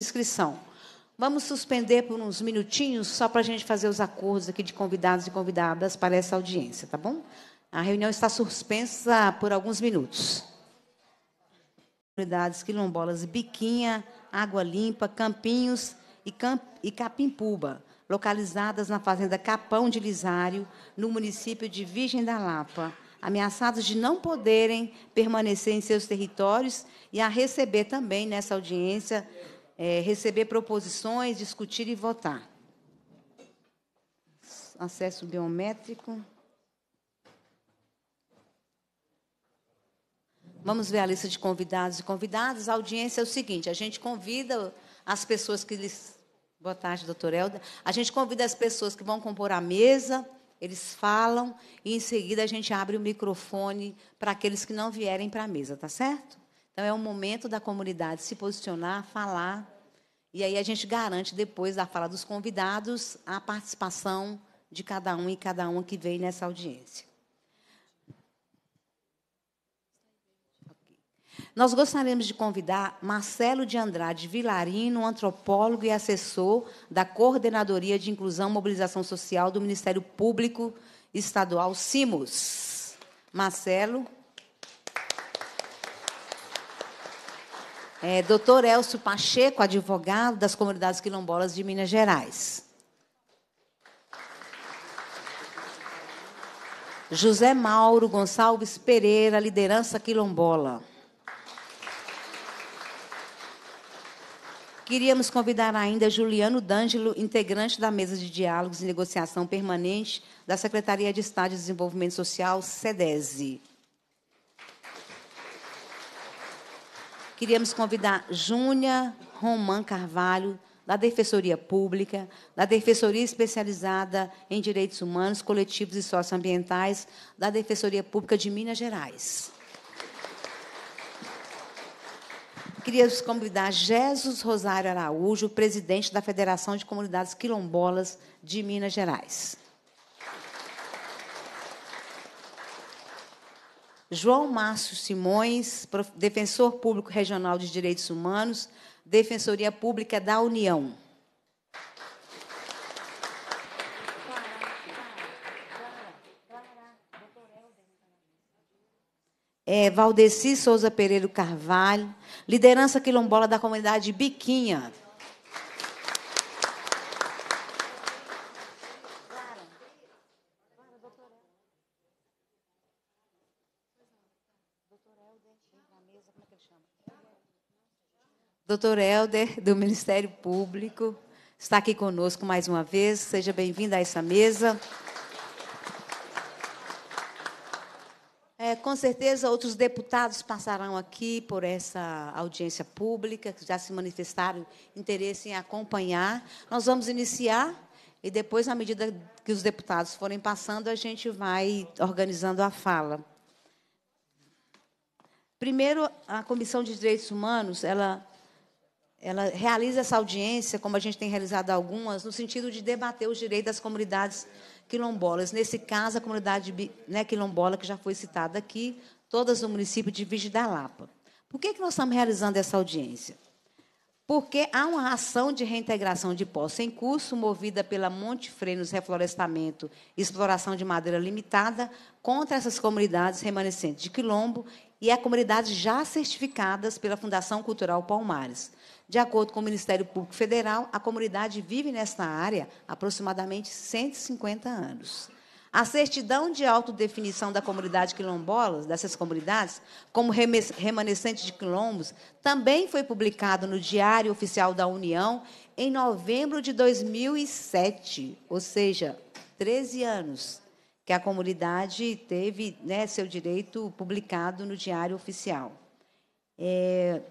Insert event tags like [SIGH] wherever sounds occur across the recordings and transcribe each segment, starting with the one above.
inscrição. Vamos suspender por uns minutinhos só para a gente fazer os acordos aqui de convidados e convidadas para essa audiência, tá bom? A reunião está suspensa por alguns minutos. Comunidades quilombolas Biquinha, Água Limpa, Campinhos e, Camp e Capimpuba, localizadas na fazenda Capão de Lisário, no município de Virgem da Lapa, ameaçados de não poderem permanecer em seus territórios e a receber também nessa audiência é, receber proposições, discutir e votar. Acesso biométrico. Vamos ver a lista de convidados e convidadas. A audiência é o seguinte: a gente convida as pessoas que lhes. Boa tarde, doutor Helder. A gente convida as pessoas que vão compor a mesa, eles falam, e em seguida a gente abre o microfone para aqueles que não vierem para a mesa, tá certo? Então é o momento da comunidade se posicionar, falar. E aí a gente garante, depois da fala dos convidados, a participação de cada um e cada uma que veio nessa audiência. Nós gostaríamos de convidar Marcelo de Andrade Vilarino, antropólogo e assessor da Coordenadoria de Inclusão e Mobilização Social do Ministério Público Estadual, CIMUS. Marcelo. É, Elcio Pacheco, advogado das comunidades quilombolas de Minas Gerais. José Mauro Gonçalves Pereira, liderança quilombola. Queríamos convidar ainda Juliano D'Angelo, integrante da mesa de diálogos e negociação permanente da Secretaria de Estado de Desenvolvimento Social, SEDESE. Queríamos convidar Júnia Roman Carvalho, da Defensoria Pública, da Defensoria Especializada em Direitos Humanos, Coletivos e Socioambientais, da Defensoria Pública de Minas Gerais. Queríamos convidar Jesus Rosário Araújo, presidente da Federação de Comunidades Quilombolas de Minas Gerais. João Márcio Simões, Defensor Público Regional de Direitos Humanos, Defensoria Pública da União. É, Valdeci Souza Pereira Carvalho, liderança quilombola da comunidade Biquinha. Doutor Helder, do Ministério Público, está aqui conosco mais uma vez. Seja bem-vindo a essa mesa. É, com certeza, outros deputados passarão aqui por essa audiência pública, que já se manifestaram interesse em acompanhar. Nós vamos iniciar e depois, à medida que os deputados forem passando, a gente vai organizando a fala. Primeiro, a Comissão de Direitos Humanos, ela ela realiza essa audiência, como a gente tem realizado algumas, no sentido de debater os direitos das comunidades quilombolas. Nesse caso, a comunidade né, quilombola, que já foi citada aqui, todas no município de Vigi da Lapa. Por que, que nós estamos realizando essa audiência? Porque há uma ação de reintegração de posse em curso, movida pela Monte Frenos Reflorestamento e Exploração de Madeira Limitada, contra essas comunidades remanescentes de Quilombo e a comunidades já certificadas pela Fundação Cultural Palmares. De acordo com o Ministério Público Federal, a comunidade vive nesta área aproximadamente 150 anos. A certidão de autodefinição da comunidade quilombola, dessas comunidades, como remanescente de quilombos, também foi publicado no Diário Oficial da União em novembro de 2007, ou seja, 13 anos que a comunidade teve né, seu direito publicado no Diário Oficial. É,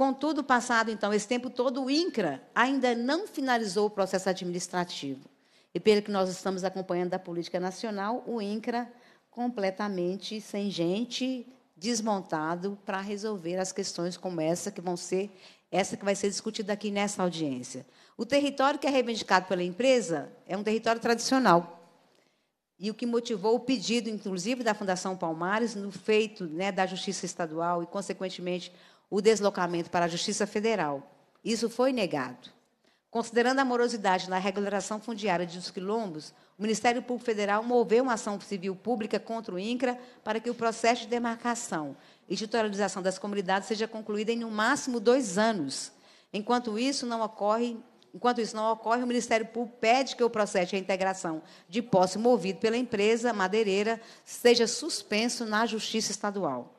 Contudo, passado então esse tempo todo, o INCRA ainda não finalizou o processo administrativo. E pelo que nós estamos acompanhando da política nacional, o INCRA completamente sem gente, desmontado para resolver as questões como essa que vão ser essa que vai ser discutida aqui nessa audiência. O território que é reivindicado pela empresa é um território tradicional. E o que motivou o pedido, inclusive, da Fundação Palmares, no feito né, da Justiça Estadual e, consequentemente, o deslocamento para a Justiça Federal. Isso foi negado. Considerando a morosidade na regulação fundiária dos quilombos, o Ministério Público Federal moveu uma ação civil pública contra o INCRA para que o processo de demarcação e titularização das comunidades seja concluído em no máximo dois anos. Enquanto isso não ocorre, enquanto isso não ocorre, o Ministério Público pede que o processo de integração de posse movido pela empresa madeireira seja suspenso na Justiça Estadual.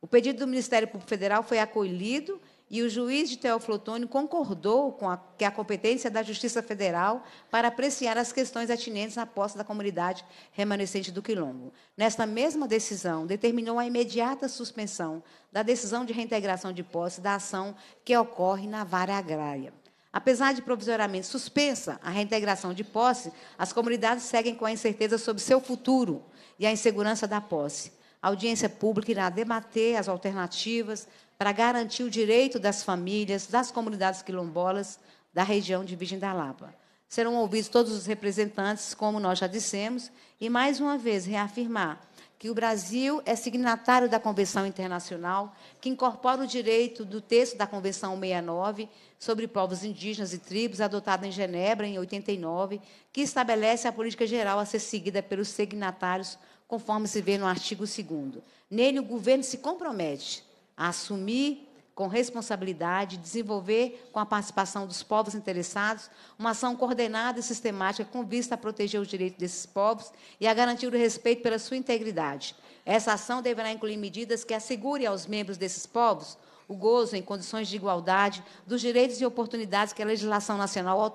O pedido do Ministério Público Federal foi acolhido e o juiz de Teoflotônio concordou com a, que a competência da Justiça Federal para apreciar as questões atinentes à posse da comunidade remanescente do Quilombo. Nesta mesma decisão, determinou a imediata suspensão da decisão de reintegração de posse da ação que ocorre na vara agrária. Apesar de provisoriamente suspensa a reintegração de posse, as comunidades seguem com a incerteza sobre seu futuro e a insegurança da posse a audiência pública irá debater as alternativas para garantir o direito das famílias, das comunidades quilombolas da região de Virgem da Lapa. Serão ouvidos todos os representantes, como nós já dissemos, e mais uma vez reafirmar que o Brasil é signatário da Convenção Internacional, que incorpora o direito do texto da Convenção 69 sobre povos indígenas e tribos, adotada em Genebra em 89, que estabelece a política geral a ser seguida pelos signatários conforme se vê no artigo 2. Nele, o governo se compromete a assumir com responsabilidade, desenvolver com a participação dos povos interessados uma ação coordenada e sistemática com vista a proteger os direitos desses povos e a garantir o respeito pela sua integridade. Essa ação deverá incluir medidas que assegurem aos membros desses povos o gozo em condições de igualdade dos direitos e oportunidades que a legislação nacional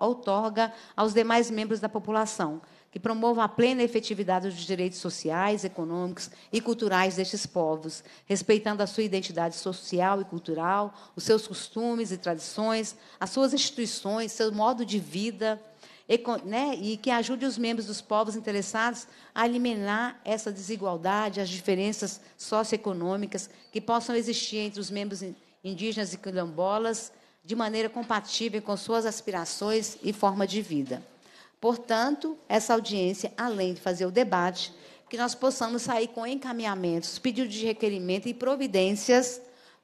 outorga aos demais membros da população, que promova a plena efetividade dos direitos sociais, econômicos e culturais destes povos, respeitando a sua identidade social e cultural, os seus costumes e tradições, as suas instituições, seu modo de vida, e, né, e que ajude os membros dos povos interessados a eliminar essa desigualdade, as diferenças socioeconômicas que possam existir entre os membros indígenas e quilombolas, de maneira compatível com suas aspirações e forma de vida. Portanto, essa audiência, além de fazer o debate, que nós possamos sair com encaminhamentos, pedidos de requerimento e providências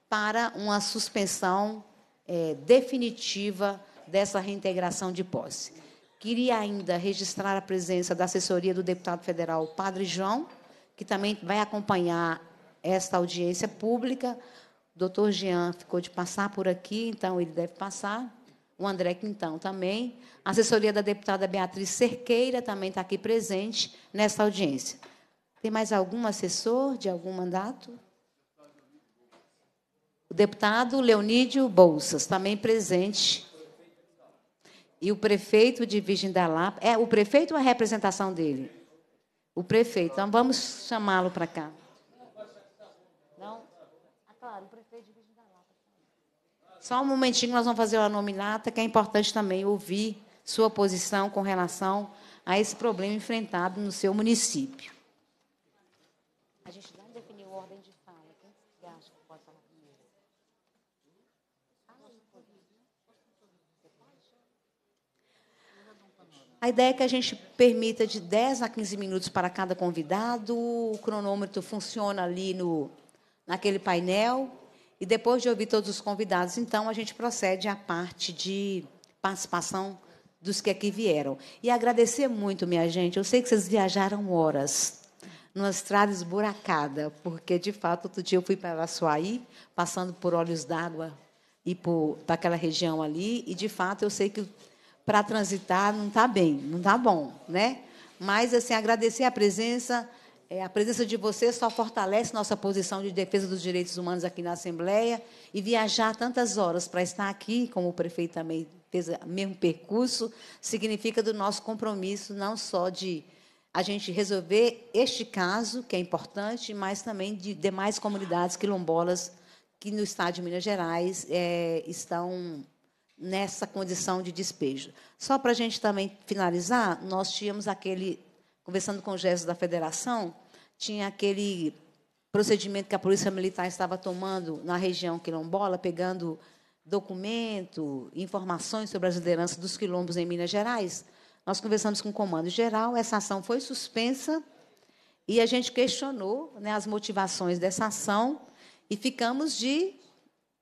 para uma suspensão é, definitiva dessa reintegração de posse. Queria ainda registrar a presença da assessoria do deputado federal Padre João, que também vai acompanhar esta audiência pública. O doutor Jean ficou de passar por aqui, então ele deve passar o André Quintão também, a assessoria da deputada Beatriz Cerqueira também está aqui presente nessa audiência. Tem mais algum assessor de algum mandato? O deputado Leonídio Bolsas, também presente. E o prefeito de Virgem da Lapa. É, o prefeito ou é a representação dele? O prefeito. Então, vamos chamá-lo para cá. Só um momentinho, nós vamos fazer uma nominata, que é importante também ouvir sua posição com relação a esse problema enfrentado no seu município. A gente não definiu ordem de fala. Quem você acha que pode falar primeiro? A ideia é que a gente permita de 10 a 15 minutos para cada convidado. O cronômetro funciona ali no, naquele painel. E depois de ouvir todos os convidados, então, a gente procede à parte de participação dos que aqui vieram. E agradecer muito, minha gente. Eu sei que vocês viajaram horas numa estrada esburacada, porque, de fato, outro dia eu fui para Açuaí, passando por Olhos d'Água e por, aquela região ali, e, de fato, eu sei que para transitar não está bem, não está bom, né? Mas, assim, agradecer a presença é, a presença de vocês só fortalece nossa posição de defesa dos direitos humanos aqui na Assembleia e viajar tantas horas para estar aqui, como o prefeito também fez o mesmo percurso, significa do nosso compromisso não só de a gente resolver este caso, que é importante, mas também de demais comunidades quilombolas que no estado de Minas Gerais é, estão nessa condição de despejo. Só para a gente também finalizar, nós tínhamos aquele conversando com o gestor da federação, tinha aquele procedimento que a Polícia Militar estava tomando na região quilombola, pegando documento, informações sobre as lideranças dos quilombos em Minas Gerais. Nós conversamos com o comando geral, essa ação foi suspensa e a gente questionou né, as motivações dessa ação e ficamos de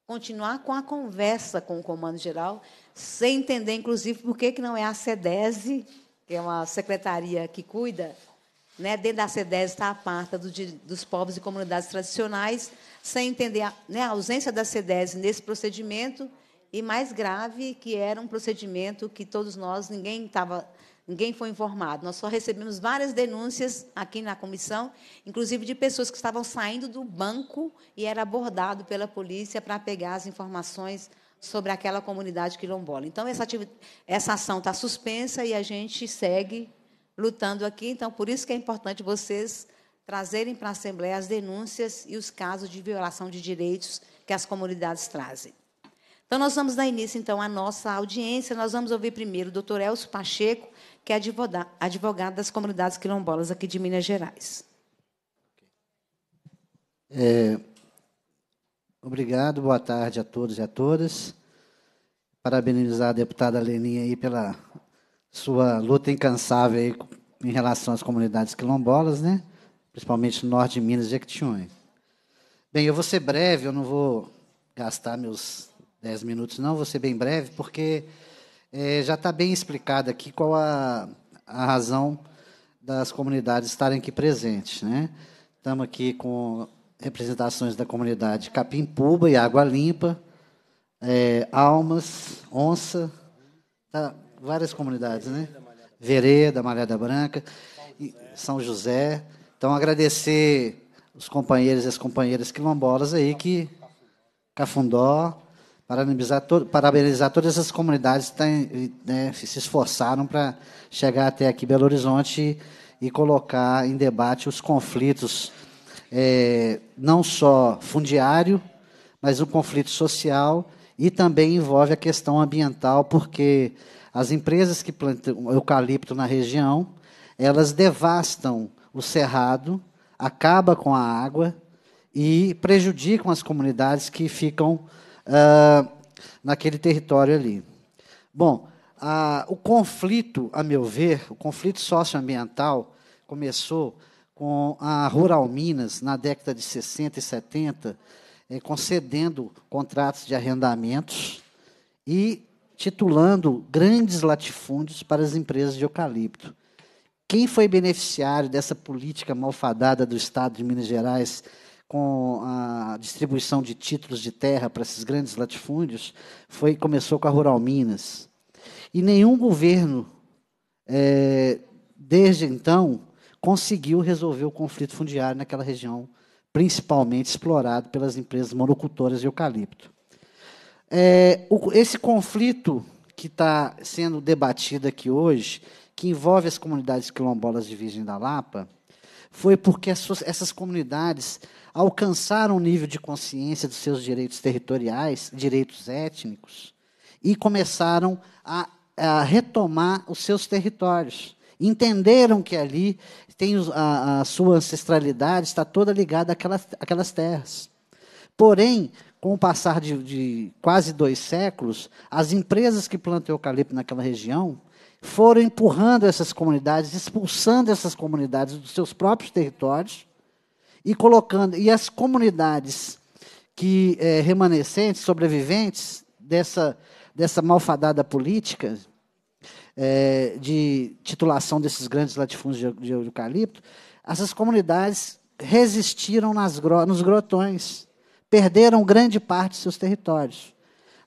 continuar com a conversa com o comando geral, sem entender, inclusive, por que, que não é a SEDESE que é uma secretaria que cuida, né, dentro da CEDES está a parte do, dos povos e comunidades tradicionais, sem entender a, né, a ausência da CEDES nesse procedimento, e mais grave, que era um procedimento que todos nós, ninguém estava ninguém foi informado. Nós só recebemos várias denúncias aqui na comissão, inclusive de pessoas que estavam saindo do banco e era abordado pela polícia para pegar as informações sobre aquela comunidade quilombola. Então, essa, essa ação está suspensa e a gente segue lutando aqui. Então, por isso que é importante vocês trazerem para a Assembleia as denúncias e os casos de violação de direitos que as comunidades trazem. Então, nós vamos dar início, então, à nossa audiência. Nós vamos ouvir primeiro o doutor Elcio Pacheco, que é advogado das comunidades quilombolas aqui de Minas Gerais. É, Obrigado, boa tarde a todos e a todas. Parabenizar a deputada Leninha aí pela sua luta incansável aí em relação às comunidades quilombolas, né? principalmente no norte de Minas e Equitinhonha. Bem, eu vou ser breve, eu não vou gastar meus dez minutos, não, vou ser bem breve, porque é, já está bem explicado aqui qual a, a razão das comunidades estarem aqui presentes. Né? Estamos aqui com representações da comunidade Capim Puba e Água Limpa, é, Almas, Onça, tá, várias comunidades, né? Vereda, Malhada Branca, e São José. Então, agradecer os companheiros e as companheiras quilombolas aí que Cafundó, parabenizar, todo, parabenizar todas essas comunidades que tem, tá né, se esforçaram para chegar até aqui Belo Horizonte e, e colocar em debate os conflitos é, não só fundiário, mas o conflito social e também envolve a questão ambiental, porque as empresas que plantam eucalipto na região, elas devastam o cerrado, acaba com a água e prejudicam as comunidades que ficam naquele território ali. Bom, o conflito, a meu ver, o conflito socioambiental começou com a Rural Minas na década de 60 e 70, é, eh, concedendo contratos de arrendamentos e titulando grandes latifúndios para as empresas de eucalipto. Quem foi beneficiário dessa política malfadada do Estado de Minas Gerais com a distribuição de títulos de terra para esses grandes latifúndios foi começou com a Rural Minas. E nenhum governo, é, desde então, conseguiu resolver o conflito fundiário naquela região, principalmente explorado pelas empresas monocultoras de eucalipto. É, o, esse conflito que está sendo debatido aqui hoje, que envolve as comunidades quilombolas de Virgem da Lapa, foi porque suas, essas comunidades alcançaram um nível de consciência dos seus direitos territoriais, direitos étnicos, e começaram a, a retomar os seus territórios. Entenderam que ali tem a, a sua ancestralidade, está toda ligada àquelas, àquelas terras. Porém, com o passar de, de, quase dois séculos, as empresas que plantam eucalipto naquela região foram empurrando essas comunidades, expulsando essas comunidades dos seus próprios territórios e colocando e as comunidades que é, remanescentes, sobreviventes dessa dessa malfadada política é, de titulação desses grandes latifúndios de, de eucalipto, essas comunidades resistiram nas, nos grotões, perderam grande parte de seus territórios.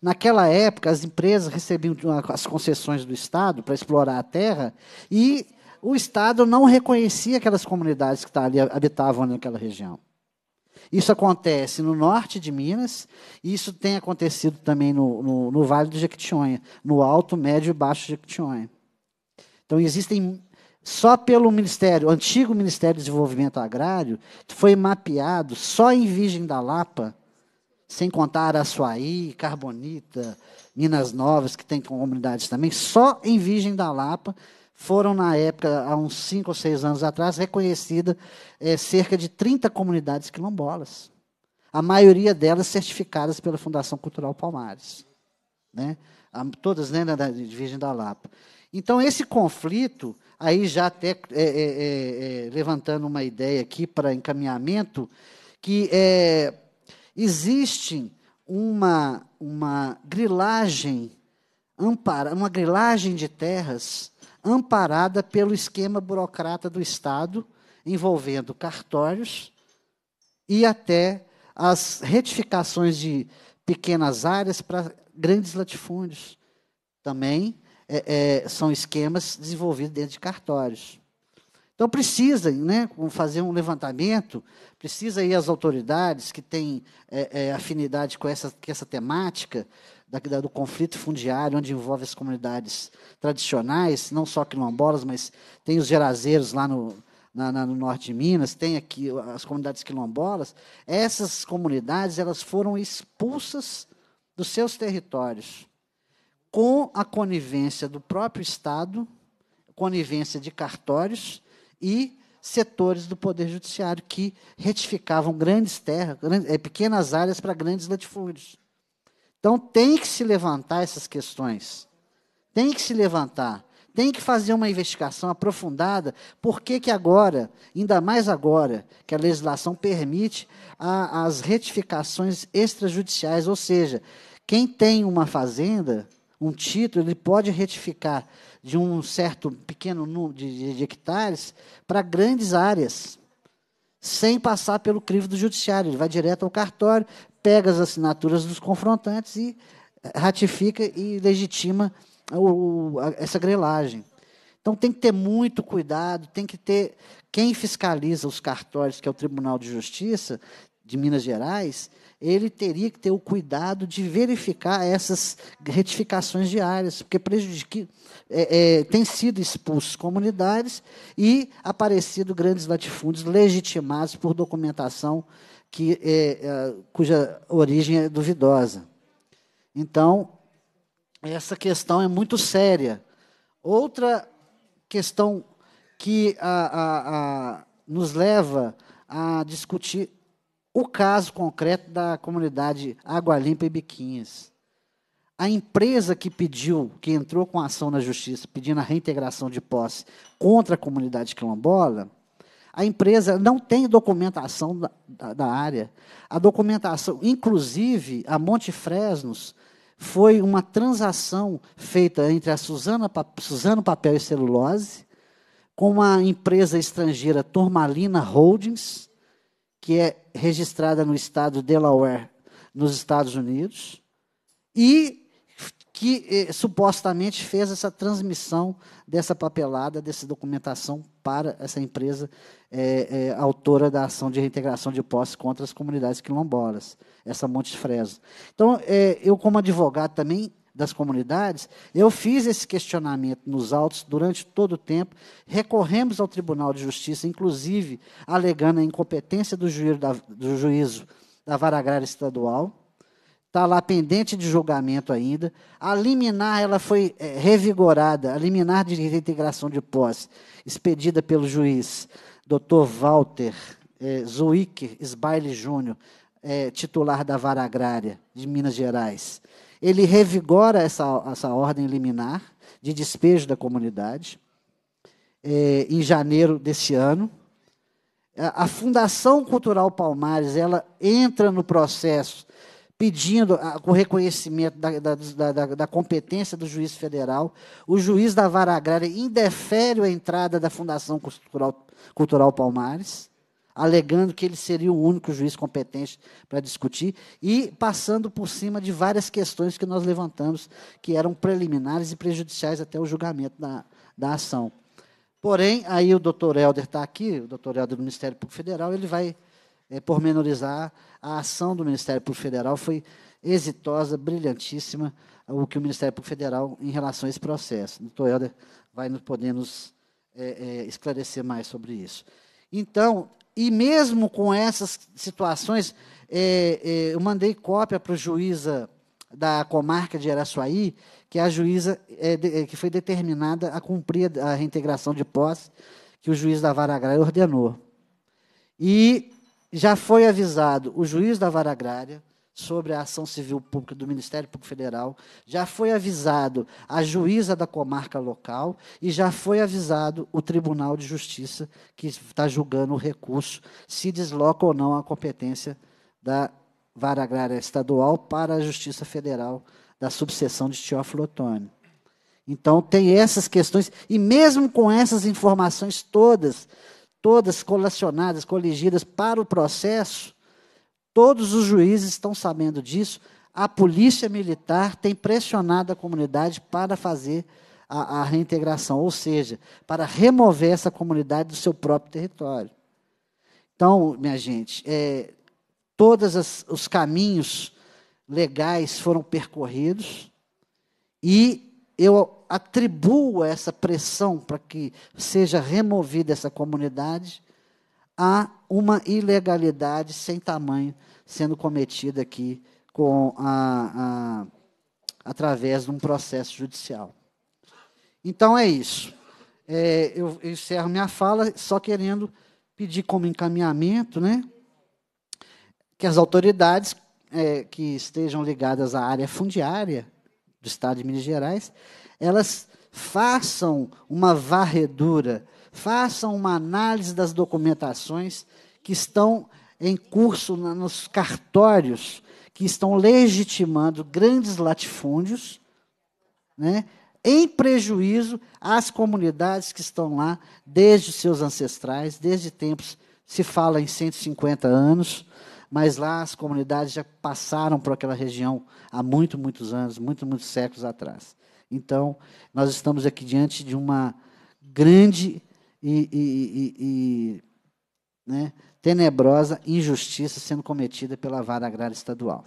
Naquela época, as empresas recebiam as concessões do Estado para explorar a terra e o Estado não reconhecia aquelas comunidades que tá habitavam naquela região. Isso acontece no norte de Minas e isso tem acontecido também no, no, no Vale do Jequitinhonha, no Alto, Médio e Baixo Jequitinhonha. Então, existem, só pelo Ministério, antigo Ministério de Desenvolvimento Agrário, foi mapeado só em Virgem da Lapa, sem contar Araçuaí, Carbonita, Minas Novas, que tem comunidades também, só em Virgem da Lapa, foram, na época, há uns cinco ou seis anos atrás, reconhecidas é, cerca de 30 comunidades quilombolas. A maioria delas certificadas pela Fundação Cultural Palmares. Né? Todas né, da, de Virgem da Lapa. Então, esse conflito, aí já até é, é, é, é levantando uma ideia aqui para encaminhamento, que é, existe uma, uma grilagem ampara, uma grilagem de terras amparada pelo esquema burocrata do Estado, envolvendo cartórios e até as retificações de pequenas áreas para grandes latifúndios. Também é, é, são esquemas desenvolvidos dentro de cartórios. Então, precisa né, fazer um levantamento, precisa as autoridades que têm é, é, afinidade com essa, com essa temática, da, da, do conflito fundiário, onde envolve as comunidades tradicionais, não só quilombolas, mas tem os gerazeiros lá no, na, na, no norte de Minas, tem aqui as comunidades quilombolas, essas comunidades elas foram expulsas dos seus territórios com a conivência do próprio Estado, conivência de cartórios e setores do Poder Judiciário que retificavam grandes terras, eh, pequenas áreas para grandes latifúndios. Então tem que se levantar essas questões. Tem que se levantar. Tem que fazer uma investigação aprofundada. Por que, que agora, ainda mais agora, que a legislação permite a, as retificações extrajudiciais, ou seja, quem tem uma fazenda, um título, ele pode retificar de um certo pequeno número de, de hectares para grandes áreas, sem passar pelo crivo do judiciário. Ele vai direto ao cartório, pega as assinaturas dos confrontantes e eh, ratifica e legitima o, a, essa grelagem. Então tem que ter muito cuidado, tem que ter quem fiscaliza os cartórios, que é o Tribunal de Justiça de Minas Gerais, ele teria que ter o cuidado de verificar essas retificações diárias, porque prejudique, é, é, tem sido expulsos comunidades e aparecido grandes latifúndios legitimados por documentação que, é, é, cuja origem é duvidosa. Então, essa questão é muito séria. Outra questão que a, a, a, nos leva a discutir o caso concreto da comunidade Água Limpa e Biquinhas. A empresa que pediu, que entrou com ação na justiça pedindo a reintegração de posse contra a comunidade quilombola, a empresa não tem documentação da, da, da área. A documentação, inclusive, a Monte Fresnos foi uma transação feita entre a Suzana, Suzano Papel e Celulose com uma empresa estrangeira, Turmalina Holdings, que é registrada no estado de Delaware, nos Estados Unidos, e que eh, supostamente fez essa transmissão dessa papelada, dessa documentação para essa empresa eh, eh, autora da ação de reintegração de posse contra as comunidades quilombolas, essa Monte de Fresno. Então, eh, eu como advogado também das comunidades, eu fiz esse questionamento nos autos durante todo o tempo, recorremos ao Tribunal de Justiça, inclusive alegando a incompetência do juízo da, do juízo da vara agrária estadual, está lá pendente de julgamento ainda. A liminar ela foi é, revigorada, a liminar de reintegração de posse, expedida pelo juiz Dr. Walter é, Zwick Sbaile Júnior, é, titular da Vara Agrária de Minas Gerais. Ele revigora essa, essa ordem liminar de despejo da comunidade é, em janeiro desse ano. A Fundação Cultural Palmares ela entra no processo pedindo ah, o reconhecimento da, da, da, da, competência do juiz federal. O juiz da vara agrária indefere a entrada da Fundação Cultural, Cultural Palmares, alegando que ele seria o único juiz competente para discutir, e passando por cima de várias questões que nós levantamos, que eram preliminares e prejudiciais até o julgamento da, da ação. Porém, aí o doutor Helder está aqui, o doutor Helder do Ministério Público Federal, ele vai é, pormenorizar a ação do Ministério Público Federal, foi exitosa, brilhantíssima, o que o Ministério Público Federal em relação a esse processo. O doutor Helder vai poder nos é, é, esclarecer mais sobre isso. Então, e mesmo com essas situações, é, é eu mandei cópia para o juíza da comarca de Araçuaí, que é a juíza é, de, é, que foi determinada a cumprir a reintegração de posse que o juiz da vara agrária ordenou. E já foi avisado o juiz da vara agrária sobre a ação civil pública do Ministério Público Federal, já foi avisado a juíza da comarca local e já foi avisado o Tribunal de Justiça que está julgando o recurso se desloca ou não a competência da vara agrária estadual para a Justiça Federal da subseção de Teófilo Otônio. Então tem essas questões e mesmo com essas informações todas, todas colacionadas, coligidas para o processo, todos os juízes estão sabendo disso. A polícia militar tem pressionado a comunidade para fazer a, a reintegração, ou seja, para remover essa comunidade do seu próprio território. Então, minha gente, é, todos os caminhos legais foram percorridos e eu atribua essa pressão para que seja removida essa comunidade a uma ilegalidade sem tamanho sendo cometida aqui com a, a, através de um processo judicial. Então é isso. É, eu, encerro minha fala só querendo pedir como encaminhamento, né, que as autoridades é, que estejam ligadas à área fundiária do Estado de Minas Gerais elas façam uma varredura, façam uma análise das documentações que estão em curso nos cartórios, que estão legitimando grandes latifúndios, né, em prejuízo às comunidades que estão lá desde seus ancestrais, desde tempos, se fala em 150 anos, mas lá as comunidades já passaram por aquela região há muito, muitos anos, muito, muitos séculos atrás. Então, nós estamos aqui diante de uma grande e, e, e né, tenebrosa injustiça sendo cometida pela vara agrária estadual.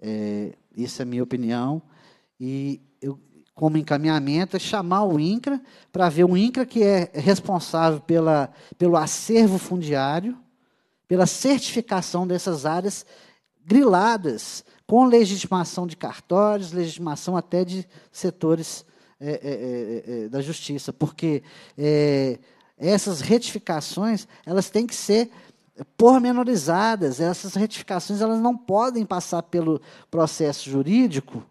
É, isso é a minha opinião. E eu, como encaminhamento é chamar o INCRA para ver o INCRA que é responsável pela, pelo acervo fundiário, pela certificação dessas áreas griladas com legitimação de cartórios, legitimação até de setores é, é, é, é, é da justiça, porque essas retificações elas têm que ser pormenorizadas. Essas retificações elas não podem passar pelo processo jurídico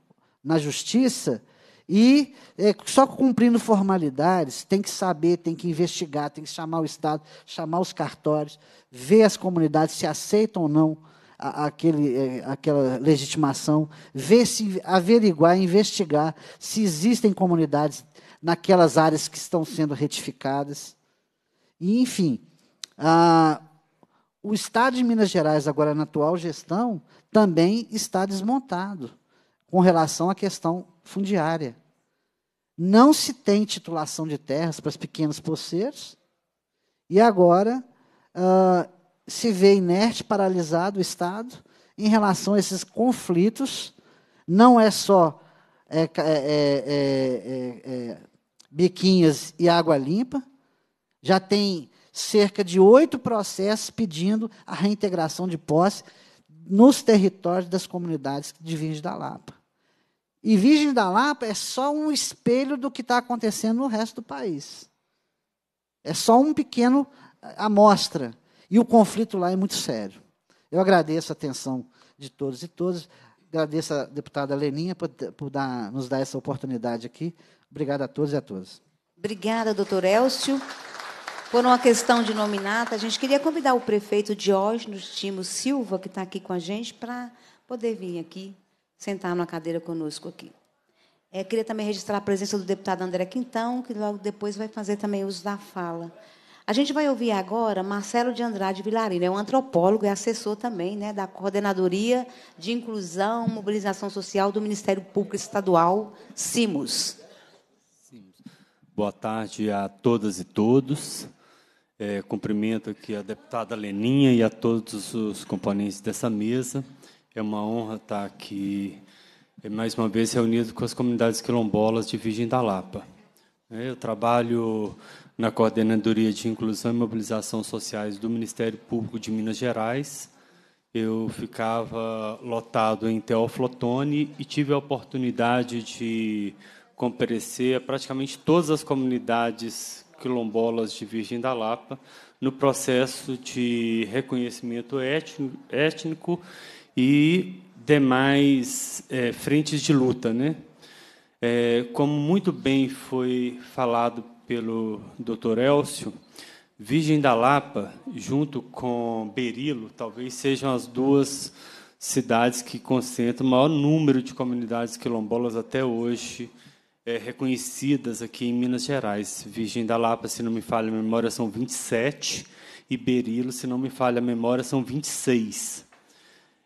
na justiça e é, só cumprindo formalidades, tem que saber, tem que investigar, tem que chamar o Estado, chamar os cartórios, ver as comunidades se aceitam ou não aquele, é, aquela legitimação, ver se averiguar, investigar se existem comunidades naquelas áreas que estão sendo retificadas. E, enfim, a, o Estado de Minas Gerais, agora na atual gestão, também está desmontado com relação à questão fundiária. Não se tem titulação de terras para os pequenos poceiros, e agora ah, se vê inerte, paralisado o Estado em relação a esses conflitos. Não é só é é, é, é, é, biquinhas e água limpa. Já tem cerca de oito processos pedindo a reintegração de posse nos territórios das comunidades de Virgem da Lapa. E Virgem da Lapa é só um espelho do que está acontecendo no resto do país. É só um pequeno amostra. E o conflito lá é muito sério. Eu agradeço a atenção de todos e todas. Agradeço a deputada Leninha por, por dar, nos dar essa oportunidade aqui. Obrigado a todos e a todas. Obrigada, doutor Elcio. Por uma questão de nominata, a gente queria convidar o prefeito Diógenes Timo Silva, que está aqui com a gente, para poder vir aqui, sentar numa cadeira conosco aqui. É, queria também registrar a presença do deputado André Quintão, que logo depois vai fazer também uso da fala. A gente vai ouvir agora Marcelo de Andrade Vilarino, é um antropólogo e assessor também né, da Coordenadoria de Inclusão e Mobilização Social do Ministério Público Estadual, CIMOS. Boa tarde a todas e todos. É, cumprimento aqui a deputada Leninha e a todos os componentes dessa mesa. É uma honra estar aqui, é, mais uma vez, reunido com as comunidades quilombolas de Virgem da Lapa. É, eu trabalho na Coordenadoria de Inclusão e Mobilização Sociais do Ministério Público de Minas Gerais. Eu ficava lotado em Teoflotone e tive a oportunidade de comparecer a praticamente todas as comunidades quilombolas de Virgem da Lapa no processo de reconhecimento étnico, e demais é, frentes de luta. Né? É, como muito bem foi falado pelo Dr. Elcio, Virgem da Lapa, junto com Berilo, talvez sejam as duas cidades que concentram o maior número de comunidades quilombolas até hoje é, reconhecidas aqui em Minas Gerais. Virgem da Lapa, se não me falha a memória, são 27, e Berilo, se não me falha a memória, são 26.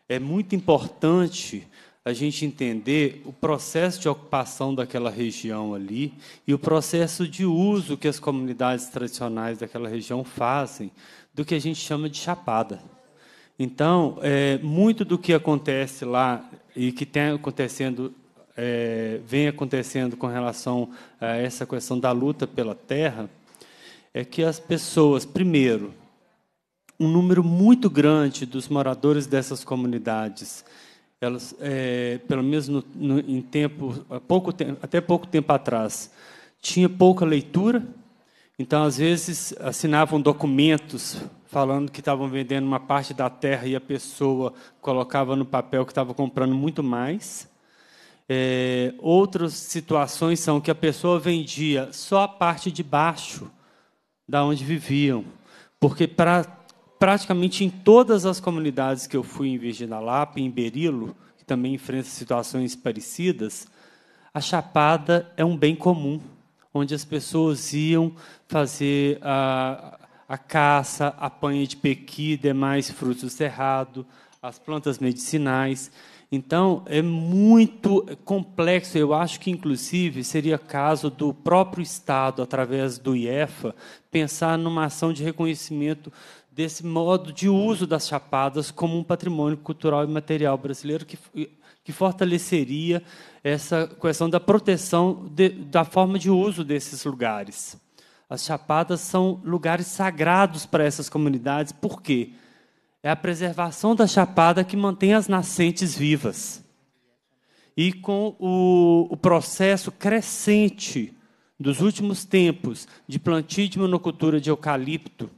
É muito importante a gente entender o processo de ocupação daquela região ali e o processo de uso que as comunidades tradicionais daquela região fazem do que a gente chama de chapada. Então, é, muito do que acontece lá e que tem acontecendo é, vem acontecendo com relação a essa questão da luta pela terra é que as pessoas, primeiro, um número muito grande dos moradores dessas comunidades elas, é, pelo menos no, no, em tempo, pouco até pouco tempo atrás, tinha pouca leitura, então às vezes assinavam documentos falando que estavam vendendo uma parte da terra e a pessoa colocava no papel que estava comprando muito mais. É, outras situações são que a pessoa vendia só a parte de baixo da onde viviam, porque para praticamente em todas as comunidades que eu fui em Virgem Lapa, em Berilo, que também enfrenta situações parecidas, a chapada é um bem comum, onde as pessoas iam fazer a, a caça, a panha de pequi, demais frutos do cerrado, as plantas medicinais. Então, é muito complexo. Eu acho que, inclusive, seria caso do próprio Estado, através do IEFA, pensar numa ação de reconhecimento desse modo de uso das chapadas como um patrimônio cultural e material brasileiro que, que fortaleceria essa questão da proteção de, da forma de uso desses lugares. As chapadas são lugares sagrados para essas comunidades, por quê? É a preservação da chapada que mantém as nascentes vivas. E com o, o processo crescente dos últimos tempos de plantio de monocultura de eucalipto,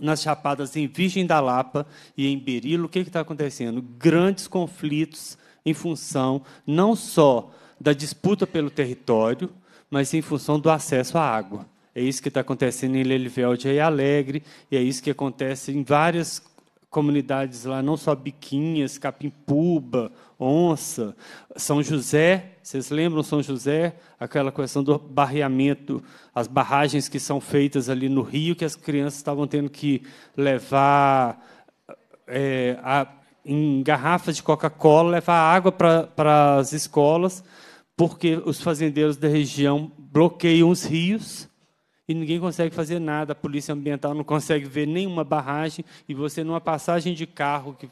nas chapadas em Virgem da Lapa e em Berilo, o que está acontecendo? Grandes conflitos em função não só da disputa pelo território, mas em função do acesso à água. É isso que está acontecendo em Lelivelde e Alegre, e é isso que acontece em várias comunidades lá, não só Biquinhas, Capimpuba, Onça, São José, vocês lembram São José? Aquela questão do barreamento, as barragens que são feitas ali no rio, que as crianças estavam tendo que levar é, a, em garrafas de Coca-Cola, levar água para as escolas, porque os fazendeiros da região bloqueiam os rios e ninguém consegue fazer nada, a polícia ambiental não consegue ver nenhuma barragem, e você, numa passagem de carro que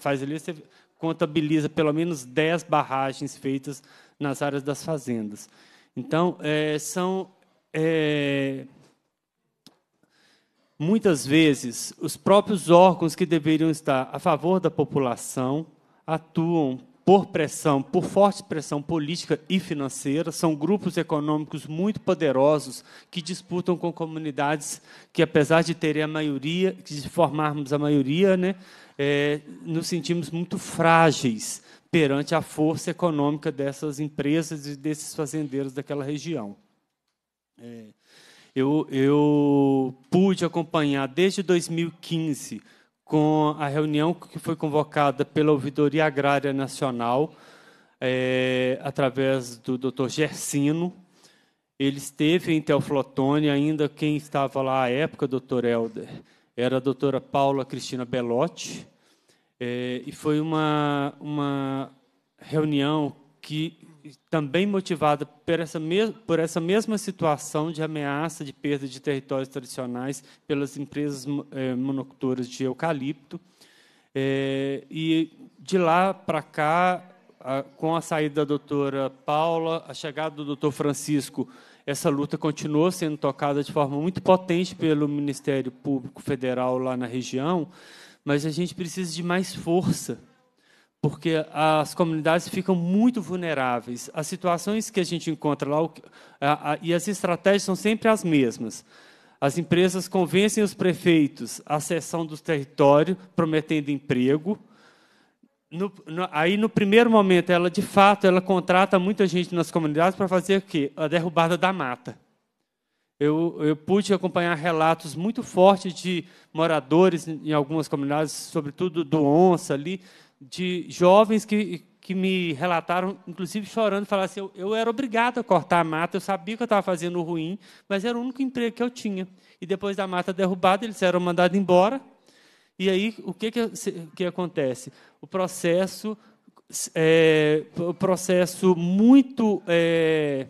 faz ali, você contabiliza pelo menos 10 barragens feitas nas áreas das fazendas. Então, é, são. É, muitas vezes, os próprios órgãos que deveriam estar a favor da população atuam por pressão, por forte pressão política e financeira, são grupos econômicos muito poderosos que disputam com comunidades que, apesar de terem a maioria, de formarmos a maioria, né, é, nos sentimos muito frágeis perante a força econômica dessas empresas e desses fazendeiros daquela região. É, eu, eu pude acompanhar desde 2015 com a reunião que foi convocada pela Ouvidoria Agrária Nacional, é, através do Dr. Gersino. Ele esteve em Teoflotone, ainda quem estava lá à época, doutor Helder, era a doutora Paula Cristina Belotti, é, e foi uma, uma reunião que também motivada por essa, por essa mesma situação de ameaça de perda de territórios tradicionais pelas empresas é, eh, monocultoras de eucalipto. É, e de lá para cá, a, com a saída da doutora Paula, a chegada do doutor Francisco, essa luta continuou sendo tocada de forma muito potente pelo Ministério Público Federal lá na região, mas a gente precisa de mais força porque as comunidades ficam muito vulneráveis. As situações que a gente encontra lá e as estratégias são sempre as mesmas. As empresas convencem os prefeitos à cessão do território, prometendo emprego. No, no, aí, no primeiro momento, ela de fato ela contrata muita gente nas comunidades para fazer o quê? A derrubada da mata. Eu, eu, pude acompanhar relatos muito fortes de moradores em algumas comunidades, sobretudo do Onça ali, de jovens que, que me relataram, inclusive chorando, falaram assim, eu, eu era obrigado a cortar a mata, eu sabia que eu estava fazendo ruim, mas era o único emprego que eu tinha. E depois da mata derrubada, eles eram mandados embora. E aí, o que, que, que acontece? O processo, é, o processo muito... É,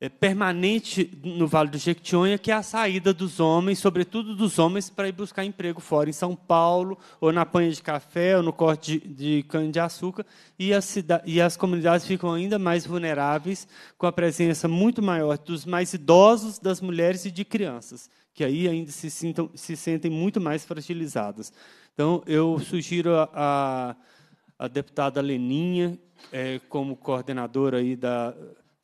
é, permanente no Vale do Jequitinhonha, que é a saída dos homens, sobretudo dos homens, para ir buscar emprego fora, em São Paulo, ou na panha de café, ou no corte de, de cana-de-açúcar, e, e, as comunidades ficam ainda mais vulneráveis, com a presença muito maior dos mais idosos, das mulheres e de crianças, que aí ainda se, sintam, se sentem muito mais fragilizadas. Então, eu sugiro a, a, a deputada Leninha, é, como coordenadora aí da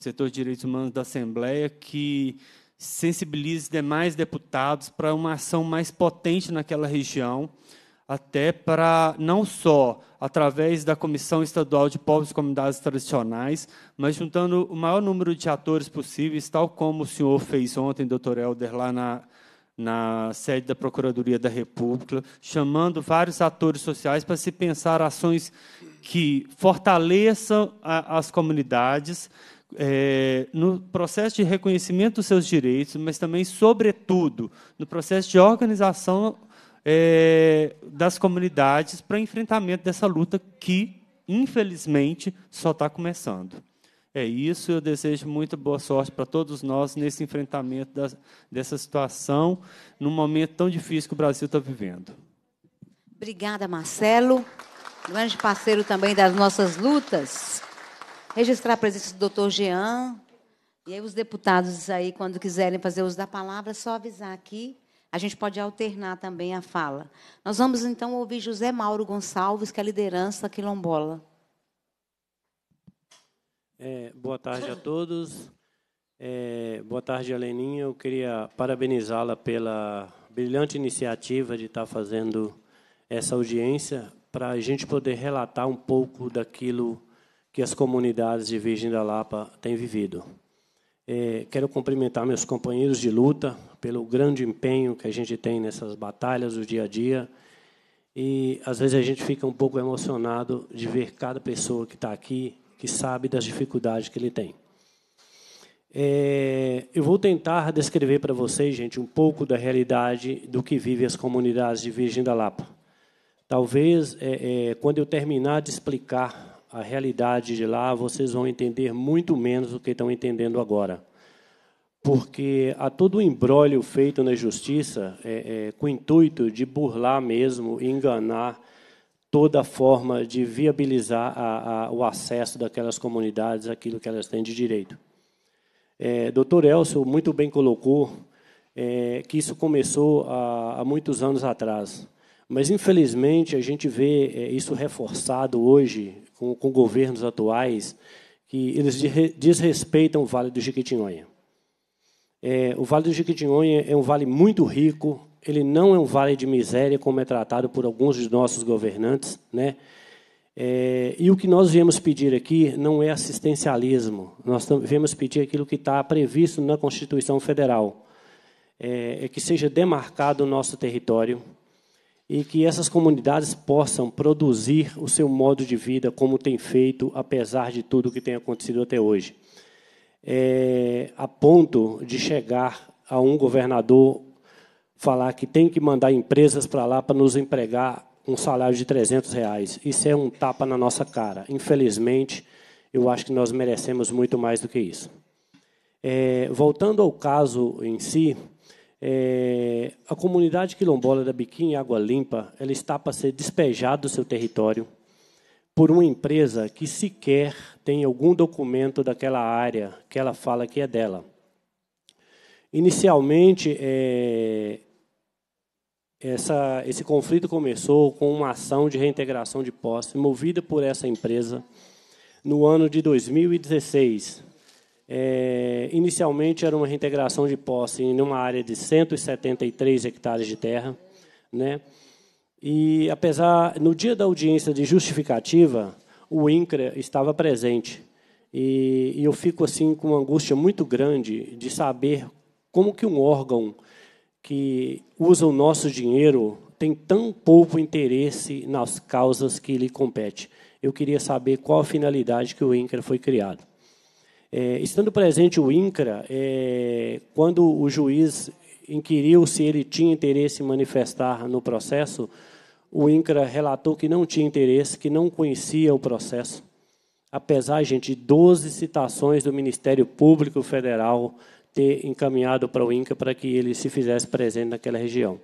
setor de direitos humanos da Assembleia, que sensibilize demais deputados para uma ação mais potente naquela região, até para, não só através da Comissão Estadual de Povos e Comunidades Tradicionais, mas juntando o maior número de atores possíveis, tal como o senhor fez ontem, doutor Helder, lá na, na sede da Procuradoria da República, chamando vários atores sociais para se pensar ações que fortaleçam a, as comunidades é, no processo de reconhecimento dos seus direitos, mas também, sobretudo, no processo de organização é, das comunidades para enfrentamento dessa luta que, infelizmente, só está começando. É isso, eu desejo muita boa sorte para todos nós nesse enfrentamento dessa situação, num momento tão difícil que o Brasil está vivendo. Obrigada, Marcelo, grande parceiro também das nossas lutas registrar a presença do doutor Jean. E aí os deputados aí, quando quiserem fazer uso da palavra, é só avisar aqui. A gente pode alternar também a fala. Nós vamos então ouvir José Mauro Gonçalves, que é a liderança quilombola. É, boa tarde a todos. É, boa tarde, Aleninha. Eu queria parabenizá-la pela brilhante iniciativa de estar fazendo essa audiência para a gente poder relatar um pouco daquilo que as comunidades de Virgem da Lapa têm vivido. É, quero cumprimentar meus companheiros de luta pelo grande empenho que a gente tem nessas batalhas do dia a dia. E às vezes a gente fica um pouco emocionado de ver cada pessoa que está aqui, que sabe das dificuldades que ele tem. É, eu vou tentar descrever para vocês, gente, um pouco da realidade do que vivem as comunidades de Virgem da Lapa. Talvez, é, é quando eu terminar de explicar a realidade de lá, vocês vão entender muito menos do que estão entendendo agora. Porque há todo o um embrólio feito na justiça é, é, com o intuito de burlar mesmo, enganar toda forma de viabilizar a, a, o acesso daquelas comunidades àquilo que elas têm de direito. É, Dr. Elcio muito bem colocou é, que isso começou há, há, muitos anos atrás. Mas, infelizmente, a gente vê é, isso reforçado hoje com, com governos atuais, que eles desrespeitam o Vale do Jequitinhonha. É, o Vale do Jequitinhonha é um vale muito rico, ele não é um vale de miséria, como é tratado por alguns de nossos governantes. Né? É, e o que nós viemos pedir aqui não é assistencialismo, nós viemos pedir aquilo que está previsto na Constituição Federal, é, é que seja demarcado o nosso território, e que essas comunidades possam produzir o seu modo de vida como tem feito, apesar de tudo que tem acontecido até hoje. É, a ponto de chegar a um governador falar que tem que mandar empresas para lá para nos empregar um salário de 300 reais. Isso é um tapa na nossa cara. Infelizmente, eu acho que nós merecemos muito mais do que isso. É, voltando ao caso em si, é, a comunidade quilombola da Biquinha Água Limpa ela está para ser despejada do seu território por uma empresa que sequer tem algum documento daquela área que ela fala que é dela. Inicialmente, é, essa, esse conflito começou com uma ação de reintegração de posse movida por essa empresa no ano de 2016, é, inicialmente era uma reintegração de posse em uma área de 173 hectares de terra, né? E apesar no dia da audiência de justificativa, o INCRA estava presente. E, e eu fico assim com uma angústia muito grande de saber como que um órgão que usa o nosso dinheiro tem tão pouco interesse nas causas que lhe compete. Eu queria saber qual a finalidade que o INCRA foi criado. É, estando presente o INCRA, é, quando o juiz inquiriu se ele tinha interesse em manifestar no processo, o INCRA relatou que não tinha interesse, que não conhecia o processo. Apesar, gente, de 12 citações do Ministério Público Federal ter encaminhado para o INCRA para que ele se fizesse presente naquela região.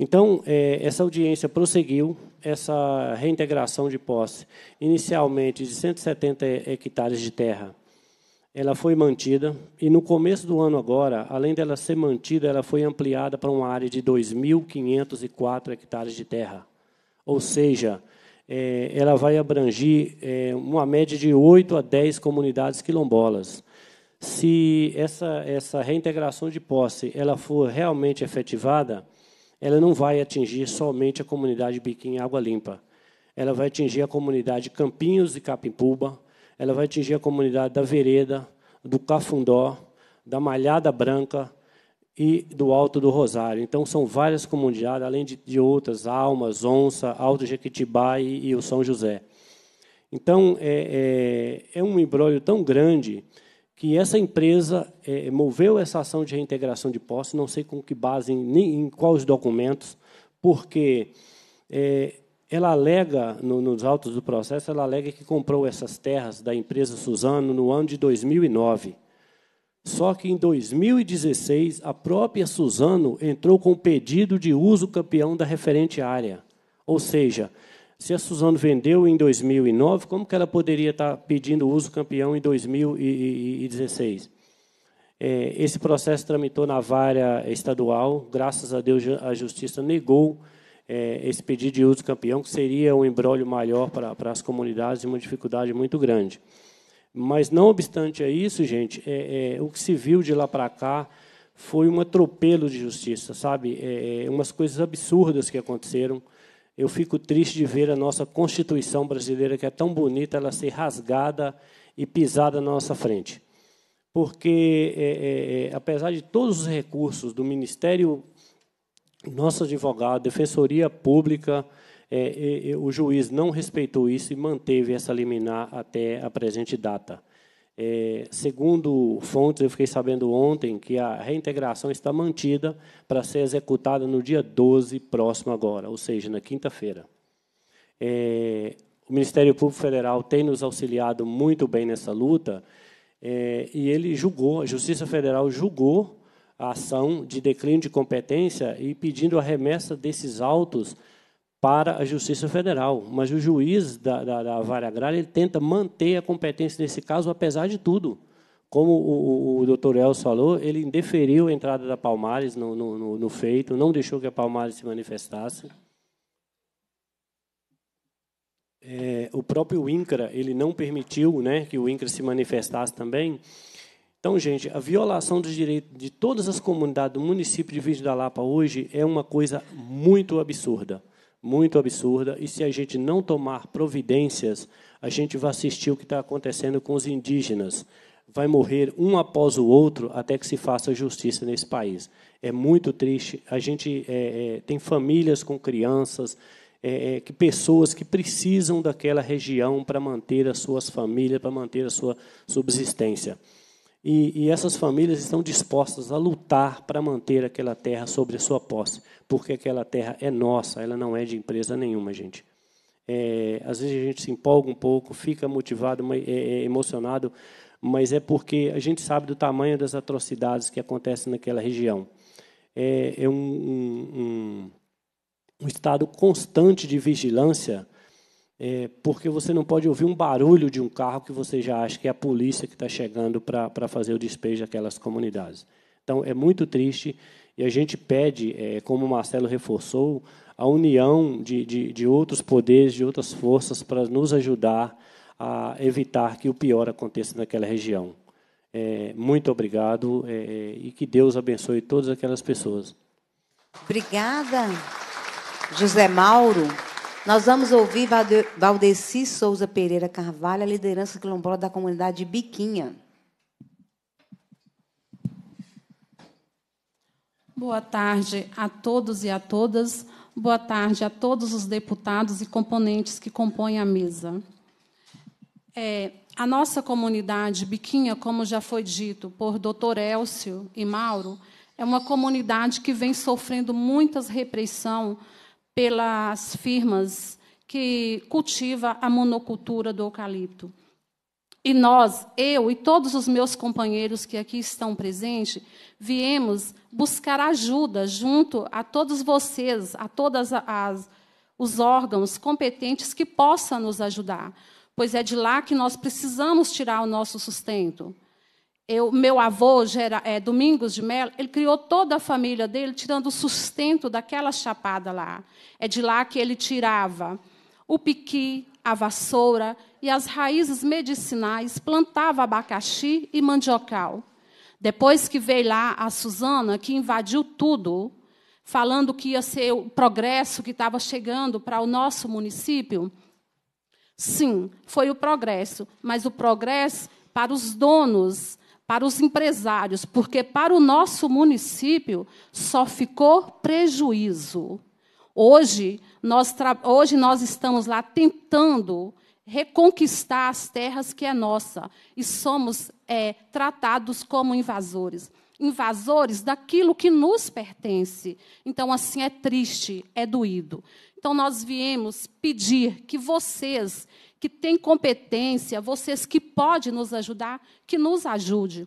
Então, é, essa audiência prosseguiu, essa reintegração de posse, inicialmente de 170 hectares de terra ela foi mantida e no começo do ano agora, além dela ser mantida, ela foi ampliada para uma área de 2.504 hectares de terra. Ou seja, é, ela vai abranger é, uma média de 8 a 10 comunidades quilombolas. Se essa, essa reintegração de posse ela for realmente efetivada, ela não vai atingir somente a comunidade Biquim Água Limpa. Ela vai atingir a comunidade Campinhos e Capimpuba, ela vai atingir a comunidade da Vereda, do Cafundó, da Malhada Branca e do Alto do Rosário. Então, são várias comunidades, além de, de outras, Almas, Onça, Alto Jequitibá e, e o São José. Então, é, é, é um embrólio tão grande que essa empresa é, moveu essa ação de reintegração de posse, não sei com que base, nem em quais documentos, porque é, ela alega, no, nos autos do processo, ela alega que comprou essas terras da empresa Suzano no ano de 2009. Só que em 2016, a própria Suzano entrou com pedido de uso campeão da referente área. Ou seja, se a Suzano vendeu em 2009, como que ela poderia estar pedindo uso campeão em 2016? É, esse processo tramitou na vara estadual, graças a Deus a Justiça negou é, esse pedido de uso campeão, que seria um embrólio maior para, para as comunidades e uma dificuldade muito grande. Mas, não obstante a isso, gente, é, é, o que se viu de lá para cá foi um atropelo de justiça, sabe? É, é, umas coisas absurdas que aconteceram. Eu fico triste de ver a nossa Constituição brasileira, que é tão bonita, ela ser rasgada e pisada na nossa frente. Porque, é, é, é apesar de todos os recursos do Ministério nosso advogado, defensoria pública, é, é, é, o juiz não respeitou isso e manteve essa liminar até a presente data. É, segundo fontes, eu fiquei sabendo ontem que a reintegração está mantida para ser executada no dia 12 próximo agora, ou seja, na quinta-feira. É, o Ministério Público Federal tem nos auxiliado muito bem nessa luta e ele julgou, a Justiça Federal julgou a ação de declínio de competência e pedindo a remessa desses autos para a Justiça Federal. Mas o juiz da, da, da vara agrária ele tenta manter a competência nesse caso, apesar de tudo. Como o, o, o doutor Elcio falou, ele indeferiu a entrada da Palmares no, no, no feito, não deixou que a Palmares se manifestasse. É, o próprio INCRA, ele não permitiu né, que o INCRA se manifestasse também, então, gente, a violação dos direitos de todas as comunidades do município de Vídeo da Lapa hoje é uma coisa muito absurda. Muito absurda. E se a gente não tomar providências, a gente vai assistir o que está acontecendo com os indígenas. Vai morrer um após o outro até que se faça justiça nesse país. É muito triste. A gente é, é, tem famílias com crianças, é, é que pessoas que precisam daquela região para manter as suas famílias, para manter a sua subsistência. E, e essas famílias estão dispostas a lutar para manter aquela terra sobre a sua posse, porque aquela terra é nossa, ela não é de empresa nenhuma, gente. É, às vezes a gente se empolga um pouco, fica motivado, é, é, emocionado, mas é porque a gente sabe do tamanho das atrocidades que acontecem naquela região. É, é um, um, um estado constante de vigilância é, porque você não pode ouvir um barulho de um carro que você já acha que é a polícia que está chegando para fazer o despejo daquelas comunidades. Então, é muito triste e a gente pede, é, como o Marcelo reforçou, a união de, de, de outros poderes, de outras forças, para nos ajudar a evitar que o pior aconteça naquela região. É, muito obrigado é, é e que Deus abençoe todas aquelas pessoas. Obrigada, José Mauro. Nós vamos ouvir Valdeci Souza Pereira Carvalho, a liderança quilombola da comunidade Biquinha. Boa tarde a todos e a todas. Boa tarde a todos os deputados e componentes que compõem a mesa. É, a nossa comunidade Biquinha, como já foi dito por Dr. Elcio e Mauro, é uma comunidade que vem sofrendo muitas repressão pelas firmas que cultiva a monocultura do eucalipto. E nós, eu e todos os meus companheiros que aqui estão presentes, viemos buscar ajuda junto a todos vocês, a todas as os órgãos competentes que possam nos ajudar, pois é de lá que nós precisamos tirar o nosso sustento. Eu, meu avô, Gera, é, Domingos de Mello, ele criou toda a família dele tirando o sustento daquela chapada lá. É de lá que ele tirava o piqui, a vassoura e as raízes medicinais, plantava abacaxi e mandiocal. Depois que veio lá a Suzana, que invadiu tudo, falando que ia ser o progresso que estava chegando para o nosso município, sim, foi o progresso, mas o progresso para os donos para os empresários, porque para o nosso município só ficou prejuízo. Hoje nós, hoje nós estamos lá tentando reconquistar as terras que é nossa e somos é, tratados como invasores invasores daquilo que nos pertence. Então, assim, é triste, é doído. Então, nós viemos pedir que vocês que tem competência, vocês que podem nos ajudar, que nos ajude.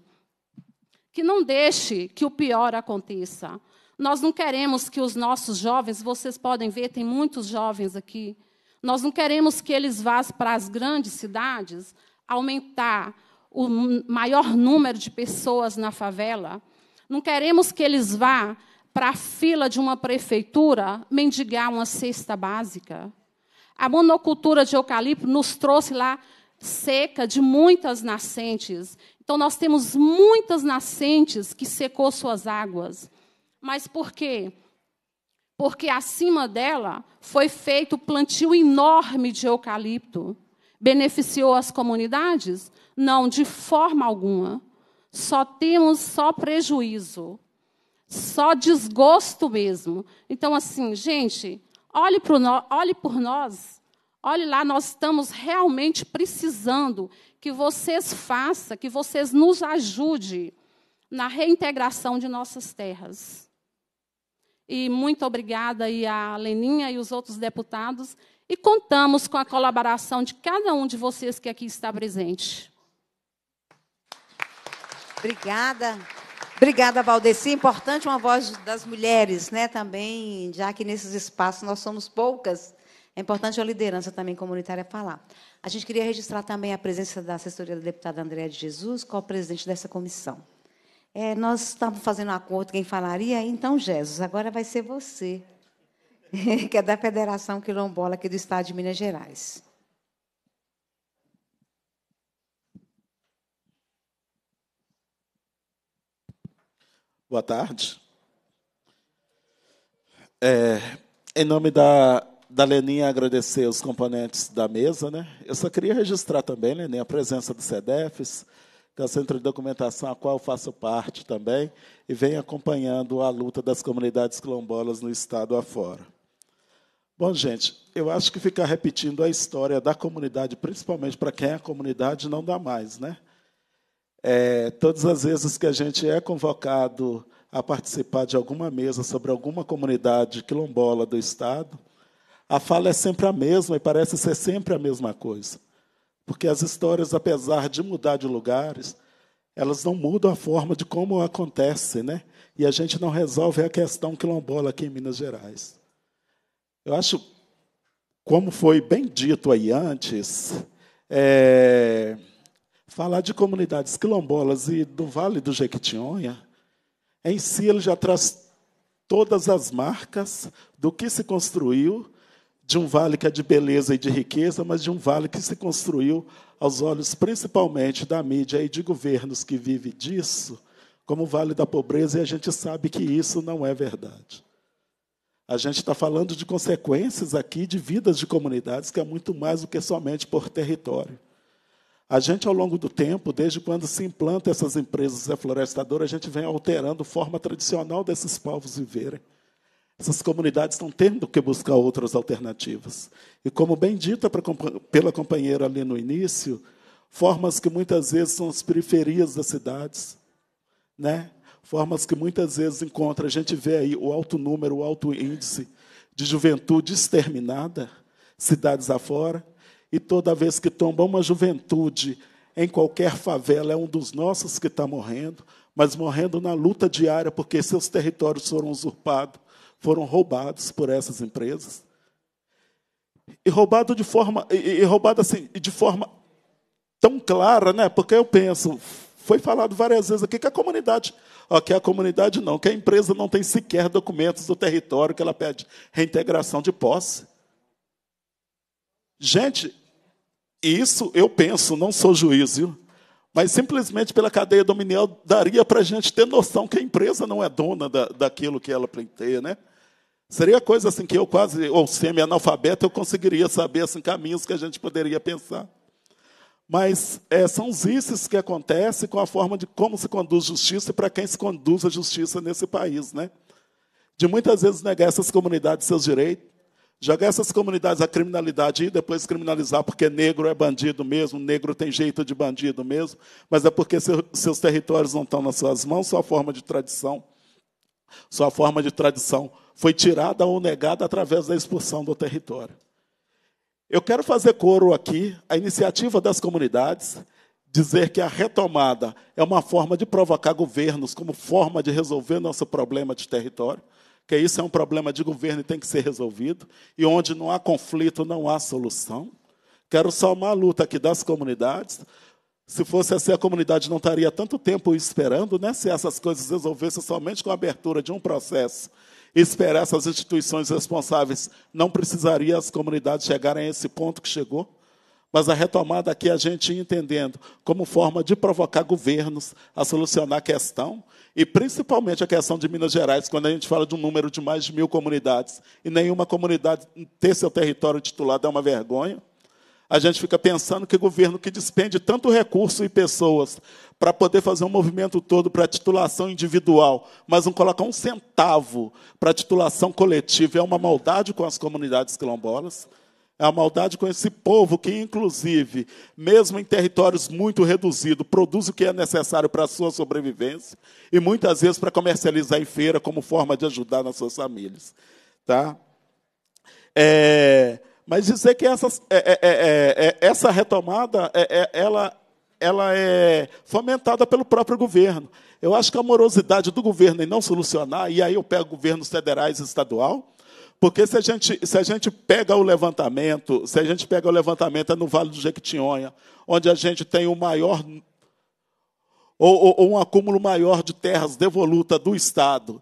Que não deixe que o pior aconteça. Nós não queremos que os nossos jovens, vocês podem ver, tem muitos jovens aqui. Nós não queremos que eles vá para as grandes cidades aumentar o maior número de pessoas na favela. Não queremos que eles vá para a fila de uma prefeitura mendigar uma cesta básica. A monocultura de eucalipto nos trouxe lá seca de muitas nascentes. Então, nós temos muitas nascentes que secou suas águas. Mas por quê? Porque acima dela foi feito plantio enorme de eucalipto. Beneficiou as comunidades? Não, de forma alguma. Só temos só prejuízo. Só desgosto mesmo. Então, assim, gente, Olhe, por nós, olhe por nós. Olhe lá, nós estamos realmente precisando que vocês façam, que vocês nos ajudem na reintegração de nossas terras. E muito obrigada aí a Leninha e os outros deputados. E contamos com a colaboração de cada um de vocês que aqui está presente. Obrigada. Obrigada, Valdeci. Importante uma voz das mulheres, né? Também, já que nesses espaços nós somos poucas, é importante a liderança também comunitária falar. A gente queria registrar também a presença da assessoria da deputada Andréa de Jesus, co-presidente dessa comissão. É, nós estávamos fazendo um acordo, quem falaria? Então, Jesus, agora vai ser você, [LAUGHS] que é da Federação Quilombola aqui do Estado de Minas Gerais. Boa tarde. É, em nome da, da Leninha, agradecer os componentes da mesa. Né? Eu só queria registrar também, Leninha, a presença do CEDEFES, que é o Centro de Documentação, a qual eu faço parte também, e venho acompanhando a luta das comunidades quilombolas no Estado afora. Bom, gente, eu acho que ficar repetindo a história da comunidade, principalmente para quem é a comunidade, não dá mais, né? É, todas as vezes que a gente é convocado a participar de alguma mesa sobre alguma comunidade quilombola do Estado, a fala é sempre a mesma e parece ser sempre a mesma coisa. Porque as histórias, apesar de mudar de lugares, elas não mudam a forma de como acontece, né? E a gente não resolve a questão quilombola aqui em Minas Gerais. Eu acho, como foi bem dito aí antes, é, Falar de comunidades quilombolas e do Vale do Jequitinhonha, em si ele já traz todas as marcas do que se construiu de um vale que é de beleza e de riqueza, mas de um vale que se construiu aos olhos principalmente da mídia e de governos que vivem disso, como o vale da pobreza, e a gente sabe que isso não é verdade. A gente está falando de consequências aqui de vidas de comunidades que é muito mais do que somente por território. A gente, ao longo do tempo, desde quando se implantam essas empresas reflorestadoras, a gente vem alterando a forma tradicional desses povos viverem. Essas comunidades estão tendo que buscar outras alternativas. E como bem dita pela companheira ali no início, formas que muitas vezes são as periferias das cidades, né? formas que muitas vezes encontra. A gente vê aí o alto número, o alto índice de juventude exterminada, cidades afora. E toda vez que tomba uma juventude em qualquer favela, é um dos nossos que está morrendo, mas morrendo na luta diária, porque seus territórios foram usurpados, foram roubados por essas empresas. E roubado de forma, e, e roubado assim, de forma tão clara, né? Porque eu penso, foi falado várias vezes aqui que a comunidade, ó, que a comunidade não, que a empresa não tem sequer documentos do território que ela pede reintegração de posse. Gente, isso eu penso, não sou juiz, viu? Mas simplesmente pela cadeia dominial daria para a gente ter noção que a empresa não é dona da, daquilo que ela planteia, né? Seria coisa assim que eu quase, ou semi-analfabeto, eu conseguiria saber assim, caminhos que a gente poderia pensar. Mas é, são os vícios que acontecem com a forma de como se conduz justiça e para quem se conduz a justiça nesse país. Né? De muitas vezes negar essas comunidades seus direitos, Jogar essas comunidades à criminalidade e depois criminalizar porque negro é bandido mesmo, negro tem jeito de bandido mesmo, mas é porque seus territórios não estão nas suas mãos, sua forma de tradição, sua forma de tradição foi tirada ou negada através da expulsão do território. Eu quero fazer coro aqui a iniciativa das comunidades, dizer que a retomada é uma forma de provocar governos como forma de resolver nosso problema de território que isso é um problema de governo e tem que ser resolvido, e onde não há conflito, não há solução. Quero só uma luta aqui das comunidades. Se fosse assim, a comunidade não estaria tanto tempo esperando, né? Se essas coisas resolvessem somente com a abertura de um processo, esperar essas instituições responsáveis, não precisaria as comunidades chegarem a esse ponto que chegou. Mas a retomada aqui é a gente entendendo como forma de provocar governos a solucionar a questão e principalmente a questão de Minas Gerais, quando a gente fala de um número de mais de mil comunidades e nenhuma comunidade ter seu território titulado é uma vergonha. A gente fica pensando que o governo que despende tanto recurso e pessoas para poder fazer um movimento todo para titulação individual, mas não colocar um centavo para titulação coletiva, é uma maldade com as comunidades quilombolas. É a maldade com esse povo que, inclusive, mesmo em territórios muito reduzidos, produz o que é necessário para a sua sobrevivência e muitas vezes para comercializar em feira como forma de ajudar nas suas famílias. Tá? É, mas dizer que essa, é é, é, é, essa retomada ela, ela é fomentada pelo próprio governo. Eu acho que a morosidade do governo em não solucionar, e aí eu pego governos federais e estadual porque se a gente, se a gente pega o levantamento, se a gente pega o levantamento é no Vale do Jequitinhonha, onde a gente tem o maior ou, ou, ou um acúmulo maior de terras devoluta do estado,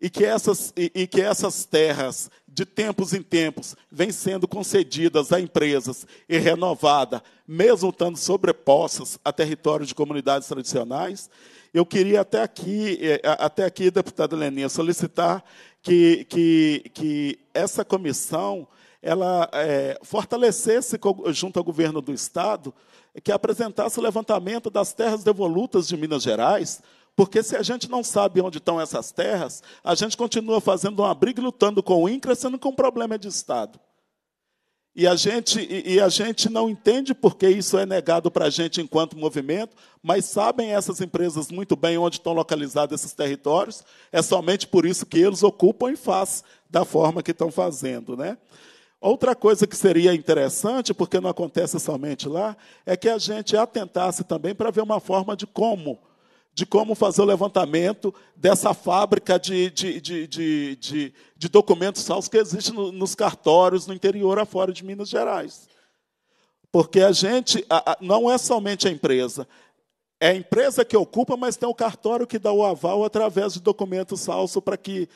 e que essas e, e que essas terras de tempos em tempos vêm sendo concedidas a empresas e renovada, mesmo estando sobrepostas a territórios de comunidades tradicionais, eu queria até aqui, eh, até aqui, deputada Leninha, solicitar que, que, que essa comissão ela é, fortalecesse junto ao governo do estado que apresentasse o levantamento das terras devolutas de Minas Gerais, porque se a gente não sabe onde estão essas terras, a gente continua fazendo uma briga e lutando com o INCRA, sendo que um problema é de estado. E a gente, e, e a gente não entende porque isso é negado para a gente enquanto movimento, mas sabem essas empresas muito bem onde estão localizados esses territórios. É somente por isso que eles ocupam e fazem da forma que estão fazendo. Né? Outra coisa que seria interessante, porque não acontece somente lá, é que a gente atentasse também para ver uma forma de como de como fazer o levantamento dessa fábrica de, de, de, de, de documentos falsos que existe no, nos cartórios no interior afora de Minas Gerais. Porque a gente a, a, não é somente a empresa. É a empresa que ocupa, mas tem o cartório que dá o aval através de documentos falsos para que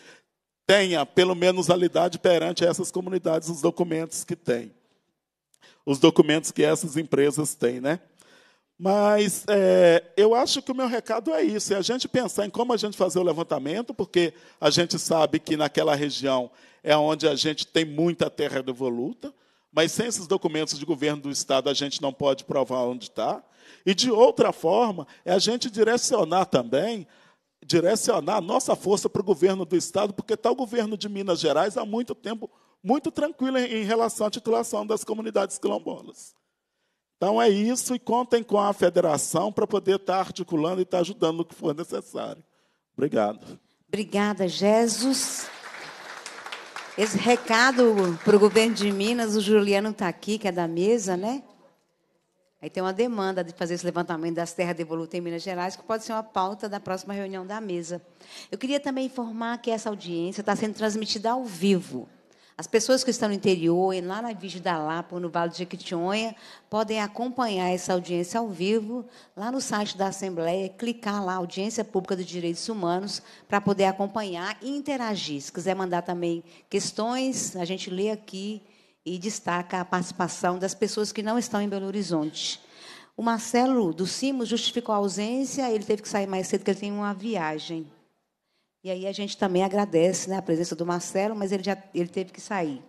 tenha, pelo menos, alidade perante essas comunidades os documentos que tem. Os documentos que essas empresas têm, né? Mas é, eu acho que o meu recado é isso: é a gente pensar em como a gente fazer o levantamento, porque a gente sabe que naquela região é onde a gente tem muita terra devoluta, mas sem esses documentos de governo do Estado a gente não pode provar onde está. E de outra forma, é a gente direcionar também direcionar a nossa força para o governo do Estado, porque está o governo de Minas Gerais há muito tempo muito tranquilo em relação à titulação das comunidades quilombolas. Então é isso, e contem com a federação para poder estar articulando e estar ajudando no que for necessário. Obrigado. Obrigada, Jesus. Esse recado para o governo de Minas, o Juliano está aqui, que é da mesa, né? Aí tem uma demanda de fazer esse levantamento das terras devolutas em Minas Gerais, que pode ser uma pauta da próxima reunião da mesa. Eu queria também informar que essa audiência está sendo transmitida ao vivo. As pessoas que estão no interior, lá na Vídeo da Lapa, no Vale do Jequitinhonha, podem acompanhar essa audiência ao vivo lá no site da Assembleia, clicar lá, Audiência Pública dos Direitos Humanos, para poder acompanhar e interagir. Se quiser mandar também questões, a gente lê aqui e destaca a participação das pessoas que não estão em Belo Horizonte. O Marcelo do Simo justificou a ausência, ele teve que sair mais cedo, porque ele tem uma viagem. E aí a gente também agradece né, a presença do Marcelo, mas ele já ele teve que sair.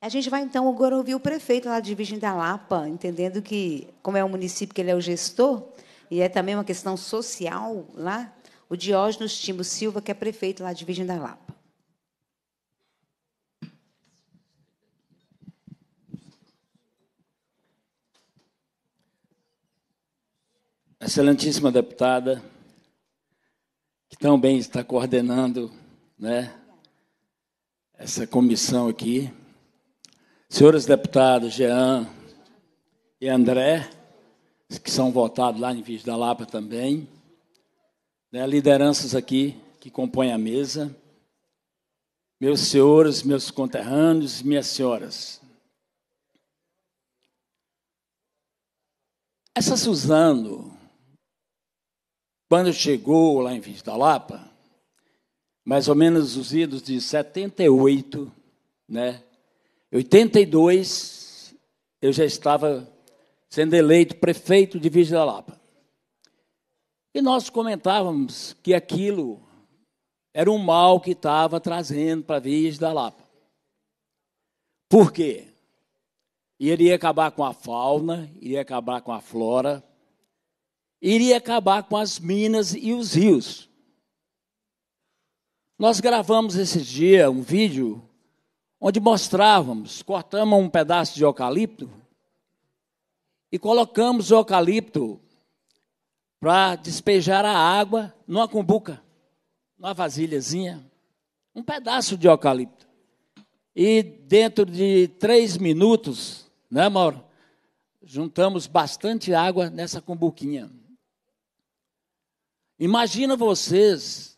A gente vai então agora ouvir o prefeito lá de Virgem da Lapa, entendendo que, como é um município que ele é o gestor, e é também uma questão social lá, o Diógenes Timo Silva, que é prefeito lá de Virgem da Lapa. Excelentíssima deputada, que também está coordenando né, essa comissão aqui. Senhores deputados Jean e André, que são votados lá em Vídeo da Lapa também. Né, lideranças aqui que compõem a mesa. Meus senhores, meus conterrâneos, minhas senhoras. Essa Suzano, quando chegou lá em Vinte Lapa, mais ou menos os idos de 78, né? 82, eu já estava sendo eleito prefeito de Vinte Lapa. E nós comentávamos que aquilo era um mal que estava trazendo para Vias Lapa. Por quê? Iria acabar com a fauna, iria acabar com a flora, iria acabar com as minas e os rios. Nós gravamos esse dia um vídeo onde mostrávamos, cortamos um pedaço de eucalipto e colocamos o eucalipto para despejar a água numa cumbuca, numa vasilhazinha, um pedaço de eucalipto. E dentro de três minutos, né, Mauro? Juntamos bastante água nessa cumbuquinha. Imagina vocês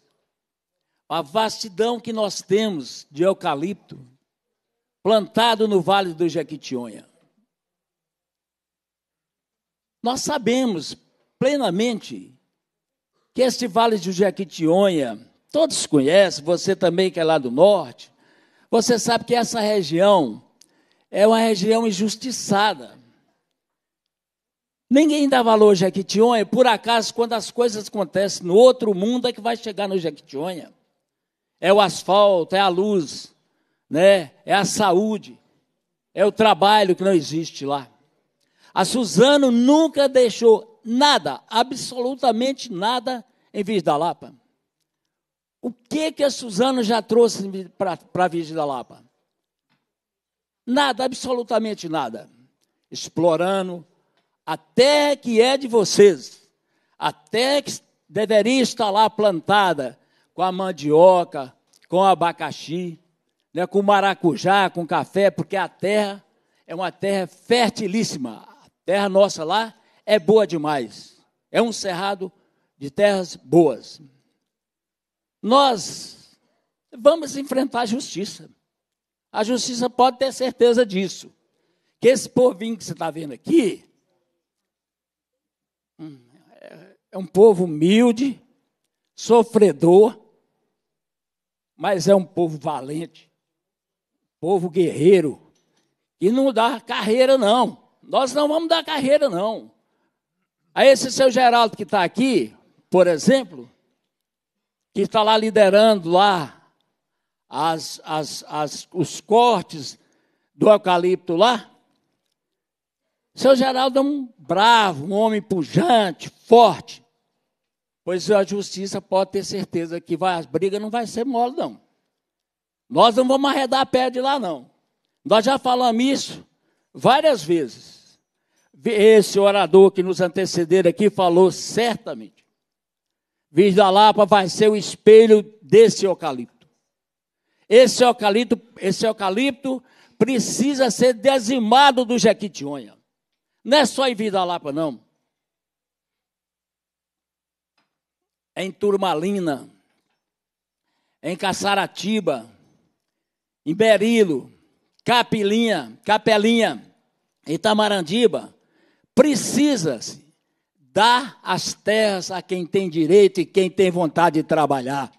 a vastidão que nós temos de eucalipto plantado no Vale do Jequitinhonha. Nós sabemos plenamente que este Vale do Jequitinhonha, todos conhecem, você também que é lá do norte, você sabe que essa região é uma região injustiçada. Ninguém dá valor ao Jequitinhonha, por acaso, quando as coisas acontecem no outro mundo, é que vai chegar no Jequitinhonha. É o asfalto, é a luz, né? é a saúde, é o trabalho que não existe lá. A Suzano nunca deixou nada, absolutamente nada, em Virgem da Lapa. O que, que a Suzano já trouxe para a Virgem da Lapa? Nada, absolutamente nada. Explorando, a terra que é de vocês, a terra que deveria estar lá plantada com a mandioca, com o abacaxi, né, com maracujá, com o café, porque a terra é uma terra fertilíssima. A terra nossa lá é boa demais. É um cerrado de terras boas. Nós vamos enfrentar a justiça. A justiça pode ter certeza disso. Que esse povinho que você está vendo aqui É um povo humilde, sofredor, mas é um povo valente, povo guerreiro. E não dá carreira, não. Nós não vamos dar carreira, não. A esse seu Geraldo que está aqui, por exemplo, que está lá liderando lá as, as, as, os cortes do eucalipto lá, seu Geraldo é um bravo, um homem pujante, forte, pois a justiça pode ter certeza que vai, as brigas não vai ser mole, não. Nós não vamos arredar pé de lá, não. Nós já falamos isso várias vezes. Esse orador que nos anteceder aqui falou certamente. Vida da Lapa vai ser o espelho desse eucalipto. Esse eucalipto, esse eucalipto precisa ser dizimado do Jequitinhonha. Não é só em Vida Lapa, não. em Turmalina, em Caçaratiba, em Berilo, Capilinha, Capelinha, Itamarandiba, precisa-se dar as terras a quem tem direito e quem tem vontade de trabalhar.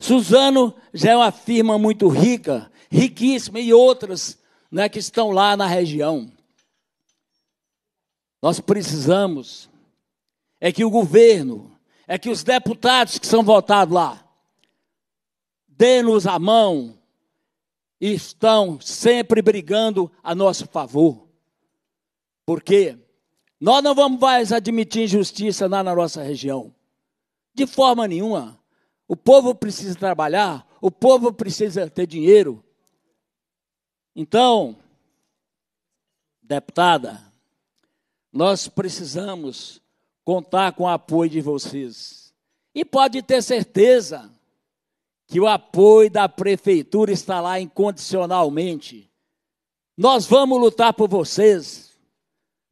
Suzano já é uma firma muito rica, riquíssima, e outras né, que estão lá na região. Nós precisamos é que o governo é que os deputados que são votados lá dê-nos a mão e estão sempre brigando a nosso favor. Porque nós não vamos mais admitir injustiça lá na nossa região. De forma nenhuma. O povo precisa trabalhar, o povo precisa ter dinheiro. Então, deputada, nós precisamos contar com o apoio de vocês. E pode ter certeza que o apoio da prefeitura está lá incondicionalmente. Nós vamos lutar por vocês.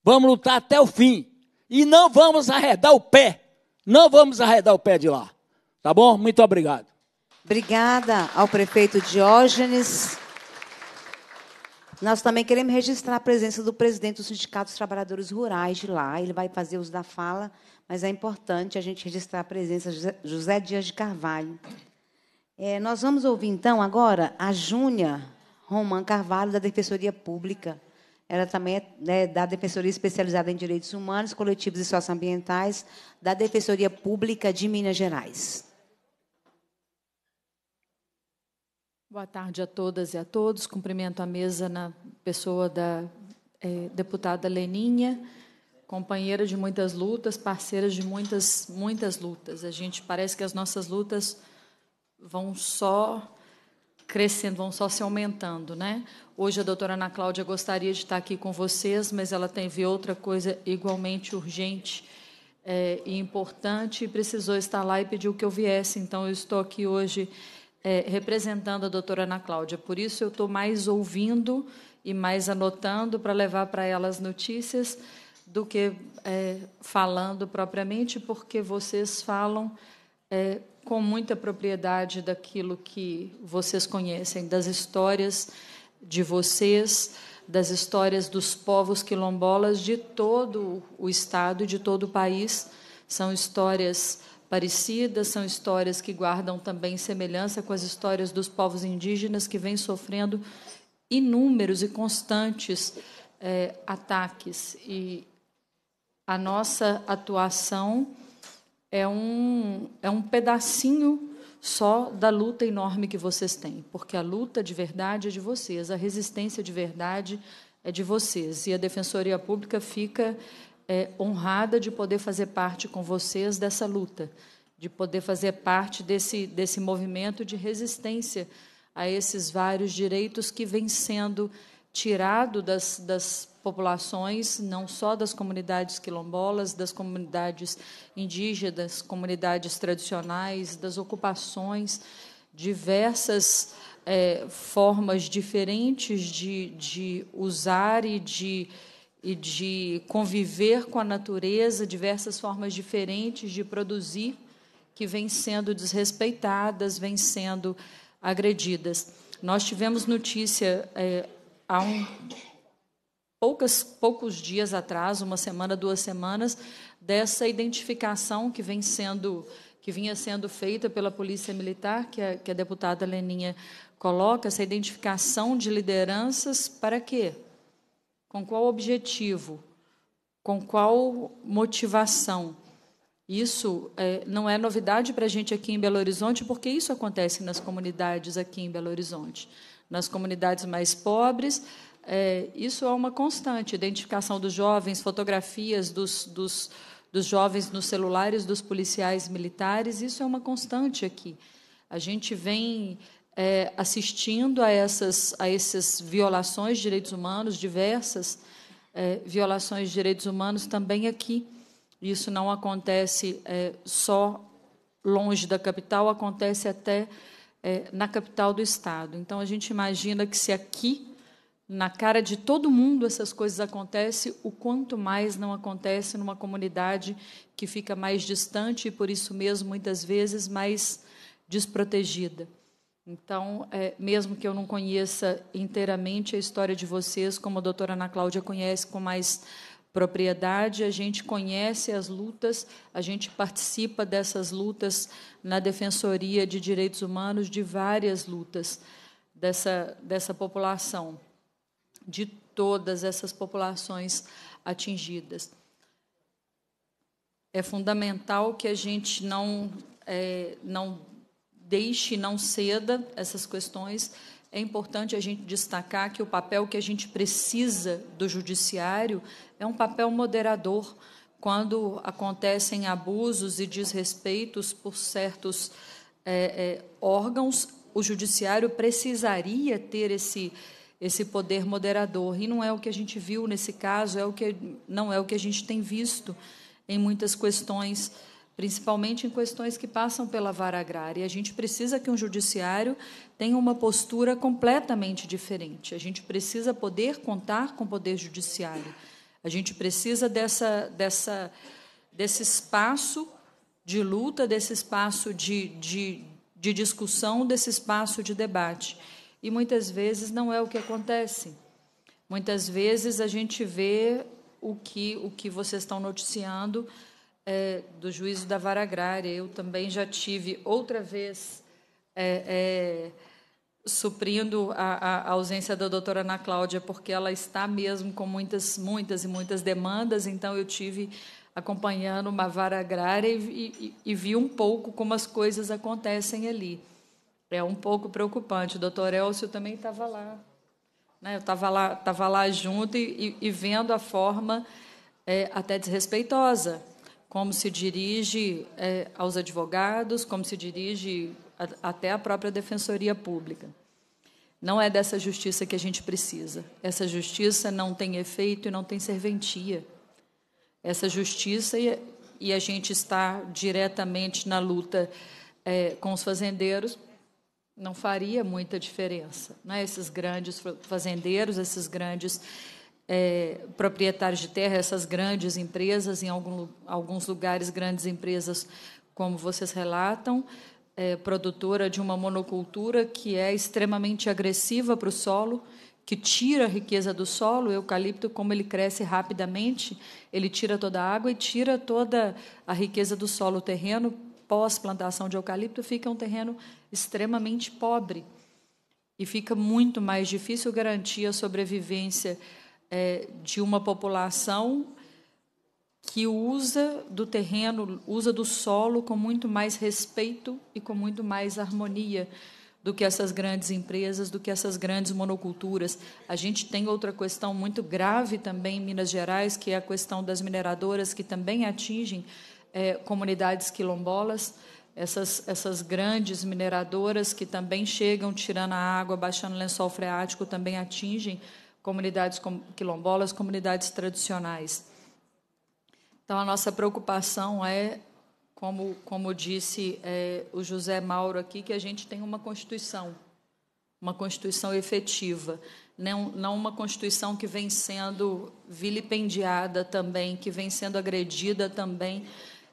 Vamos lutar até o fim. E não vamos arredar o pé. Não vamos arredar o pé de lá. Tá bom? Muito obrigado. Obrigada ao prefeito Diógenes. Nós também queremos registrar a presença do presidente do Sindicato dos Trabalhadores Rurais de lá. Ele vai fazer uso da fala, mas é importante a gente registrar a presença de José Dias de Carvalho. É, nós vamos ouvir, então, agora a Júnia Romã Carvalho, da Defensoria Pública. Ela também é né, da Defensoria Especializada em Direitos Humanos, Coletivos e Socioambientais, da Defensoria Pública de Minas Gerais. Boa tarde a todas e a todos. Cumprimento a mesa na pessoa da é, deputada Leninha, companheira de muitas lutas, parceira de muitas, muitas lutas. A gente parece que as nossas lutas vão só crescendo, vão só se aumentando, né? Hoje a doutora Ana Cláudia gostaria de estar aqui com vocês, mas ela teve outra coisa igualmente urgente é, e importante e precisou estar lá e pediu que eu viesse. Então eu estou aqui hoje é, representando a doutora Ana Cláudia. Por isso, eu estou mais ouvindo e mais anotando para levar para elas notícias do que é, falando propriamente, porque vocês falam é, com muita propriedade daquilo que vocês conhecem, das histórias de vocês, das histórias dos povos quilombolas de todo o estado e de todo o país. São histórias parecidas, são histórias que guardam também semelhança com as histórias dos povos indígenas que vêm sofrendo inúmeros e constantes é, ataques. E a nossa atuação é um, é um pedacinho só da luta enorme que vocês têm, porque a luta de verdade é de vocês, a resistência de verdade é de vocês. E a Defensoria Pública fica é, honrada de poder fazer parte com vocês dessa luta, de poder fazer parte desse, desse movimento de resistência a esses vários direitos que vem sendo tirado das, das populações, não só das comunidades quilombolas, das comunidades indígenas, comunidades tradicionais, das ocupações, diversas é, formas diferentes de, de usar e de e de conviver com a natureza, diversas formas diferentes de produzir, que vêm sendo desrespeitadas, vêm sendo agredidas. Nós tivemos notícia é, há um, poucas, poucos dias atrás, uma semana, duas semanas, dessa identificação que vem sendo que vinha sendo feita pela Polícia Militar, que a, que a deputada Leninha coloca, essa identificação de lideranças para quê? Com qual objetivo? Com qual motivação? Isso é, não é novidade para a gente aqui em Belo Horizonte, porque isso acontece nas comunidades aqui em Belo Horizonte. Nas comunidades mais pobres, é, isso é uma constante. Identificação dos jovens, fotografias dos, dos, dos jovens nos celulares dos policiais militares, isso é uma constante aqui. A gente vem é, assistindo a essas, a essas violações de direitos humanos, diversas é, violações de direitos humanos também aqui. Isso não acontece é, só longe da capital, acontece até é, na capital do Estado. Então, a gente imagina que se aqui, na cara de todo mundo, essas coisas acontecem, o quanto mais não acontece numa comunidade que fica mais distante e, por isso mesmo, muitas vezes, mais desprotegida. Então, é, mesmo que eu não conheça inteiramente a história de vocês, como a doutora Ana Cláudia conhece com mais propriedade, a gente conhece as lutas, a gente participa dessas lutas na Defensoria de Direitos Humanos, de várias lutas dessa, dessa população, de todas essas populações atingidas. É fundamental que a gente não, é, não deixe, não ceda essas questões. É importante a gente destacar que o papel que a gente precisa do judiciário é um papel moderador. Quando acontecem abusos e desrespeitos por certos é, é, órgãos, o judiciário precisaria ter esse esse poder moderador e não é o que a gente viu nesse caso, é o que não é o que a gente tem visto em muitas questões principalmente em questões que passam pela vara agrária. E a gente precisa que um judiciário tenha uma postura completamente diferente. A gente precisa poder contar com o poder judiciário. A gente precisa dessa, dessa, desse espaço de luta, desse espaço de, de, de discussão, desse espaço de debate. E muitas vezes não é o que acontece. Muitas vezes a gente vê o que, o que vocês estão noticiando é, do juízo da vara agrária. Eu também já tive outra vez é, é, suprindo a, a, ausência da doutora Ana Cláudia, porque ela está mesmo com muitas, muitas e muitas demandas, então eu tive acompanhando uma vara agrária e, e, e vi um pouco como as coisas acontecem ali. É um pouco preocupante. O doutor Elcio também estava lá né? eu estava lá, tava lá junto e, e, vendo a forma é, até desrespeitosa como se dirige é, aos advogados, como se dirige a, até à própria defensoria pública. Não é dessa justiça que a gente precisa. Essa justiça não tem efeito e não tem serventia. Essa justiça, e, e a gente está diretamente na luta é, com os fazendeiros, não faria muita diferença. Né? Esses grandes fazendeiros, esses grandes é, proprietários de terra, essas grandes empresas, em algum, alguns lugares, grandes empresas, como vocês relatam, é, produtora de uma monocultura que é extremamente agressiva para o solo, que tira a riqueza do solo. O eucalipto, como ele cresce rapidamente, ele tira toda a água e tira toda a riqueza do solo. O terreno pós-plantação de eucalipto fica um terreno extremamente pobre e fica muito mais difícil garantir a sobrevivência é, de uma população que usa do terreno, usa do solo com muito mais respeito e com muito mais harmonia do que essas grandes empresas, do que essas grandes monoculturas. A gente tem outra questão muito grave também em Minas Gerais, que é a questão das mineradoras, que também atingem é, comunidades quilombolas. Essas, essas grandes mineradoras que também chegam tirando a água, baixando o lençol freático, também atingem comunidades quilombolas, comunidades tradicionais. Então, a nossa preocupação é, como, como disse é, o José Mauro aqui, que a gente tem uma Constituição, uma Constituição efetiva, não, não uma Constituição que vem sendo vilipendiada também, que vem sendo agredida também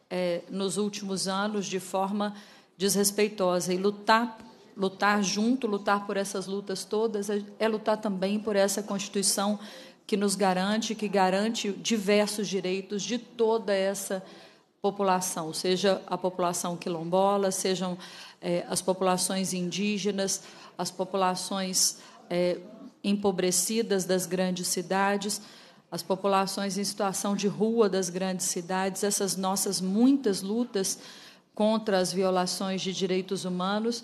é, nos últimos anos de forma desrespeitosa. E lutar lutar junto, lutar por essas lutas todas, é, é, lutar também por essa Constituição que nos garante, que garante diversos direitos de toda essa população, seja a população quilombola, sejam é, as populações indígenas, as populações é, empobrecidas das grandes cidades, as populações em situação de rua das grandes cidades, essas nossas muitas lutas contra as violações de direitos humanos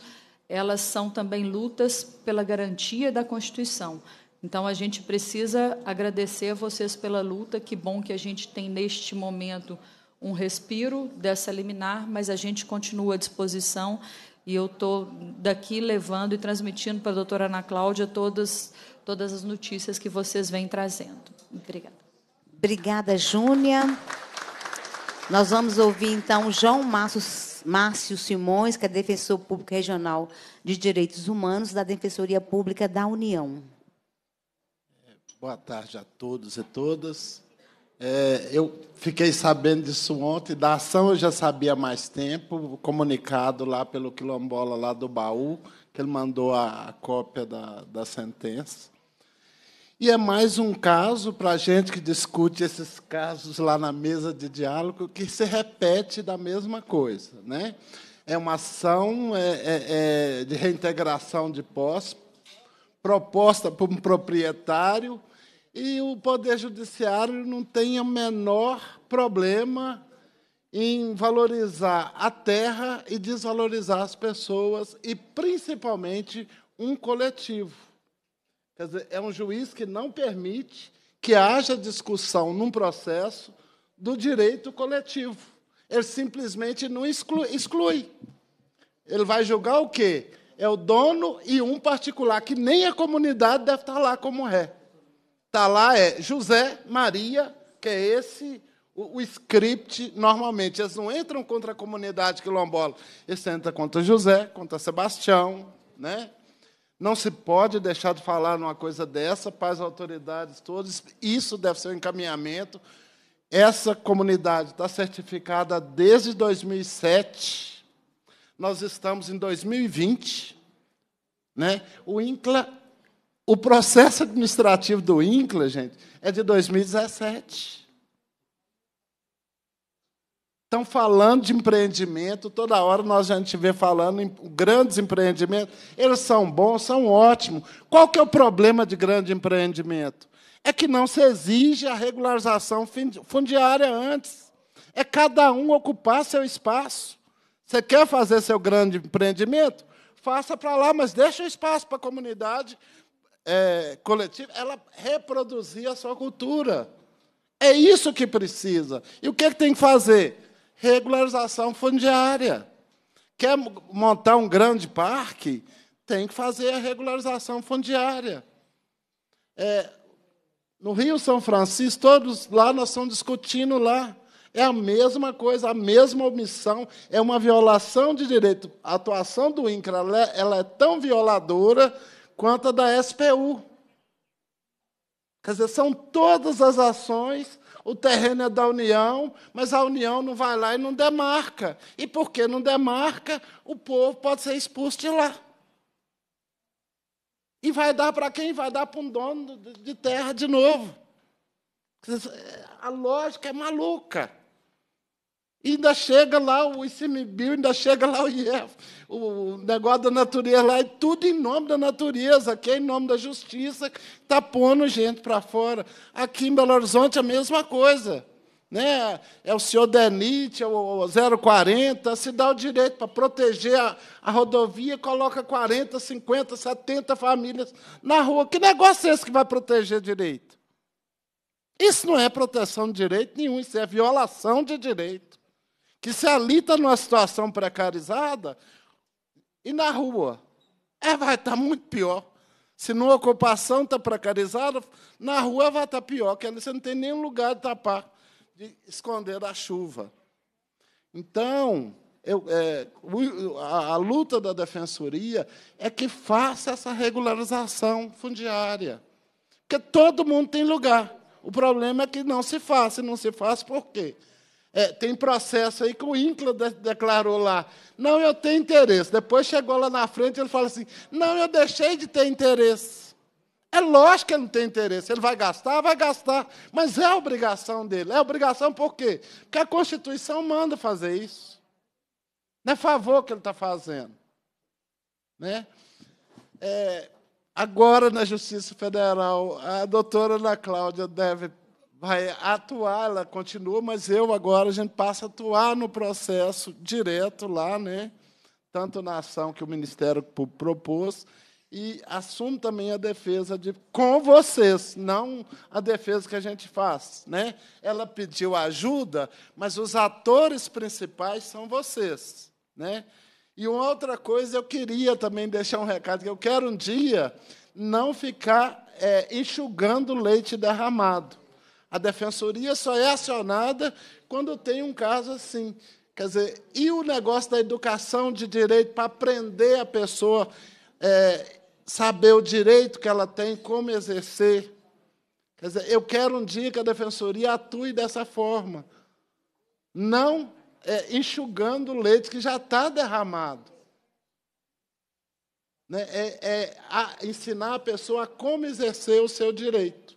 elas são também lutas pela garantia da Constituição. Então, a gente precisa agradecer a vocês pela luta. Que bom que a gente tem, neste momento, um respiro dessa liminar, mas a gente continua à disposição. E eu estou daqui levando e transmitindo para a doutora Ana Cláudia todas, todas as notícias que vocês vêm trazendo. Obrigada. Obrigada, Júnia. Nós vamos ouvir, então, João Massos Márcio Simões, que é defensor público regional de direitos humanos da Defensoria Pública da União. Boa tarde a todos e todas. É, eu fiquei sabendo disso ontem, da ação eu já sabia há mais tempo, comunicado lá pelo quilombola lá do baú, que ele mandou a, a cópia da, da sentença. E é mais um caso para a gente que discute esses casos lá na mesa de diálogo que se repete da mesma coisa. Né? É uma ação é, é, é, de reintegração de posse proposta por um proprietário e o Poder Judiciário não tem o menor problema em valorizar a terra e desvalorizar as pessoas e, principalmente, um coletivo. Quer dizer, é um juiz que não permite que haja discussão num processo do direito coletivo. Ele simplesmente não exclui. exclui. Ele vai julgar o quê? É o dono e um particular, que nem a comunidade deve estar lá como ré. Está lá é José, Maria, que é esse o, o, script normalmente. Eles não entram contra a comunidade quilombola. Eles entram contra José, contra Sebastião, né? Não se pode deixar de falar numa coisa dessa para as autoridades todas. Isso deve ser um encaminhamento. Essa comunidade está certificada desde 2007. Nós estamos em 2020. Né? O INCLA, o processo administrativo do INCLA, gente, é de 2017. Estão falando de empreendimento, toda hora nós já gente vê falando em grandes empreendimentos. Eles são bons, são ótimos. Qual que é o problema de grande empreendimento? É que não se exige a regularização fundiária antes. É cada um ocupar seu espaço. Você quer fazer seu grande empreendimento? Faça para lá, mas deixa o espaço para a comunidade é, coletiva ela reproduzir a sua cultura. É isso que precisa. E o que, é que tem que fazer? regularização fundiária. Quer montar um grande parque? Tem que fazer a regularização fundiária. É, no Rio São Francisco, todos lá nós estamos discutindo lá. É a mesma coisa, a mesma omissão, é uma violação de direito. A atuação do INCRA ela é, é tão violadora quanto a da SPU. Quer dizer, são todas as ações o terreno é da União, mas a União não vai lá e não demarca. E porque não demarca, o povo pode ser expulso de lá. E vai dar para quem? Vai dar para um dono de terra de novo. A lógica é maluca. E ainda chega lá o ICMBio, ainda chega lá o IEF, o negócio da natureza lá, e é tudo em nome da natureza, aqui é em nome da justiça, está pondo gente para fora. Aqui em Belo Horizonte é a mesma coisa. Né? É o senhor Denit, é o 040, se dá o direito para proteger a, a, rodovia, coloca 40, 50, 70 famílias na rua. Que negócio é esse que vai proteger direito? Isso não é proteção de direito nenhum, isso é violação de direito que se ali está numa situação precarizada, e na rua? É, vai estar tá muito pior. Se numa ocupação está precarizada, na rua vai estar tá pior, porque ali você não tem nenhum lugar de tapar, de esconder a chuva. Então, eu, é, a, a luta da defensoria é que faça essa regularização fundiária. Porque todo mundo tem lugar. O problema é que não se faz. E não se faz por quê? É, tem processo aí que o Incla de, declarou lá. Não, eu tenho interesse. Depois chegou lá na frente e ele fala assim: não, eu deixei de ter interesse. É lógico que ele não tem interesse. Ele vai gastar, vai gastar. Mas é obrigação dele. É obrigação por quê? Porque a Constituição manda fazer isso. Não é favor que ele está fazendo. Né? É, agora, na Justiça Federal, a doutora Ana Cláudia deve vai atuar, ela continua, mas eu agora a gente passa a atuar no processo direto lá, né? tanto na ação que o Ministério propôs, e assumo também a defesa de com vocês, não a defesa que a gente faz. Né? Ela pediu ajuda, mas os atores principais são vocês. Né? E uma outra coisa, eu queria também deixar um recado, que eu quero um dia não ficar é, enxugando leite derramado. A defensoria só é acionada quando tem um caso assim. Quer dizer, e o negócio da educação de direito para aprender a pessoa é, saber o direito que ela tem, como exercer? Quer dizer, eu quero um dia que a defensoria atue dessa forma, não é, enxugando o leite que já está derramado. Né? É, é a ensinar a pessoa a como exercer o seu direito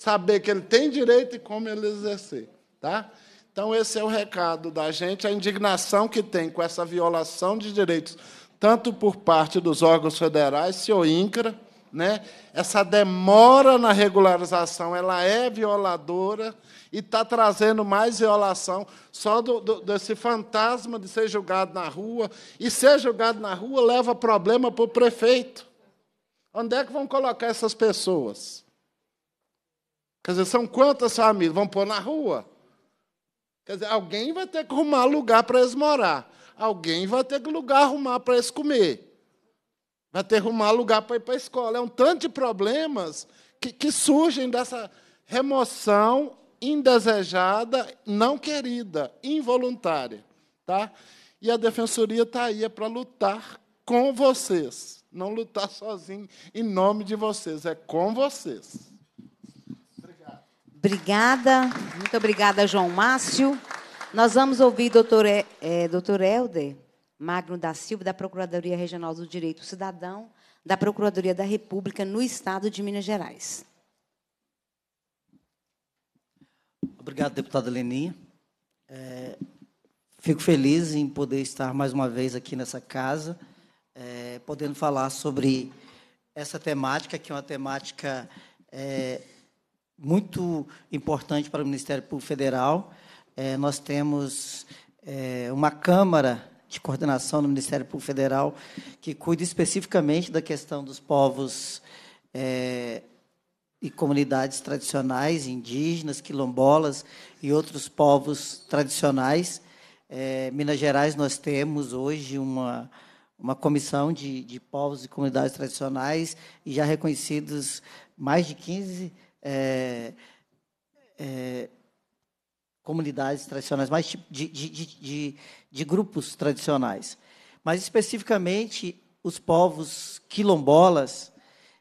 saber que ele tem direito e como ele exercer. Tá? Então, esse é o recado da gente, a indignação que tem com essa violação de direitos, tanto por parte dos órgãos federais, se o INCRA, né? essa demora na regularização ela é violadora e está trazendo mais violação só do, do, desse fantasma de ser julgado na rua. E ser julgado na rua leva problema para o prefeito. Onde é que vão colocar essas pessoas? Quer dizer, são quantas famílias? Vão pôr na rua. Quer dizer, alguém vai ter que arrumar lugar para eles morar. Alguém vai ter que lugar arrumar para eles comer. Vai ter que arrumar lugar para ir para a escola. É um tanto de problemas que, que surgem dessa remoção indesejada, não querida, involuntária. Tá? E a defensoria está aí é para lutar com vocês, não lutar sozinho em nome de vocês, é com vocês. Obrigada, muito obrigada, João Márcio. Nós vamos ouvir doutor, é, doutor Helder Magno da Silva, da Procuradoria Regional do Direito Cidadão, da Procuradoria da República no Estado de Minas Gerais. Obrigado, deputada Leninha. É, fico feliz em poder estar mais uma vez aqui nessa casa, é, podendo falar sobre essa temática, que é uma temática é, muito importante para o Ministério Público Federal. É, nós temos é, uma Câmara de Coordenação no Ministério Público Federal que cuida especificamente da questão dos povos é, e comunidades tradicionais, indígenas, quilombolas e outros povos tradicionais. É, Minas Gerais, nós temos hoje uma, uma comissão de, de povos e comunidades tradicionais e já reconhecidos mais de 15 é, é, comunidades tradicionais, mais tipo de, de, de, de grupos tradicionais. Mas, especificamente, os povos quilombolas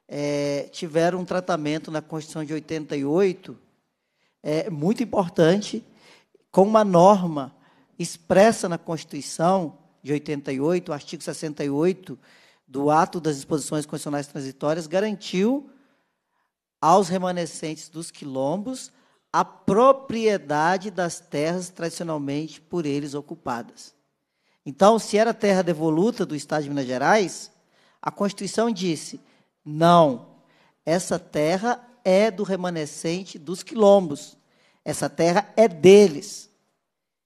é, tiveram um tratamento na Constituição de 88 é, muito importante, com uma norma expressa na Constituição de 88, o artigo 68 do Ato das Disposições Constitucionais Transitórias, garantiu aos remanescentes dos quilombos a propriedade das terras tradicionalmente por eles ocupadas. Então, se era terra devoluta do Estado de Minas Gerais, a Constituição disse: não, essa terra é do remanescente dos quilombos, essa terra é deles.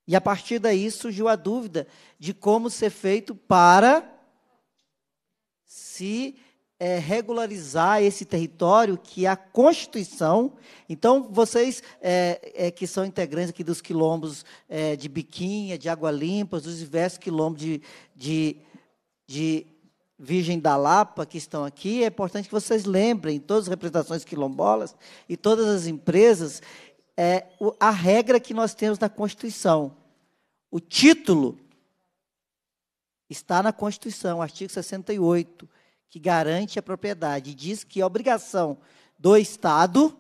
E a partir daí surgiu a dúvida de como ser feito para se é, regularizar esse território que é a Constituição. Então, vocês é, é, que são integrantes aqui dos quilombos é, de Biquinha, de Água Limpa, dos diversos quilombos de, de, de Virgem da Lapa que estão aqui, é importante que vocês lembrem, todas as representações quilombolas e todas as empresas, é, a regra que nós temos na Constituição. O título está na Constituição, artigo 68 que garante a propriedade. Diz que é obrigação do Estado,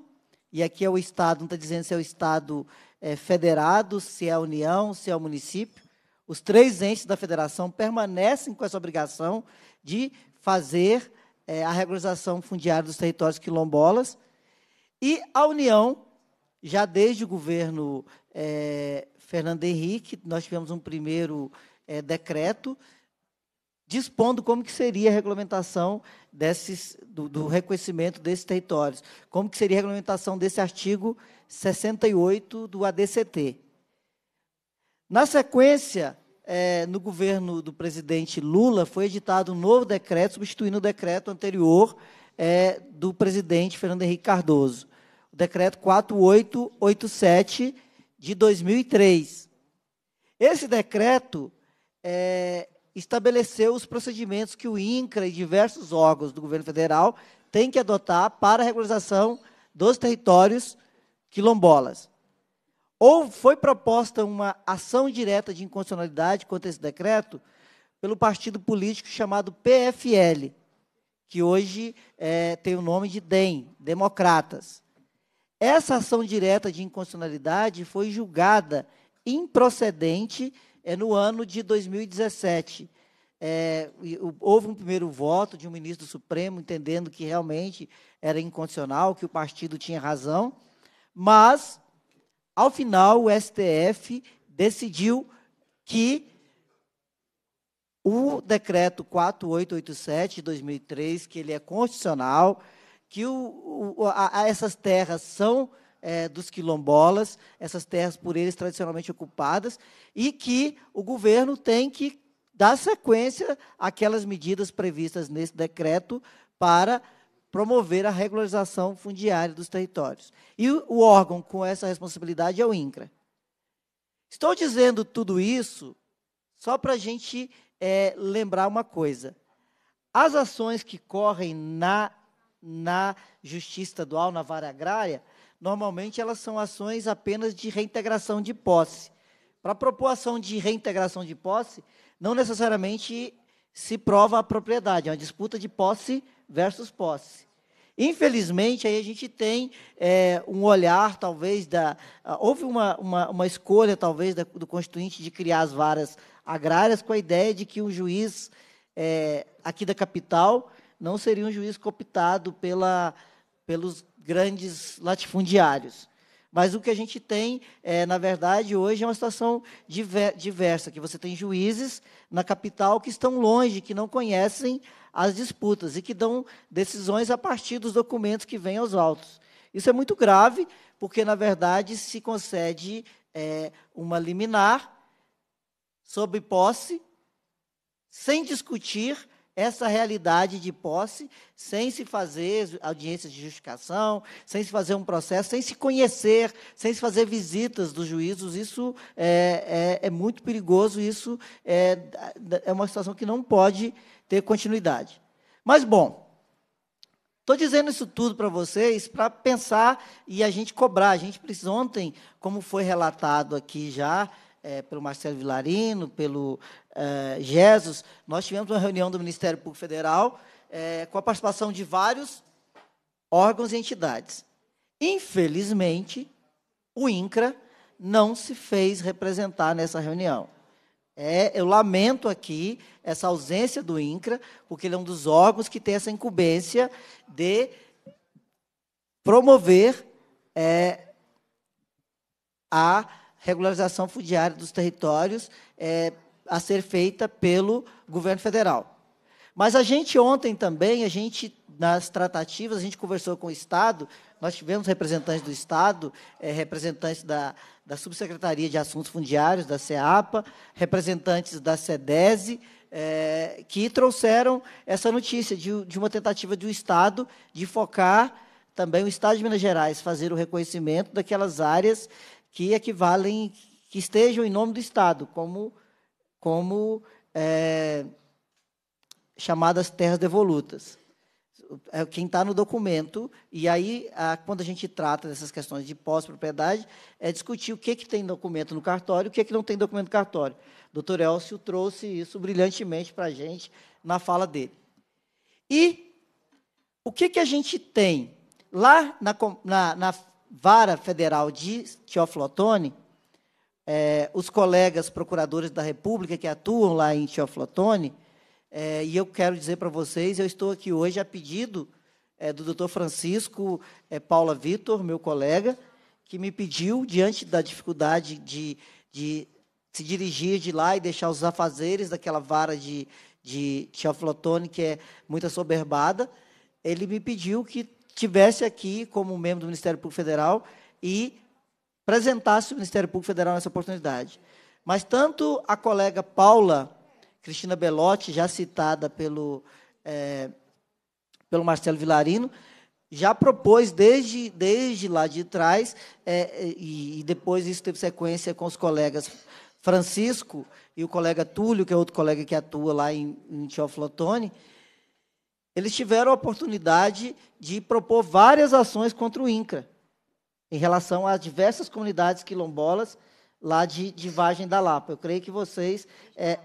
e aqui é o Estado, não está dizendo se é o Estado é, federado, se é a União, se é o município. Os três entes da federação permanecem com essa obrigação de fazer é, a regularização fundiária dos territórios quilombolas. E a União, já desde o governo é, Fernando Henrique, nós tivemos um primeiro é, decreto dispondo como que seria a regulamentação desses, do, do, reconhecimento desses territórios, como que seria a regulamentação desse artigo 68 do ADCT. Na sequência, é, no governo do presidente Lula, foi editado um novo decreto, substituindo o decreto anterior é, do presidente Fernando Henrique Cardoso, o decreto 4887 de 2003. Esse decreto é, estabeleceu os procedimentos que o INCRA e diversos órgãos do governo federal têm que adotar para a regularização dos territórios quilombolas. Ou foi proposta uma ação direta de inconstitucionalidade contra esse decreto pelo partido político chamado PFL, que hoje é, tem o nome de DEM, Democratas. Essa ação direta de inconstitucionalidade foi julgada improcedente é, no ano de 2017. É, houve um primeiro voto de um ministro do Supremo entendendo que realmente era incondicional, que o partido tinha razão, mas, ao final, o STF decidiu que o decreto 4887 de 2003, que ele é constitucional, que o, o, a, essas terras são é, dos quilombolas, essas terras por eles tradicionalmente ocupadas, e que o governo tem que dar sequência àquelas medidas previstas nesse decreto para promover a regularização fundiária dos territórios. E o órgão com essa responsabilidade é o INCRA. Estou dizendo tudo isso só para a gente é, lembrar uma coisa. As ações que correm na, na justiça estadual, na vara agrária, normalmente elas são ações apenas de reintegração de posse. Para propor ação de reintegração de posse, não necessariamente se prova a propriedade, é uma disputa de posse versus posse. Infelizmente, aí a gente tem é, um olhar, talvez, da. Ah, houve uma, uma, uma escolha, talvez, da, do Constituinte de criar as varas agrárias com a ideia de que um juiz é, aqui da capital não seria um juiz cooptado pela, pelos grandes latifundiários. Mas o que a gente tem, é, na verdade, hoje é uma situação diver diversa, que você tem juízes na capital que estão longe, que não conhecem as disputas e que dão decisões a partir dos documentos que vêm aos autos. Isso é muito grave, porque, na verdade, se concede é, uma liminar sob posse, sem discutir essa realidade de posse sem se fazer audiências de justificação, sem se fazer um processo, sem se conhecer, sem se fazer visitas dos juízos. Isso é, é, é muito perigoso, isso é, é uma situação que não pode ter continuidade. Mas, bom, Estou dizendo isso tudo para vocês para pensar e a gente cobrar. A gente precisa, ontem, como foi relatado aqui já é, pelo Marcelo Vilarino, pelo eh, Jesus, nós tivemos uma reunião do Ministério Público Federal é, com a participação de vários órgãos e entidades. Infelizmente, o INCRA não se fez representar nessa reunião. É, eu lamento aqui essa ausência do INCRA, porque ele é um dos órgãos que tem essa incumbência de promover é, a regularização fundiária dos territórios, é, a ser feita pelo governo federal. Mas a gente ontem também, a gente nas tratativas, a gente conversou com o Estado, nós tivemos representantes do Estado, é, representantes da, da Subsecretaria de Assuntos Fundiários, da CEAPA, representantes da SEDESE, é, que trouxeram essa notícia de, de uma tentativa do Estado de focar também o Estado de Minas Gerais fazer o reconhecimento daquelas áreas que equivalem, que estejam em nome do Estado, como como é, chamadas terras devolutas. É quem está no documento, e aí, a, quando a gente trata dessas questões de pós-propriedade, é discutir o que, que tem documento no cartório e o que, que não tem documento no cartório. O doutor Elcio trouxe isso brilhantemente para a gente na fala dele. E o que, que a gente tem? Lá na, na, na Vara Federal de Teoflotone, é, os colegas procuradores da República que atuam lá em Tioflotone, é, e eu quero dizer para vocês, eu estou aqui hoje a pedido é, do doutor Francisco é, Paula Vitor, meu colega, que me pediu, diante da dificuldade de, de se dirigir de lá e deixar os afazeres daquela vara de, de que é muito assoberbada, ele me pediu que tivesse aqui como membro do Ministério Público Federal e apresentasse o Ministério Público Federal nessa oportunidade. Mas tanto a colega Paula Cristina Belotti, já citada pelo, é, pelo Marcelo Vilarino, já propôs desde, desde lá de trás, é, e, e, depois isso teve sequência com os colegas Francisco e o colega Túlio, que é outro colega que atua lá em, em eles tiveram a oportunidade de propor várias ações contra o INCRA em relação a diversas comunidades quilombolas lá de, de Vargem da Lapa. Eu creio que vocês. É,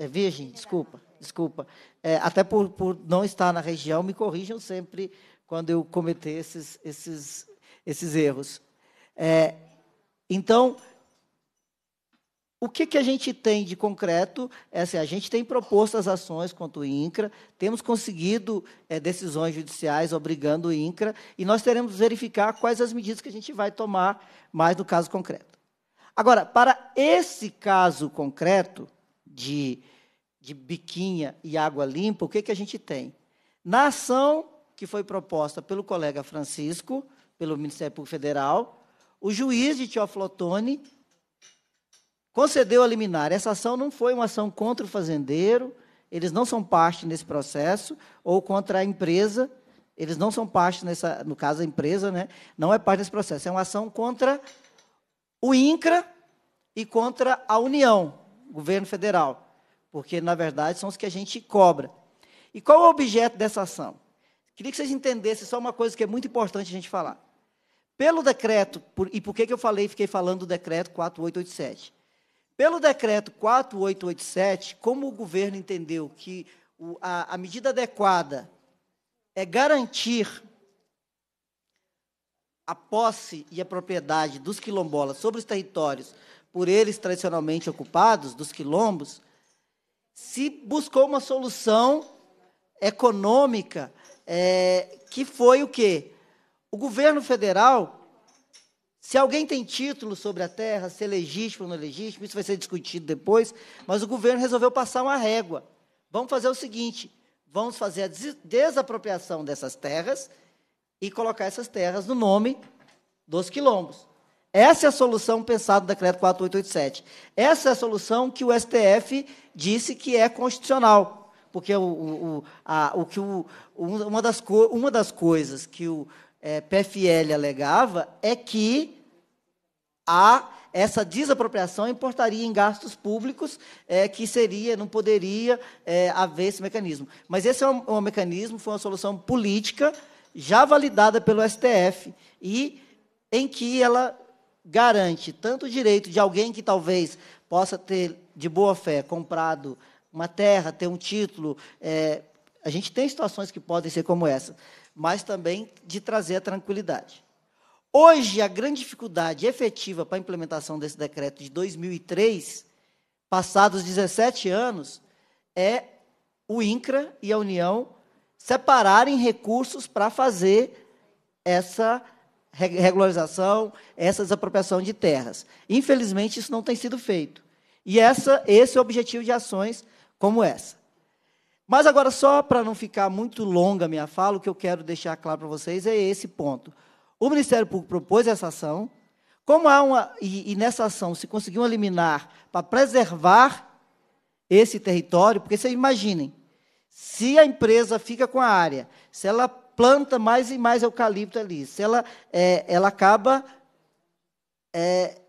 é virgem, desculpa, desculpa. É, até por, por não estar na região, me corrijam sempre quando eu cometer esses, esses, esses erros. É, então, o que, que a gente tem de concreto? É assim, a gente tem proposto as ações contra o INCRA, temos conseguido é, decisões judiciais obrigando o INCRA, e nós teremos verificar quais as medidas que a gente vai tomar mais no caso concreto. Agora, para esse caso concreto de, de biquinha e água limpa, o que, que a gente tem? Na ação que foi proposta pelo colega Francisco, pelo Ministério Público Federal, o juiz de Teoflotone concedeu a liminar. Essa ação não foi uma ação contra o fazendeiro, eles não são parte nesse processo, ou contra a empresa, eles não são parte nessa, no caso a empresa, né, não é parte desse processo. É uma ação contra o INCRA e contra a União, governo federal, porque na verdade são os que a gente cobra. E qual é o objeto dessa ação? Queria que vocês entendessem só uma coisa que é muito importante a gente falar. Pelo decreto, por, e por que, que eu falei, fiquei falando do decreto 4887? Pelo decreto 4887, como o governo entendeu que o, a, a medida adequada é garantir a posse e a propriedade dos quilombolas sobre os territórios por eles tradicionalmente ocupados, dos quilombos, se buscou uma solução econômica, é, que foi o quê? O governo federal se alguém tem título sobre a terra, se é legítimo ou não é legítimo, isso vai ser discutido depois, mas o governo resolveu passar uma régua. Vamos fazer o seguinte: vamos fazer a desapropriação dessas terras e colocar essas terras no nome dos quilombos. Essa é a solução pensada no decreto 4887. Essa é a solução que o STF disse que é constitucional, porque o, o, a, o que o, uma, das co, uma das coisas que o é, PFL alegava é que a essa desapropriação importaria em gastos públicos é, que seria, não poderia é, haver esse mecanismo. Mas esse é um, é um, mecanismo, foi uma solução política já validada pelo STF e em que ela garante tanto o direito de alguém que talvez possa ter de boa fé comprado uma terra, ter um título. É, a gente tem situações que podem ser como essa mas também de trazer a tranquilidade. Hoje, a grande dificuldade efetiva para a implementação desse decreto de 2003, passados 17 anos, é o INCRA e a União separarem recursos para fazer essa regularização, essa desapropriação de terras. Infelizmente, isso não tem sido feito. E essa, esse é o objetivo de ações como essa. Mas agora, só para não ficar muito longa a minha fala, o que eu quero deixar claro para vocês é esse ponto. O Ministério Público propôs essa ação, como há uma. E, e nessa ação se conseguiu eliminar para preservar esse território, porque vocês imaginem, se a empresa fica com a área, se ela planta mais e mais eucalipto ali, se ela, é, ela acaba. É,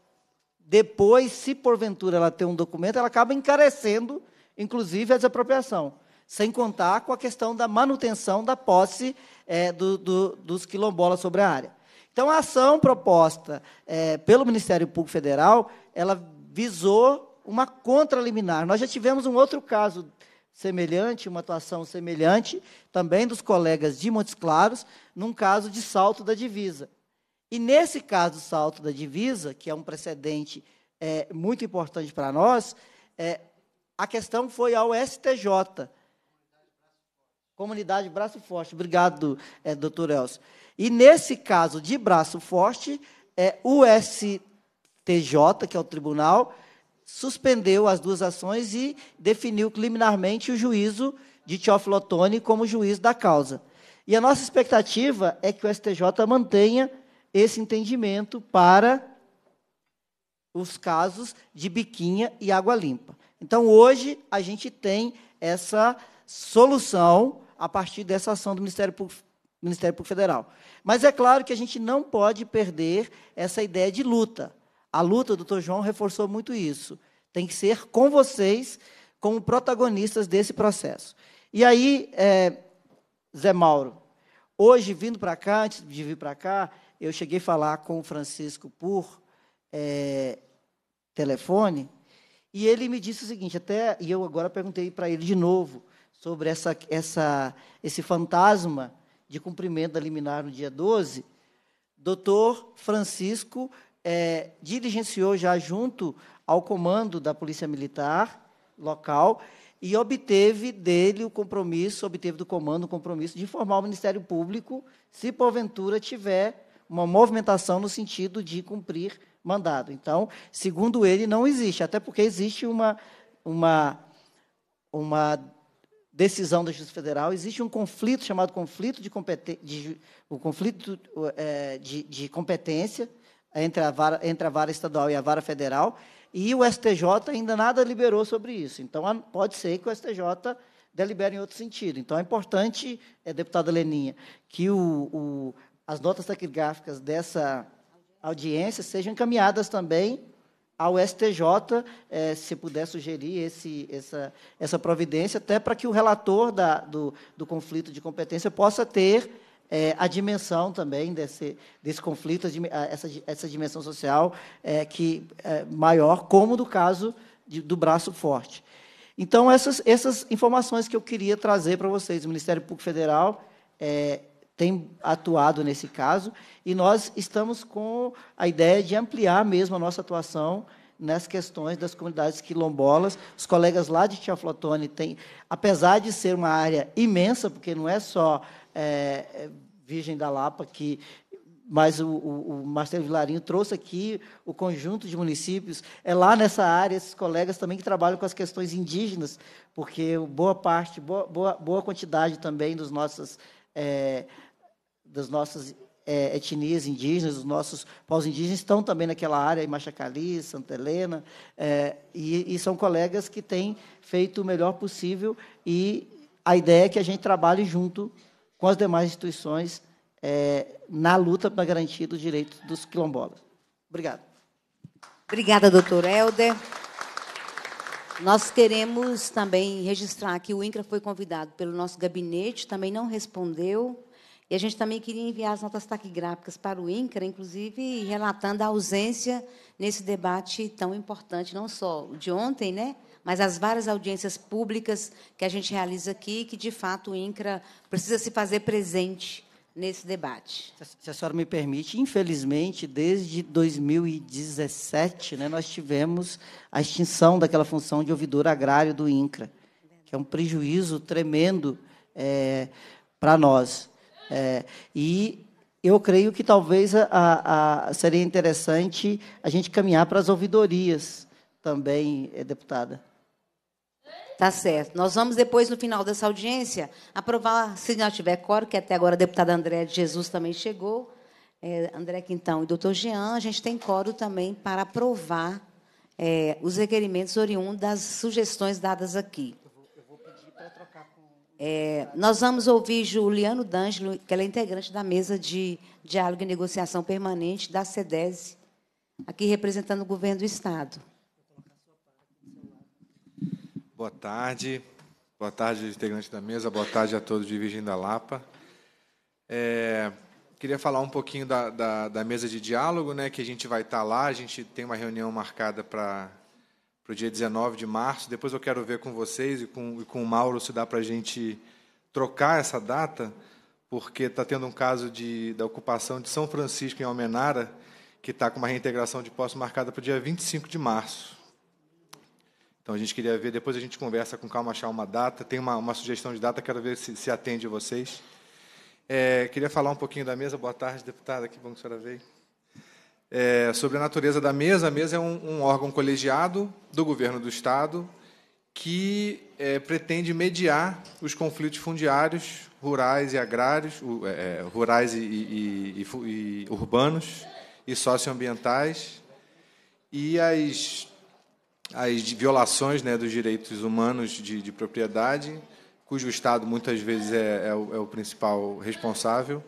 depois, se porventura ela tem um documento, ela acaba encarecendo, inclusive, a desapropriação sem contar com a questão da manutenção da posse é, do, do, dos quilombolas sobre a área. Então, a ação proposta é, pelo Ministério Público Federal, ela visou uma contraliminar. Nós já tivemos um outro caso semelhante, uma atuação semelhante, também dos colegas de Montes Claros, num caso de salto da divisa. E nesse caso de salto da divisa, que é um precedente é, muito importante para nós, é, a questão foi ao STJ, Comunidade Braço Forte. Obrigado, é, doutor Elcio. E nesse caso de Braço Forte, é, o STJ, que é o tribunal, suspendeu as duas ações e definiu liminarmente o juízo de Teófilo Otoni como juiz da causa. E a nossa expectativa é que o STJ mantenha esse entendimento para os casos de biquinha e água limpa. Então, hoje, a gente tem essa solução a partir dessa ação do Ministério Público, Ministério Público Federal. Mas é claro que a gente não pode perder essa ideia de luta. A luta, do doutor João reforçou muito isso. Tem que ser com vocês, como protagonistas desse processo. E aí, é, Zé Mauro, hoje, vindo para cá, antes de vir para cá, eu cheguei a falar com o Francisco por é, telefone, e ele me disse o seguinte, até, e eu agora perguntei para ele de novo, sobre essa, essa, esse fantasma de cumprimento da liminar no dia 12, doutor Francisco é, diligenciou já junto ao comando da Polícia Militar local e obteve dele o compromisso, obteve do comando o compromisso de informar o Ministério Público se porventura tiver uma movimentação no sentido de cumprir mandado. Então, segundo ele, não existe, até porque existe uma, uma, uma decisão da Justiça Federal, existe um conflito chamado conflito de, de, o conflito, é, de, de competência entre a, vara, entre a vara estadual e a vara federal, e o STJ ainda nada liberou sobre isso. Então, pode ser que o STJ delibere em outro sentido. Então, é importante, é, deputada Leninha, que o, o, as notas taquigráficas dessa audiência sejam encaminhadas também ao STJ, eh, se puder sugerir esse, essa, essa providência, até para que o relator da, do, do conflito de competência possa ter eh, a dimensão também desse, desse conflito, essa, essa dimensão social eh, que maior, como do caso de, do braço forte. Então, essas, essas informações que eu queria trazer para vocês, o Ministério Público Federal tem atuado nesse caso, e nós estamos com a ideia de ampliar mesmo a nossa atuação nas questões das comunidades quilombolas. Os colegas lá de Tiaflotone têm, apesar de ser uma área imensa, porque não é só é, é Virgem da Lapa que mas o, o, o Marcelo Vilarinho trouxe aqui o conjunto de municípios. É lá nessa área, esses colegas também que trabalham com as questões indígenas, porque boa parte, boa, boa, boa quantidade também dos nossos é, das nossas é, etnias indígenas, os nossos povos indígenas estão também naquela área, em Machacali, Santa Helena, é, e, e, são colegas que têm feito o melhor possível e a ideia é que a gente trabalhe junto com as demais instituições é, na luta para garantir os direitos dos quilombolas. Obrigado. Obrigada, doutor Helder. Nós queremos também registrar que o INCRA foi convidado pelo nosso gabinete, também não respondeu. E a gente também queria enviar as notas taquigráficas para o INCRA, inclusive relatando a ausência nesse debate tão importante, não só o de ontem, né? mas as várias audiências públicas que a gente realiza aqui, que de fato o INCRA precisa se fazer presente nesse debate. Se a senhora me permite, infelizmente, desde 2017, né, nós tivemos a extinção daquela função de ouvidor agrário do INCRA, que é um prejuízo tremendo é, para nós. É, e eu creio que talvez a, a, seria interessante a gente caminhar para as ouvidorias também, é, deputada. Tá certo. Nós vamos depois, no final dessa audiência, aprovar, se não tiver coro, que até agora a deputada André de Jesus também chegou, é, André Quintão e doutor Jean, a gente tem coro também para aprovar é, os requerimentos oriundos das sugestões dadas aqui. Eu vou, eu vou pedir para trocar com... É, nós vamos ouvir Juliano D'Angelo, que ela é integrante da mesa de diálogo e negociação permanente da SEDESE, aqui representando o governo do Estado. Boa tarde. Boa tarde, integrante da mesa. Boa tarde a todos de Virgem da Lapa. É, queria falar um pouquinho da, da, da, mesa de diálogo, né, que a gente vai estar lá. A gente tem uma reunião marcada para o dia 19 de março. Depois eu quero ver com vocês e com, e com o Mauro se dá para a gente trocar essa data, porque está tendo um caso de, da ocupação de São Francisco em Almenara, que está com uma reintegração de posse marcada para o dia 25 de março. Então a gente queria ver, depois a gente conversa com calma, achar uma data. Tem uma, uma sugestão de data, quero ver se, se atende vocês. É, queria falar um pouquinho da mesa. Boa tarde, deputada, que bom que a senhora veio. É, sobre a natureza da mesa, a mesa é um, um órgão colegiado do governo do Estado que é, pretende mediar os conflitos fundiários rurais e agrários, é, é, rurais e, e, e, e urbanos e socioambientais e as as violações né, dos direitos humanos de, de propriedade, cujo Estado muitas vezes é, é, o, é o, principal responsável.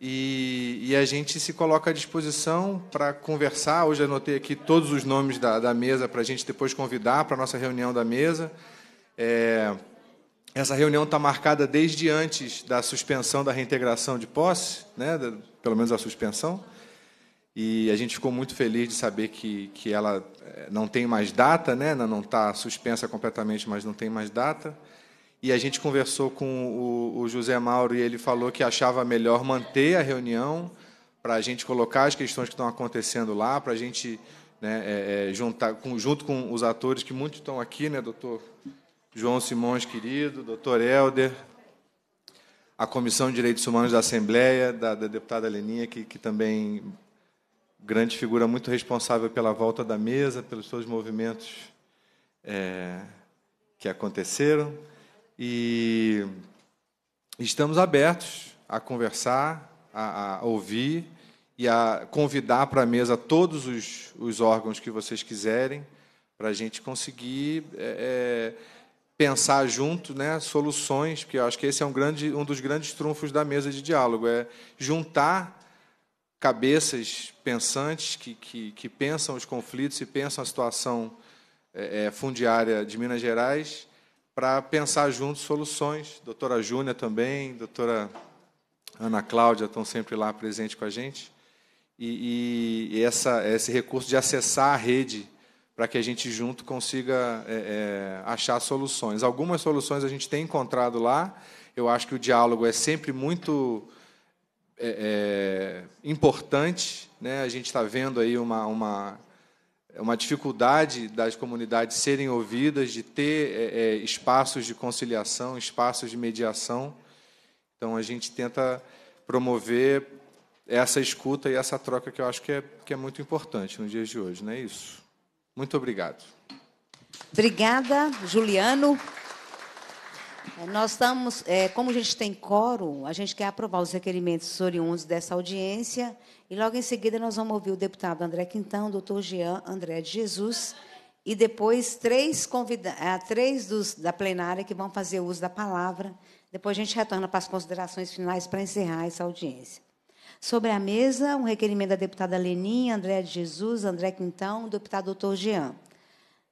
E, e, a gente se coloca à disposição para conversar. Hoje anotei aqui todos os nomes da, da mesa para a gente depois convidar para a nossa reunião da mesa. É, essa reunião está marcada desde antes da suspensão da reintegração de posse, né, da, pelo menos a suspensão. E a gente ficou muito feliz de saber que, que ela eh, não tem mais data, né? não está suspensa completamente, mas não tem mais data. E a gente conversou com o, o José Mauro e ele falou que achava melhor manter a reunião para a gente colocar as questões que estão acontecendo lá, para a gente né, é, é, juntar, com, junto com os atores que muitos estão aqui, né, doutor João Simões, querido, doutor Helder, a Comissão de Direitos Humanos da Assembleia, da, da deputada Leninha, que, que também grande figura muito responsável pela volta da mesa, pelos seus movimentos é, que aconteceram. E estamos abertos a conversar, a, a ouvir e a convidar para a mesa todos os, os órgãos que vocês quiserem, para a gente conseguir é, é pensar junto né, soluções, porque eu acho que esse é um, grande, um dos grandes trunfos da mesa de diálogo, é juntar cabeças pensantes que, que, que pensam os conflitos e pensam a situação é, é fundiária de Minas Gerais para pensar juntos soluções. Doutora Júnia também, doutora Ana Cláudia estão sempre lá presente com a gente. E, e essa, esse recurso de acessar a rede para que a gente junto consiga é, é, achar soluções. Algumas soluções a gente tem encontrado lá. Eu acho que o diálogo é sempre muito é, é, importante. Né? A gente está vendo aí uma, uma, uma dificuldade das comunidades serem ouvidas, de ter é, é, espaços de conciliação, espaços de mediação. Então, a gente tenta promover essa escuta e essa troca que eu acho que é, que é muito importante nos dias de hoje. Não é isso? Muito obrigado. Obrigada, Juliano. É, nós estamos, é, como a gente tem quórum, a gente quer aprovar os requerimentos oriundos dessa audiência e logo em seguida nós vamos ouvir o deputado André Quintão, o doutor Jean André de Jesus e depois três, convida é, três dos, da plenária que vão fazer uso da palavra. Depois a gente retorna para as considerações finais para encerrar essa audiência. Sobre a mesa, um requerimento da deputada Leninha, André de Jesus, André Quintão, deputado doutor Jean.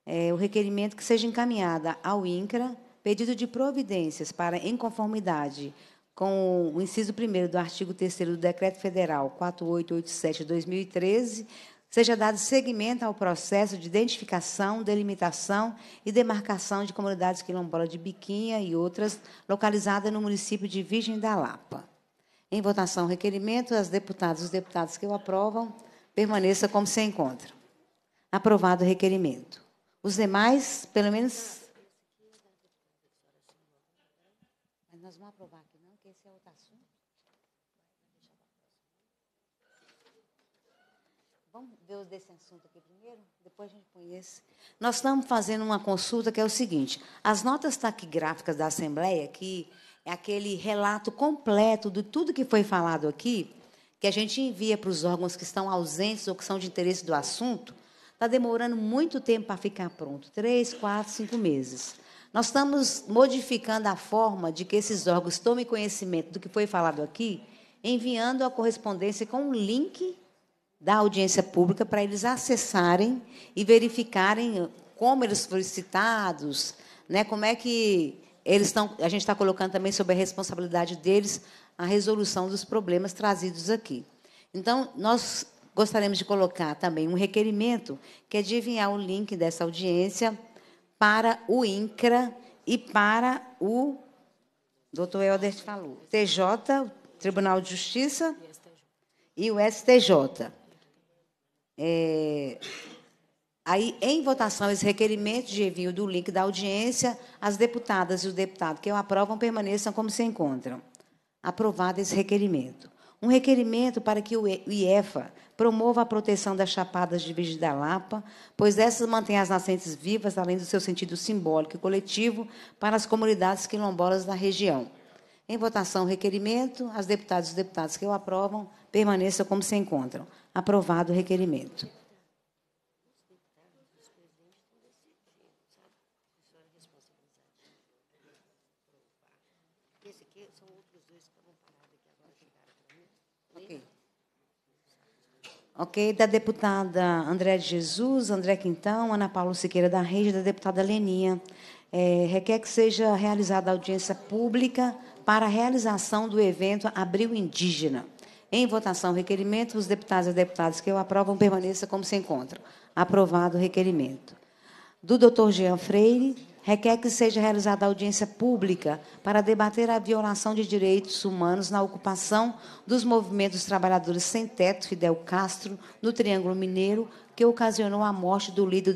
É, o requerimento que seja encaminhada ao INCRA pedido de providências para, em conformidade com o inciso 1 do artigo 3 do Decreto Federal 4887-2013, seja dado seguimento ao processo de identificação, delimitação e demarcação de comunidades quilombolas de Biquinha e outras localizadas no município de Virgem da Lapa. Em votação, requerimento, as deputadas e os deputados que o aprovam permaneça como se encontra. Aprovado o requerimento. Os demais, pelo menos Deus desse assunto aqui primeiro, depois a gente põe esse. Nós estamos fazendo uma consulta que é o seguinte: as notas taquigráficas da Assembleia, que é aquele relato completo de tudo que foi falado aqui, que a gente envia para os órgãos que estão ausentes ou que são de interesse do assunto, está demorando muito tempo para ficar pronto três, quatro, cinco meses. Nós estamos modificando a forma de que esses órgãos tomem conhecimento do que foi falado aqui, enviando a correspondência com um link da audiência pública para eles acessarem e verificarem como eles foram citados, né? Como é que eles estão? A gente está colocando também sobre a responsabilidade deles a resolução dos problemas trazidos aqui. Então, nós gostaríamos de colocar também um requerimento que é de enviar o link dessa audiência para o INCRA e para o doutor Helder falou, TJ, Tribunal de Justiça e o STJ. É, aí, em votação, esse requerimento de envio do link da audiência, as deputadas e o deputado que o aprovam permaneçam como se encontram. Aprovado esse requerimento. Um requerimento para que o IEFA promova a proteção das chapadas de Virgem da Lapa, pois essas mantêm as nascentes vivas, além do seu sentido simbólico e coletivo, para as comunidades quilombolas da região. Em votação, o requerimento, as deputadas e os deputados que o aprovam permaneçam como se encontram. Aprovado o requerimento. Ok, da deputada André de Jesus, André Quintão, Ana Paula Siqueira da Rede, da deputada Leninha. É, requer que seja realizada audiência pública para a realização do evento Abril Indígena. Em votação, requerimento. Os deputados e deputadas que o aprovam permaneçam como se encontram. Aprovado o requerimento. Do doutor Jean Freire, requer que seja realizada audiência pública para debater a violação de direitos humanos na ocupação dos movimentos trabalhadores sem teto Fidel Castro no Triângulo Mineiro, que ocasionou a morte do líder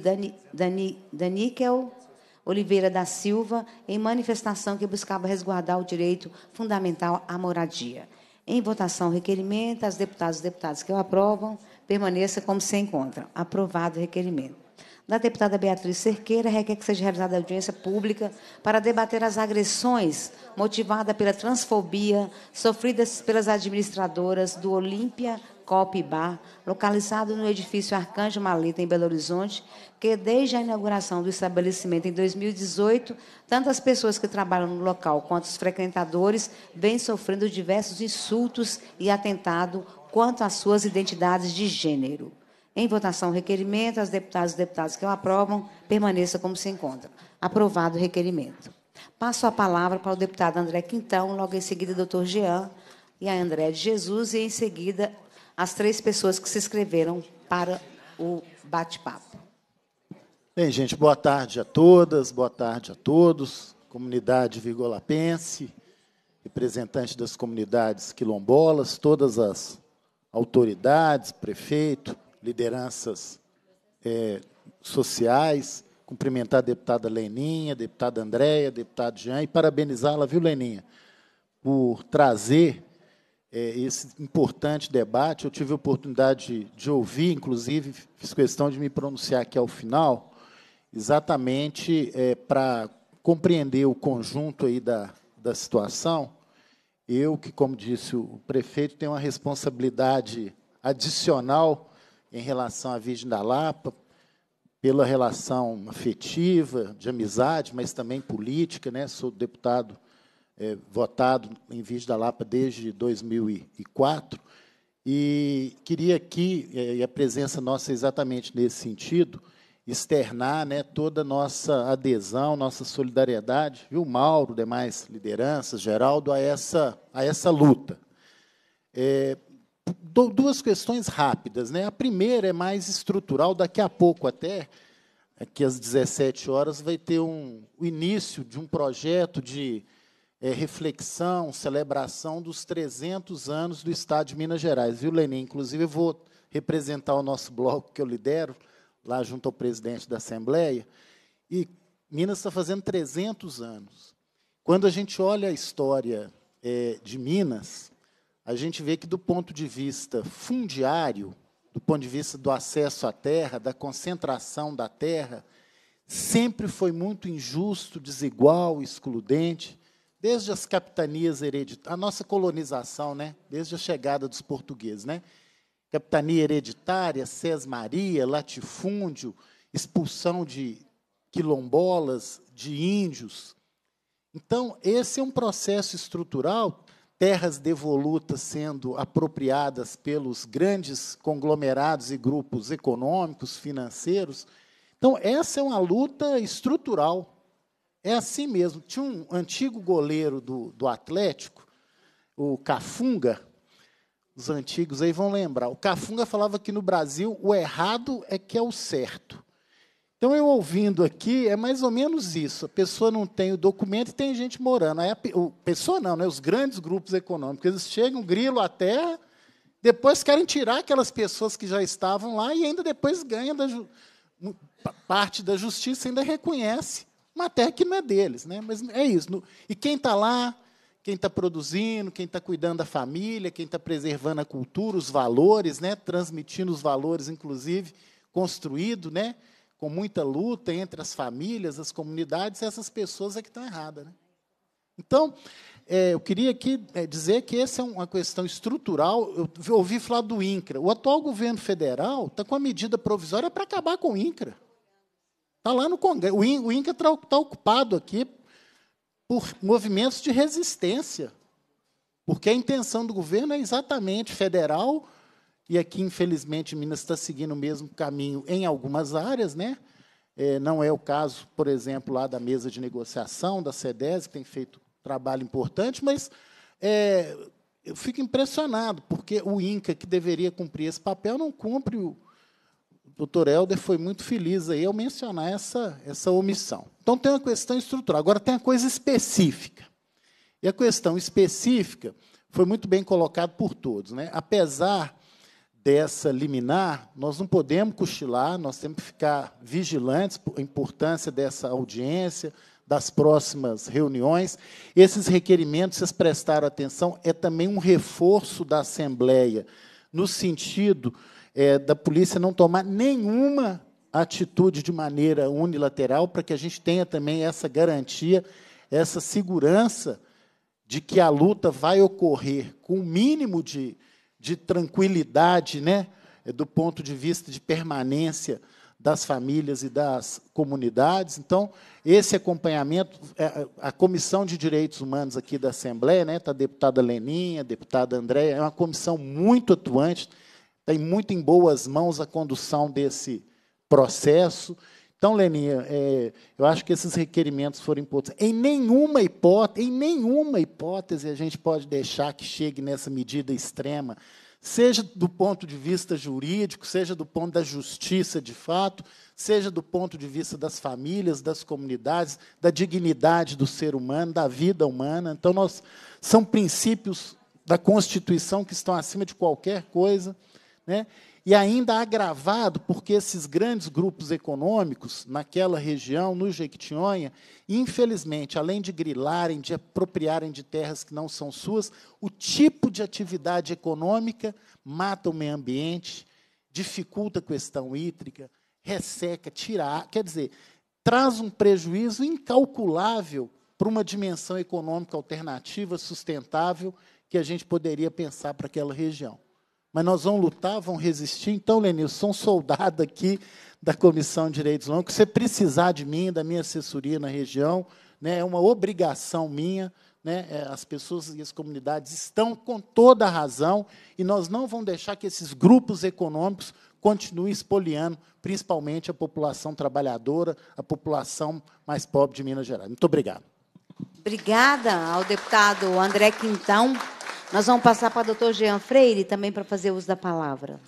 Dani, Dani, Oliveira da Silva em manifestação que buscava resguardar o direito fundamental à moradia. Em votação, requerimento. As deputadas e deputados que o aprovam, permaneça como se encontra. Aprovado o requerimento. Da deputada Beatriz Cerqueira, requer que seja realizada audiência pública para debater as agressões motivadas pela transfobia sofridas pelas administradoras do Olímpia Copa Bar, localizado no edifício Arcanjo Malita, em Belo Horizonte, que desde a inauguração do estabelecimento em 2018, tanto as pessoas que trabalham no local quanto os frequentadores vêm sofrendo diversos insultos e atentado quanto às suas identidades de gênero. Em votação, requerimento. As deputadas e deputados que o aprovam, permaneça como se encontra. Aprovado o requerimento. Passo a palavra para o deputado André Quintão, logo em seguida, doutor Jean e a André de Jesus, e em seguida, as três pessoas que se inscreveram para o bate-papo. Bem, gente, boa tarde a todas, boa tarde a todos. Comunidade Vigolapense, representante das comunidades quilombolas, todas as autoridades, prefeito, lideranças é, sociais, cumprimentar a deputada Leninha, a deputada Andréia, deputado Jean, e parabenizá-la, viu, Leninha, por trazer é, esse importante debate. Eu tive a oportunidade de, de, ouvir, inclusive, fiz questão de me pronunciar aqui ao final, exatamente é, para compreender o conjunto aí da, da situação. Eu, que, como disse o prefeito, tenho uma responsabilidade adicional em relação à Virgem da Lapa, pela relação afetiva, de amizade, mas também política. Né? Sou deputado é, votado em vista da Lapa desde 2004, e queria aqui, é, e a presença nossa é exatamente nesse sentido, externar né, toda a nossa adesão, nossa solidariedade, viu, Mauro, demais lideranças, Geraldo, a essa, a essa luta. É, duas questões rápidas. Né? A primeira é mais estrutural, daqui a pouco até, aqui às 17 horas, vai ter um, o início de um projeto de é, reflexão, celebração dos 300 anos do Estado de Minas Gerais. Viu, Lenin? Inclusive, eu vou representar o nosso bloco que eu lidero, lá junto ao presidente da Assembleia. E Minas está fazendo 300 anos. Quando a gente olha a história é, de Minas, a gente vê que, do ponto de vista fundiário, do ponto de vista do acesso à terra, da concentração da terra, sempre foi muito injusto, desigual, excludente desde as capitanias hereditárias, a nossa colonização, né? desde a chegada dos portugueses. Né? Capitania hereditária, sesmaria, latifúndio, expulsão de quilombolas, de índios. Então, esse é um processo estrutural, terras devolutas sendo apropriadas pelos grandes conglomerados e grupos econômicos, financeiros. Então, essa é uma luta estrutural é assim mesmo. Tinha um antigo goleiro do, do Atlético, o Cafunga. Os antigos aí vão lembrar. O Cafunga falava que no Brasil o errado é que é o certo. Então, eu ouvindo aqui, é mais ou menos isso. A pessoa não tem o documento e tem gente morando. Aí a o, pessoa não, né? os grandes grupos econômicos. Eles chegam, grilam a terra, depois querem tirar aquelas pessoas que já estavam lá e ainda depois ganha da parte da justiça, ainda reconhece uma terra que não é deles, né? mas é isso. E quem está lá, quem está produzindo, quem está cuidando da família, quem está preservando a cultura, os valores, né? transmitindo os valores, inclusive, construído, né? com muita luta entre as famílias, as comunidades, essas pessoas é que estão erradas. Né? Então, é, eu queria aqui é, dizer que essa é uma questão estrutural. Eu ouvi falar do INCRA. O atual governo federal está com a medida provisória para acabar com o INCRA. Está lá no Congresso. O INCA está tá ocupado aqui por movimentos de resistência, porque a intenção do governo é exatamente federal, e aqui, infelizmente, Minas está seguindo o mesmo caminho em algumas áreas, né? É, não é o caso, por exemplo, lá da mesa de negociação, da SEDES, que tem feito trabalho importante, mas é, eu fico impressionado, porque o INCA, que deveria cumprir esse papel, não cumpre o, doutor Helder foi muito feliz aí ao mencionar essa, essa omissão. Então, tem uma questão estrutural. Agora, tem a coisa específica. E a questão específica foi muito bem colocada por todos. Né? Apesar dessa liminar, nós não podemos cochilar, nós temos que ficar vigilantes a importância dessa audiência, das próximas reuniões. Esses requerimentos, vocês prestaram atenção, é também um reforço da Assembleia, no sentido é, da polícia não tomar nenhuma atitude de maneira unilateral para que a gente tenha também essa garantia, essa segurança de que a luta vai ocorrer com o mínimo de, de tranquilidade, né, do ponto de vista de permanência das famílias e das comunidades. Então, esse acompanhamento, é, a Comissão de Direitos Humanos aqui da Assembleia, né, está a deputada Leninha, a deputada Andréia, é uma comissão muito atuante, tem muito em boas mãos a condução desse processo. Então, Leninha, é, eu acho que esses requerimentos foram importantes. Em nenhuma hipótese, em nenhuma hipótese a gente pode deixar que chegue nessa medida extrema, seja do ponto de vista jurídico, seja do ponto da justiça de fato, seja do ponto de vista das famílias, das comunidades, da dignidade do ser humano, da vida humana. Então, nós são princípios da Constituição que estão acima de qualquer coisa. Né? E ainda agravado porque esses grandes grupos econômicos, naquela região, no Jequitinhonha, infelizmente, além de grilarem, de apropriarem de terras que não são suas, o tipo de atividade econômica mata o meio ambiente, dificulta a questão hídrica, resseca, tira. Quer dizer, traz um prejuízo incalculável para uma dimensão econômica alternativa, sustentável, que a gente poderia pensar para aquela região mas nós vamos lutar, vamos resistir. Então, Lenil, sou um soldado aqui da Comissão de Direitos Humanos, Se você precisar de mim, da minha assessoria na região, né, é uma obrigação minha. Né, é, as pessoas e as comunidades estão com toda a razão e nós não vamos deixar que esses grupos econômicos continuem espoliando, principalmente a população trabalhadora, a população mais pobre de Minas Gerais. Muito obrigado. Obrigada ao deputado André Quintão. Nós vamos passar para o doutor Jean Freire também para fazer uso da palavra.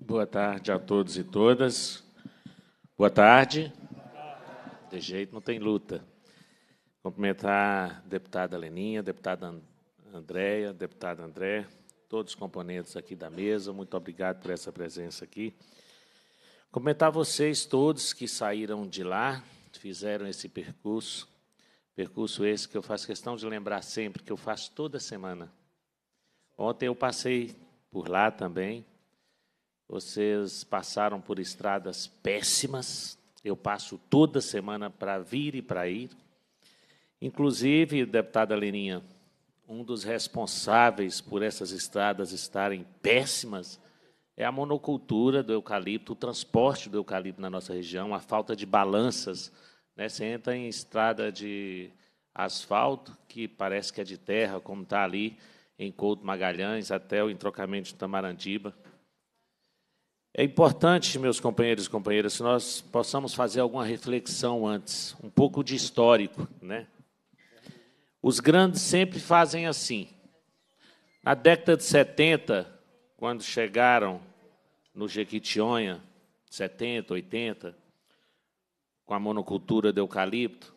Boa tarde a todos e todas. Boa tarde. De jeito não tem luta. Cumprimentar a deputada Leninha, a deputada Andréia, deputado André, todos os componentes aqui da mesa, muito obrigado por essa presença aqui. Comentar vocês todos que saíram de lá, fizeram esse percurso Percurso esse que eu faço questão de lembrar sempre, que eu faço toda semana. Ontem eu passei por lá também. Vocês passaram por estradas péssimas. Eu passo toda semana para vir e para ir. Inclusive, deputada Leninha, um dos responsáveis por essas estradas estarem péssimas é a monocultura do eucalipto, o transporte do eucalipto na nossa região, a falta de balanças né? Você entra em estrada de asfalto, que parece que é de terra, como está ali em Couto Magalhães, até o entrocamento de Tamarandiba. É importante, meus companheiros e companheiras, se nós possamos fazer alguma reflexão antes, um pouco de histórico. Né? Os grandes sempre fazem assim. Na década de 70, quando chegaram no Jequitinhonha, 70, 80, com a monocultura de eucalipto,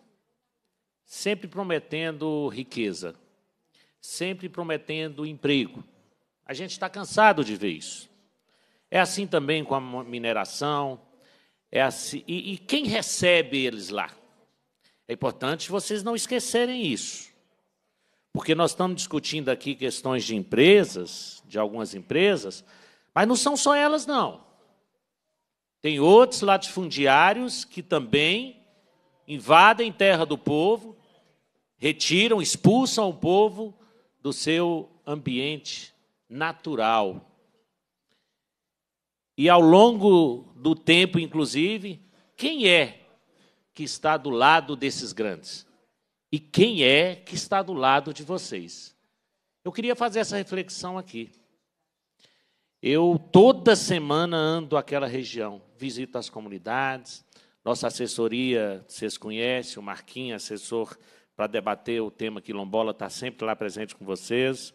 sempre prometendo riqueza, sempre prometendo emprego. A gente está cansado de ver isso. É assim também com a mineração. É assim, e, e quem recebe eles lá? É importante vocês não esquecerem isso. Porque nós estamos discutindo aqui questões de empresas, de algumas empresas, mas não são só elas, não. Tem outros latifundiários que também invadem terra do povo, retiram, expulsam o povo do seu ambiente natural. E ao longo do tempo, inclusive, quem é que está do lado desses grandes? E quem é que está do lado de vocês? Eu queria fazer essa reflexão aqui. Eu toda semana ando aquela região, visito as comunidades, nossa assessoria, vocês conhecem, o Marquinhos, assessor para debater o tema quilombola, está sempre lá presente com vocês,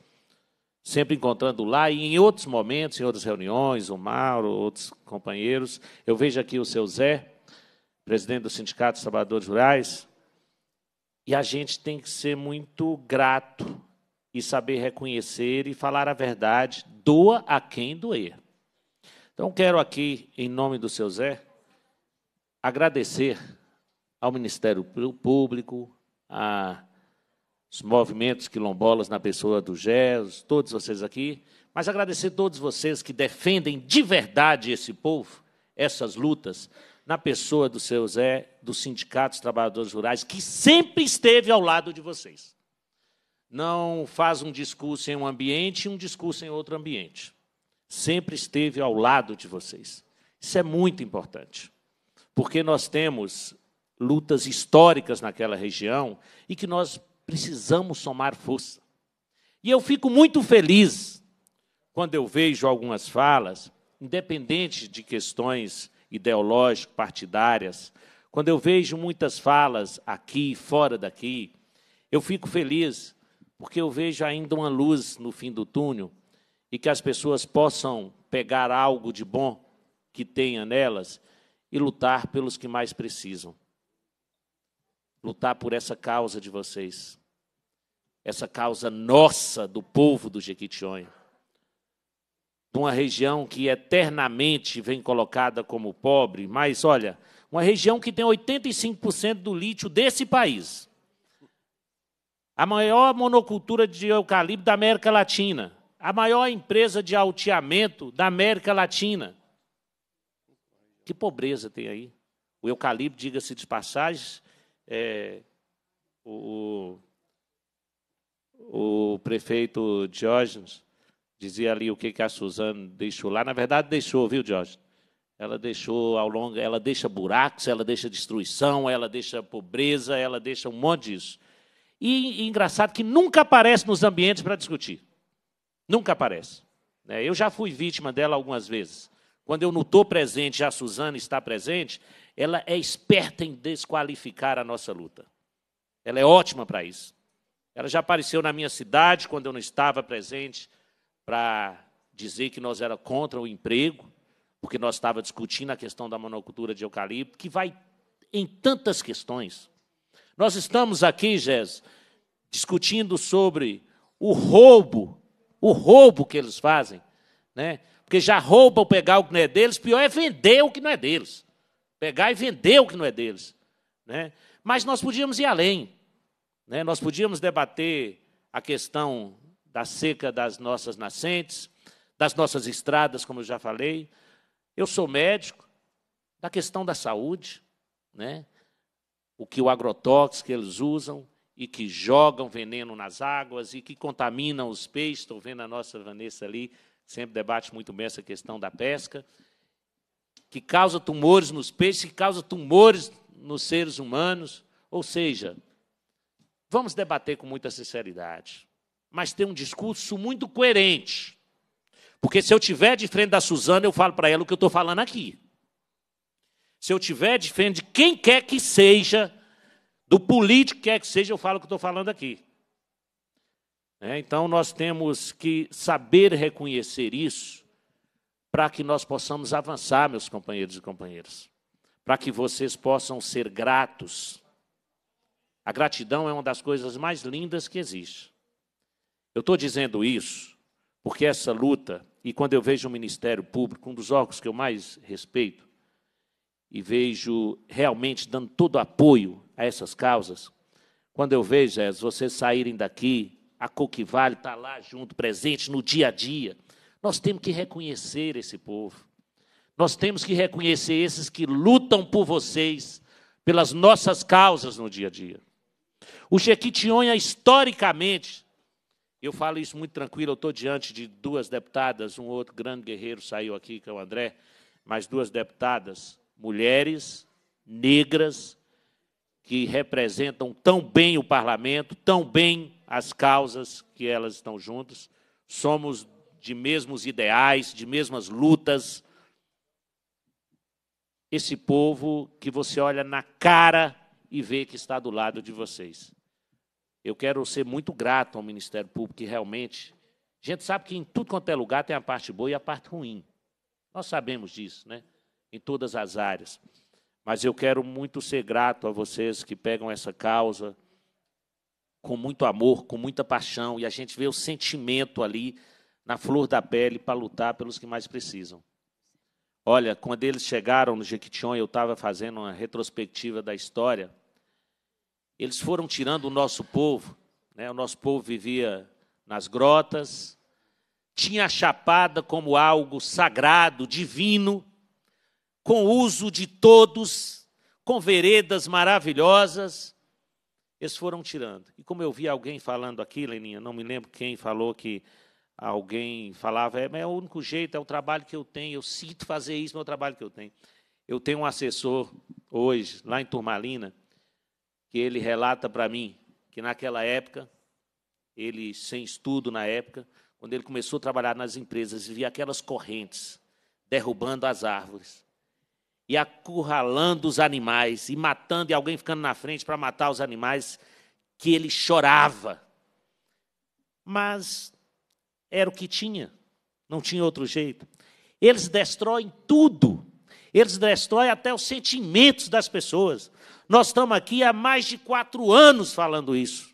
sempre encontrando lá, e em outros momentos, em outras reuniões, o Mauro, outros companheiros. Eu vejo aqui o seu Zé, presidente do Sindicato dos Trabalhadores Rurais, e a gente tem que ser muito grato e saber reconhecer e falar a verdade, doa a quem doer. Então, quero aqui, em nome do seu Zé, agradecer ao Ministério Público, aos movimentos quilombolas na pessoa do GES, todos vocês aqui, mas agradecer a todos vocês que defendem de verdade esse povo, essas lutas, na pessoa do seu Zé, do Sindicato dos Trabalhadores Rurais, que sempre esteve ao lado de vocês não faz um discurso em um ambiente e um discurso em outro ambiente. Sempre esteve ao lado de vocês. Isso é muito importante, porque nós temos lutas históricas naquela região e que nós precisamos somar força. E eu fico muito feliz quando eu vejo algumas falas, independente de questões ideológicas, partidárias, quando eu vejo muitas falas aqui, fora daqui, eu fico feliz porque eu vejo ainda uma luz no fim do túnel e que as pessoas possam pegar algo de bom que tenha nelas e lutar pelos que mais precisam. Lutar por essa causa de vocês, essa causa nossa do povo do Jequitinhonha, de uma região que eternamente vem colocada como pobre, mas olha, uma região que tem 85% do lítio desse país a maior monocultura de eucalipto da América Latina, a maior empresa de alteamento da América Latina. Que pobreza tem aí? O eucalipto, diga-se de passagem, é, o, o, prefeito Diógenes dizia ali o que, que a Suzana deixou lá. Na verdade, deixou, viu, Diógenes? Ela deixou ao longo, ela deixa buracos, ela deixa destruição, ela deixa pobreza, ela deixa um monte disso. E, e engraçado que nunca aparece nos ambientes para discutir. Nunca aparece. Né? Eu já fui vítima dela algumas vezes. Quando eu não estou presente, já a Suzana está presente, ela é esperta em desqualificar a nossa luta. Ela é ótima para isso. Ela já apareceu na minha cidade quando eu não estava presente para dizer que nós era contra o emprego, porque nós estava discutindo a questão da monocultura de eucalipto, que vai em tantas questões. Nós estamos aqui, Gés, discutindo sobre o roubo, o roubo que eles fazem, né? Porque já roubam pegar o que não é deles, pior é vender o que não é deles. Pegar e vender o que não é deles, né? Mas nós podíamos ir além, né? Nós podíamos debater a questão da seca das nossas nascentes, das nossas estradas, como eu já falei. Eu sou médico, da questão da saúde, né? o que o agrotóxico que eles usam e que jogam veneno nas águas e que contaminam os peixes. Estou vendo a nossa Vanessa ali, sempre debate muito bem essa questão da pesca, que causa tumores nos peixes, que causa tumores nos seres humanos. Ou seja, vamos debater com muita sinceridade, mas ter um discurso muito coerente. Porque se eu tiver de frente da Suzana, eu falo para ela o que eu estou falando aqui. Se eu tiver frente de quem quer que seja, do político quer que seja, eu falo o que estou falando aqui. É, então, nós temos que saber reconhecer isso para que nós possamos avançar, meus companheiros e companheiras. Para que vocês possam ser gratos. A gratidão é uma das coisas mais lindas que existe. Eu estou dizendo isso porque essa luta, e quando eu vejo o Ministério Público, um dos órgãos que eu mais respeito, e vejo realmente dando todo apoio a essas causas, quando eu vejo, é, vocês saírem daqui, a Coquivale está lá junto, presente no dia a dia, nós temos que reconhecer esse povo. Nós temos que reconhecer esses que lutam por vocês, pelas nossas causas no dia a dia. O Jequitinhonha, historicamente, eu falo isso muito tranquilo, eu estou diante de duas deputadas, um outro grande guerreiro saiu aqui, que é o André, mais duas deputadas mulheres negras que representam tão bem o parlamento, tão bem as causas que elas estão juntas. Somos de mesmos ideais, de mesmas lutas. Esse povo que você olha na cara e vê que está do lado de vocês. Eu quero ser muito grato ao Ministério Público, que realmente. A gente sabe que em tudo quanto é lugar tem a parte boa e a parte ruim. Nós sabemos disso, né? em todas as áreas. Mas eu quero muito ser grato a vocês que pegam essa causa com muito amor, com muita paixão, e a gente vê o sentimento ali na flor da pele para lutar pelos que mais precisam. Olha, quando eles chegaram no Jequitinhonha, eu estava fazendo uma retrospectiva da história. Eles foram tirando o nosso povo, né? O nosso povo vivia nas grotas, tinha a chapada como algo sagrado, divino, com uso de todos, com veredas maravilhosas. Eles foram tirando. E como eu vi alguém falando aqui, Leninha, não me lembro quem falou que alguém falava, é, é o único jeito, é o trabalho que eu tenho, eu sinto fazer isso, é o trabalho que eu tenho. Eu tenho um assessor hoje, lá em Turmalina, que ele relata para mim que naquela época, ele sem estudo na época, quando ele começou a trabalhar nas empresas e via aquelas correntes derrubando as árvores, e acurralando os animais e matando e alguém ficando na frente para matar os animais, que ele chorava. Mas era o que tinha, não tinha outro jeito. Eles destroem tudo. Eles destroem até os sentimentos das pessoas. Nós estamos aqui há mais de quatro anos falando isso.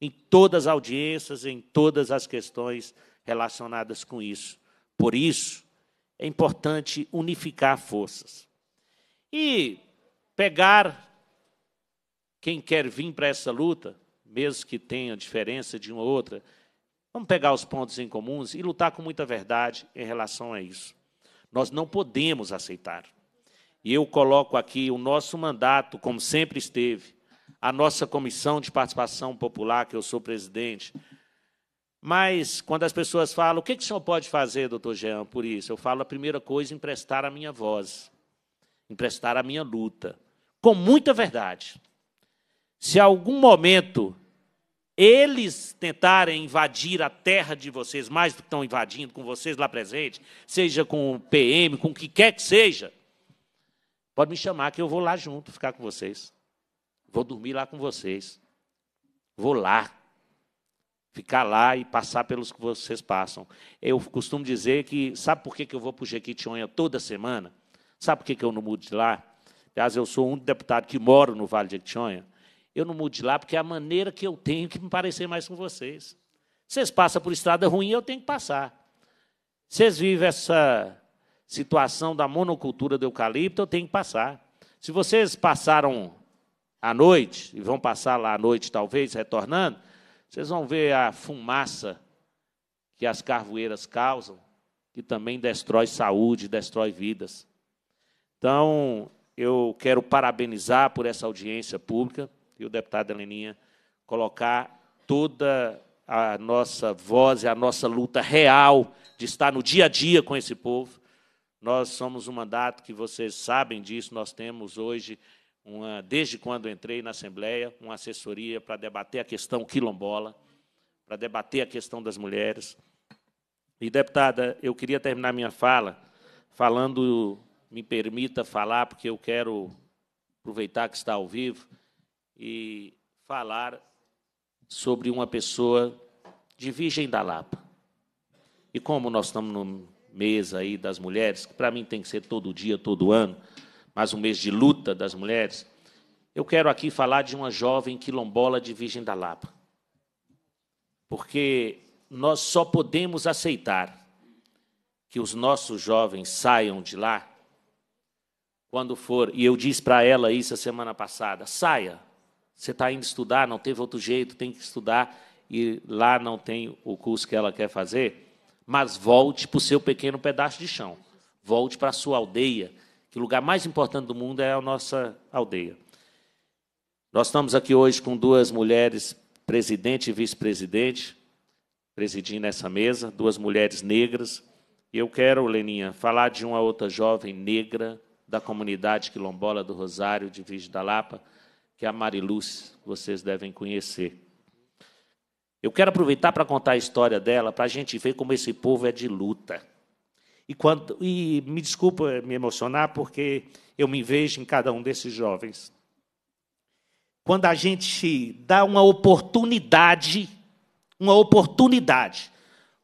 Em todas as audiências, em todas as questões relacionadas com isso. Por isso, é importante unificar forças. E pegar quem quer vir para essa luta, mesmo que tenha diferença de uma ou outra, vamos pegar os pontos em comuns e lutar com muita verdade em relação a isso. Nós não podemos aceitar. E eu coloco aqui o nosso mandato, como sempre esteve, a nossa comissão de participação popular, que eu sou presidente, mas, quando as pessoas falam, o que, que o senhor pode fazer, doutor Jean, por isso? Eu falo a primeira coisa, emprestar a minha voz, emprestar a minha luta, com muita verdade. Se algum momento eles tentarem invadir a terra de vocês, mais do que estão invadindo com vocês lá presente, seja com o PM, com o que quer que seja, pode me chamar que eu vou lá junto ficar com vocês. Vou dormir lá com vocês. Vou lá ficar lá e passar pelos que vocês passam. Eu costumo dizer que, sabe por que, que eu vou para o Jequitinhonha toda semana? Sabe por que, que eu não mudo de lá? Aliás, eu sou um deputado que moro no Vale de Jequitinhonha. Eu não mudo de lá porque é a maneira que eu tenho que me parecer mais com vocês. Vocês passam por estrada ruim, eu tenho que passar. Vocês vivem essa situação da monocultura do eucalipto, eu tenho que passar. Se vocês passaram à noite, e vão passar lá à noite talvez, retornando, vocês vão ver a fumaça que as carvoeiras causam, que também destrói saúde, destrói vidas. Então, eu quero parabenizar por essa audiência pública e o deputado Heleninha colocar toda a nossa voz e a nossa luta real de estar no dia a dia com esse povo. Nós somos um mandato que vocês sabem disso, nós temos hoje uma, desde quando entrei na Assembleia, uma assessoria para debater a questão quilombola, para debater a questão das mulheres. E, deputada, eu queria terminar minha fala falando, me permita falar, porque eu quero aproveitar que está ao vivo e falar sobre uma pessoa de Virgem da Lapa. E como nós estamos no mês aí das mulheres, que para mim tem que ser todo dia, todo ano, mais um mês de luta das mulheres, eu quero aqui falar de uma jovem quilombola de Virgem da Lapa. Porque nós só podemos aceitar que os nossos jovens saiam de lá quando for. E eu disse para ela isso a semana passada: saia, você está indo estudar, não teve outro jeito, tem que estudar, e lá não tem o curso que ela quer fazer, mas volte para o seu pequeno pedaço de chão, volte para a sua aldeia, que o lugar mais importante do mundo é a nossa aldeia. Nós estamos aqui hoje com duas mulheres, presidente e vice-presidente, presidindo essa mesa, duas mulheres negras. E eu quero, Leninha, falar de uma outra jovem negra da comunidade quilombola do Rosário, de Virgem da Lapa, que é a Mariluce, vocês devem conhecer. Eu quero aproveitar para contar a história dela, para a gente ver como esse povo é de luta. E, quando, e me desculpa me emocionar, porque eu me vejo em cada um desses jovens. Quando a gente dá uma oportunidade, uma oportunidade,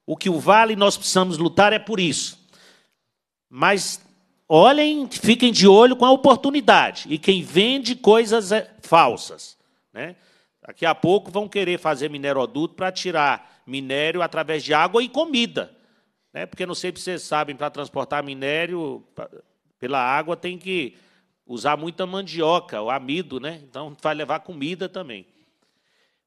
o que o vale nós precisamos lutar é por isso. Mas olhem, fiquem de olho com a oportunidade. E quem vende coisas é falsas. Né? Daqui a pouco vão querer fazer adulto para tirar minério através de água e comida. Né? Porque não sei se vocês sabem, para transportar minério pela água tem que usar muita mandioca, o amido, né? Então vai levar comida também.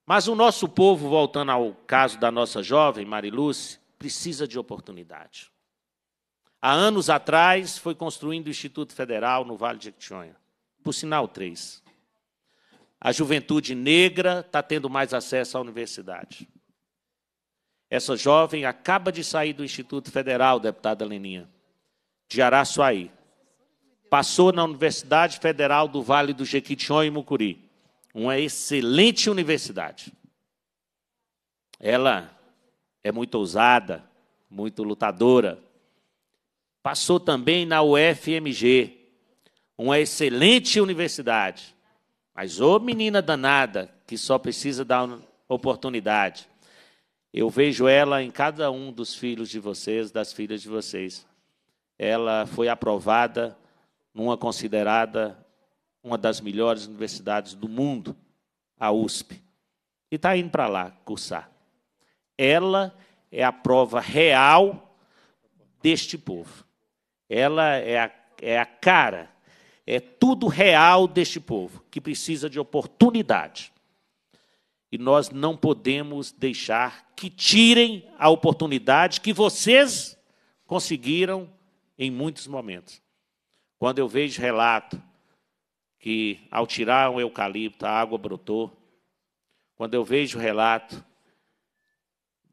Mas o nosso povo, voltando ao caso da nossa jovem Mariluce, precisa de oportunidade. Há anos atrás foi construindo o Instituto Federal no Vale de Jequitinhonha, por sinal 3. A juventude negra está tendo mais acesso à universidade. Essa jovem acaba de sair do Instituto Federal, deputada Leninha, de Araçuaí. Passou na Universidade Federal do Vale do Jequitinhonha e Mucuri. Uma excelente universidade. Ela é muito ousada, muito lutadora. Passou também na UFMG, uma excelente universidade. Mas, ô menina danada, que só precisa dar oportunidade. Eu vejo ela em cada um dos filhos de vocês, das filhas de vocês. Ela foi aprovada numa considerada uma das melhores universidades do mundo, a USP. E está indo para lá cursar. Ela é a prova real deste povo. Ela é a, é a cara, é tudo real deste povo, que precisa de oportunidade. E nós não podemos deixar que tirem a oportunidade que vocês conseguiram em muitos momentos. Quando eu vejo relato que ao tirar um eucalipto a água brotou, quando eu vejo relato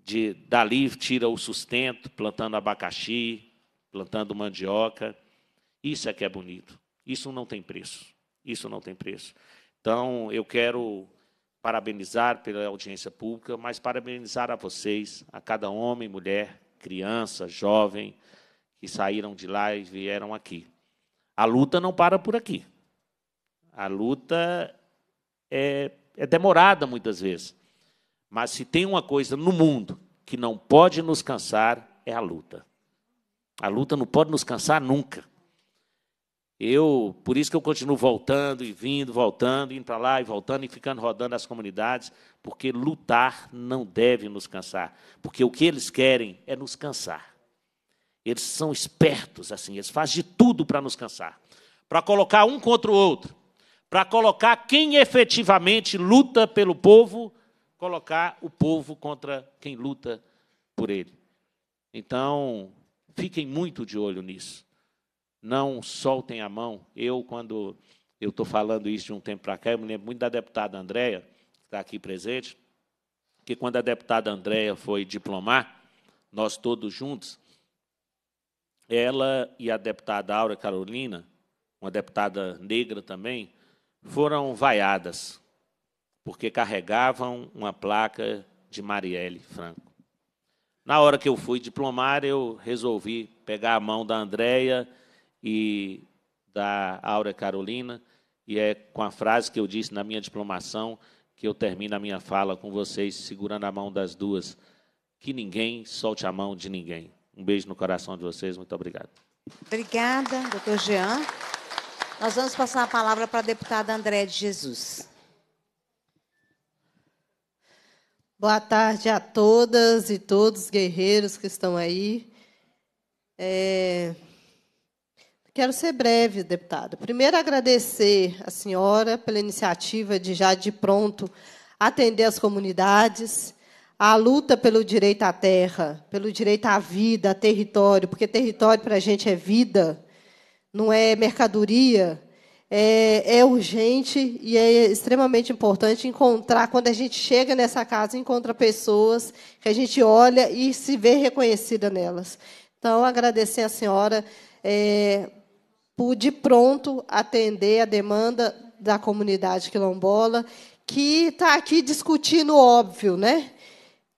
de dali tira o sustento, plantando abacaxi, plantando mandioca, isso é que é bonito. Isso não tem preço. Isso não tem preço. Então, eu quero parabenizar pela audiência pública, mas parabenizar a vocês, a cada homem, mulher, criança, jovem, que saíram de lá e vieram aqui. A luta não para por aqui. A luta é, é demorada muitas vezes. Mas se tem uma coisa no mundo que não pode nos cansar, é a luta. A luta não pode nos cansar nunca. Eu, por isso que eu continuo voltando e vindo, voltando, indo para lá e voltando e ficando rodando as comunidades, porque lutar não deve nos cansar, porque o que eles querem é nos cansar. Eles são espertos assim, eles fazem de tudo para nos cansar, para colocar um contra o outro, para colocar quem efetivamente luta pelo povo, colocar o povo contra quem luta por ele. Então, fiquem muito de olho nisso não soltem a mão. Eu, quando eu estou falando isso de um tempo para cá, eu me lembro muito da deputada Andréia, que está aqui presente, que quando a deputada Andréia foi diplomar, nós todos juntos, ela e a deputada Aura Carolina, uma deputada negra também, foram vaiadas, porque carregavam uma placa de Marielle Franco. Na hora que eu fui diplomar, eu resolvi pegar a mão da Andréia e da Aura Carolina, e é com a frase que eu disse na minha diplomação que eu termino a minha fala com vocês, segurando a mão das duas. Que ninguém solte a mão de ninguém. Um beijo no coração de vocês, muito obrigado. Obrigada, doutor Jean. Nós vamos passar a palavra para a deputada André de Jesus. Boa tarde a todas e todos guerreiros que estão aí. É, Quero ser breve, deputada. Primeiro, agradecer a senhora pela iniciativa de já de pronto atender as comunidades, a luta pelo direito à terra, pelo direito à vida, a território, porque território para a gente é vida, não é mercadoria. É, é urgente e é extremamente importante encontrar, quando a gente chega nessa casa, encontra pessoas que a gente olha e se vê reconhecida nelas. Então, agradecer a senhora é, pude pronto atender a demanda da comunidade quilombola, que está aqui discutindo óbvio, né?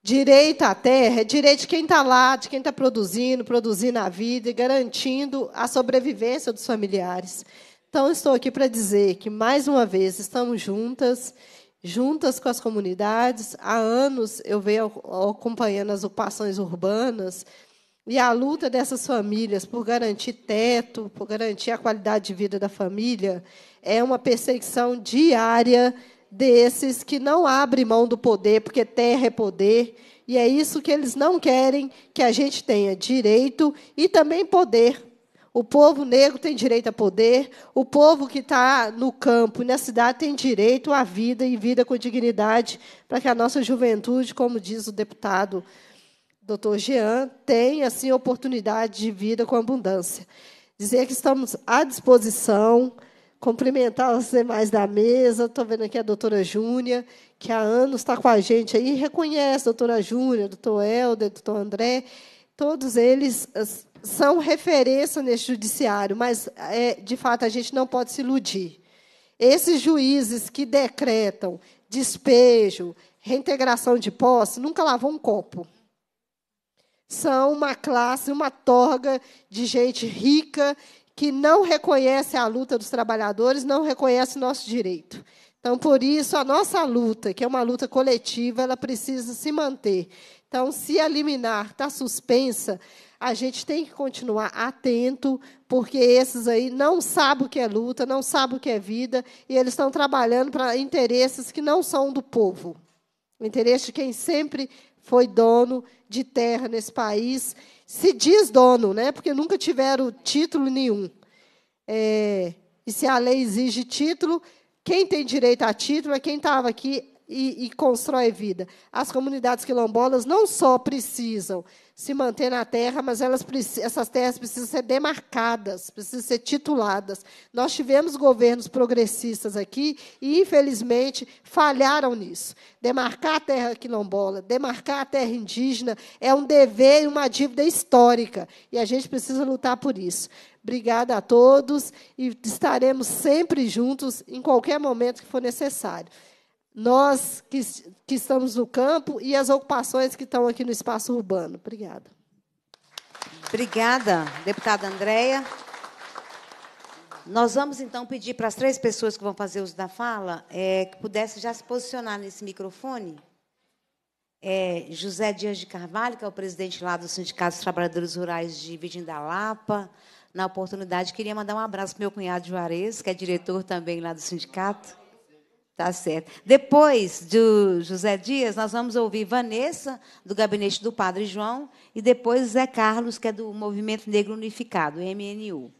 Direito à terra é direito de quem está lá, de quem está produzindo, produzindo a vida e garantindo a sobrevivência dos familiares. Então, estou aqui para dizer que, mais uma vez, estamos juntas, juntas com as comunidades. Há anos eu venho acompanhando as ocupações urbanas, e a luta dessas famílias por garantir teto, por garantir a qualidade de vida da família, é uma perseguição diária desses que não abrem mão do poder, porque terra é poder, e é isso que eles não querem que a gente tenha direito e também poder. O povo negro tem direito a poder, o povo que está no campo e na cidade tem direito à vida e vida com dignidade, para que a nossa juventude, como diz o deputado doutor Jean tem assim oportunidade de vida com abundância. Dizer que estamos à disposição, cumprimentar os demais da mesa. Estou vendo aqui a doutora Júnia, que há anos está com a gente aí, reconhece a doutora Júnia, doutor Helder, doutor André. Todos eles são referência neste judiciário, mas, é, de fato, a gente não pode se iludir. Esses juízes que decretam despejo, reintegração de posse, nunca lavam um copo são uma classe, uma torga de gente rica que não reconhece a luta dos trabalhadores, não reconhece o nosso direito. Então, por isso, a nossa luta, que é uma luta coletiva, ela precisa se manter. Então, se a liminar está suspensa, a gente tem que continuar atento, porque esses aí não sabem o que é luta, não sabem o que é vida, e eles estão trabalhando para interesses que não são do povo. O interesse de quem sempre foi dono de terra nesse país. Se diz dono, né? Porque nunca tiveram título nenhum. É, e se a lei exige título, quem tem direito a título é quem estava aqui e, e constrói vida. As comunidades quilombolas não só precisam se manter na terra, mas elas, essas terras precisam ser demarcadas, precisam ser tituladas. Nós tivemos governos progressistas aqui e, infelizmente, falharam nisso. Demarcar a terra quilombola, demarcar a terra indígena é um dever e uma dívida histórica, e a gente precisa lutar por isso. Obrigada a todos e estaremos sempre juntos em qualquer momento que for necessário nós que, que estamos no campo e as ocupações que estão aqui no espaço urbano. Obrigada. Obrigada, deputada Andréia. Nós vamos, então, pedir para as três pessoas que vão fazer uso da fala é, que pudessem já se posicionar nesse microfone. É, José Dias de Carvalho, que é o presidente lá do Sindicato dos Trabalhadores Rurais de Virgem da Lapa. Na oportunidade, queria mandar um abraço para meu cunhado Juarez, que é diretor também lá do sindicato. Tá certo. Depois do José Dias, nós vamos ouvir Vanessa, do gabinete do Padre João, e depois Zé Carlos, que é do Movimento Negro Unificado, MNU.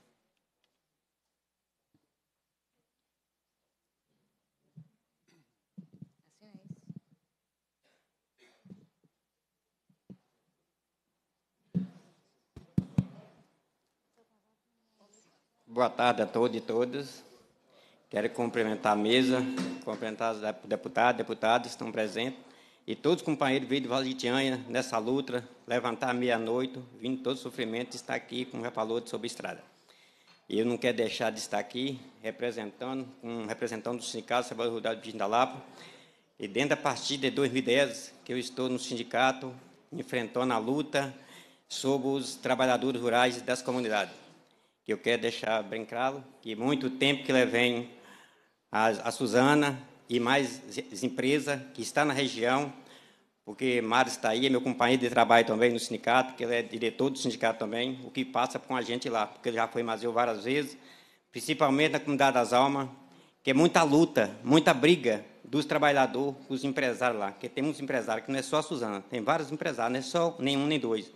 Boa tarde a todos e todas. Quero cumprimentar a mesa, cumprimentar os deputados, deputados que estão presentes, e todos os companheiros vindos de Valitianha nessa luta, levantar meia-noite, vindo todo o sofrimento, estar aqui, como já falou, de Sobrestrada. E eu não quero deixar de estar aqui representando, um representante do Sindicato Trabalho Rural de Jindalapa, e dentro da partir de 2010, que eu estou no sindicato, enfrentando a luta sobre os trabalhadores rurais das comunidades. Que eu quero deixar brincá-lo, que muito tempo que levei a, a Suzana e mais empresas que está na região, porque Mário está aí, é meu companheiro de trabalho também no sindicato, que ele é diretor do sindicato também, o que passa com a gente lá, porque ele já foi em Mazeu várias vezes, principalmente na comunidade das almas, que é muita luta, muita briga dos trabalhadores com os empresários lá, que tem empresários, que não é só a Suzana, tem vários empresários, não é só nenhum nem dois,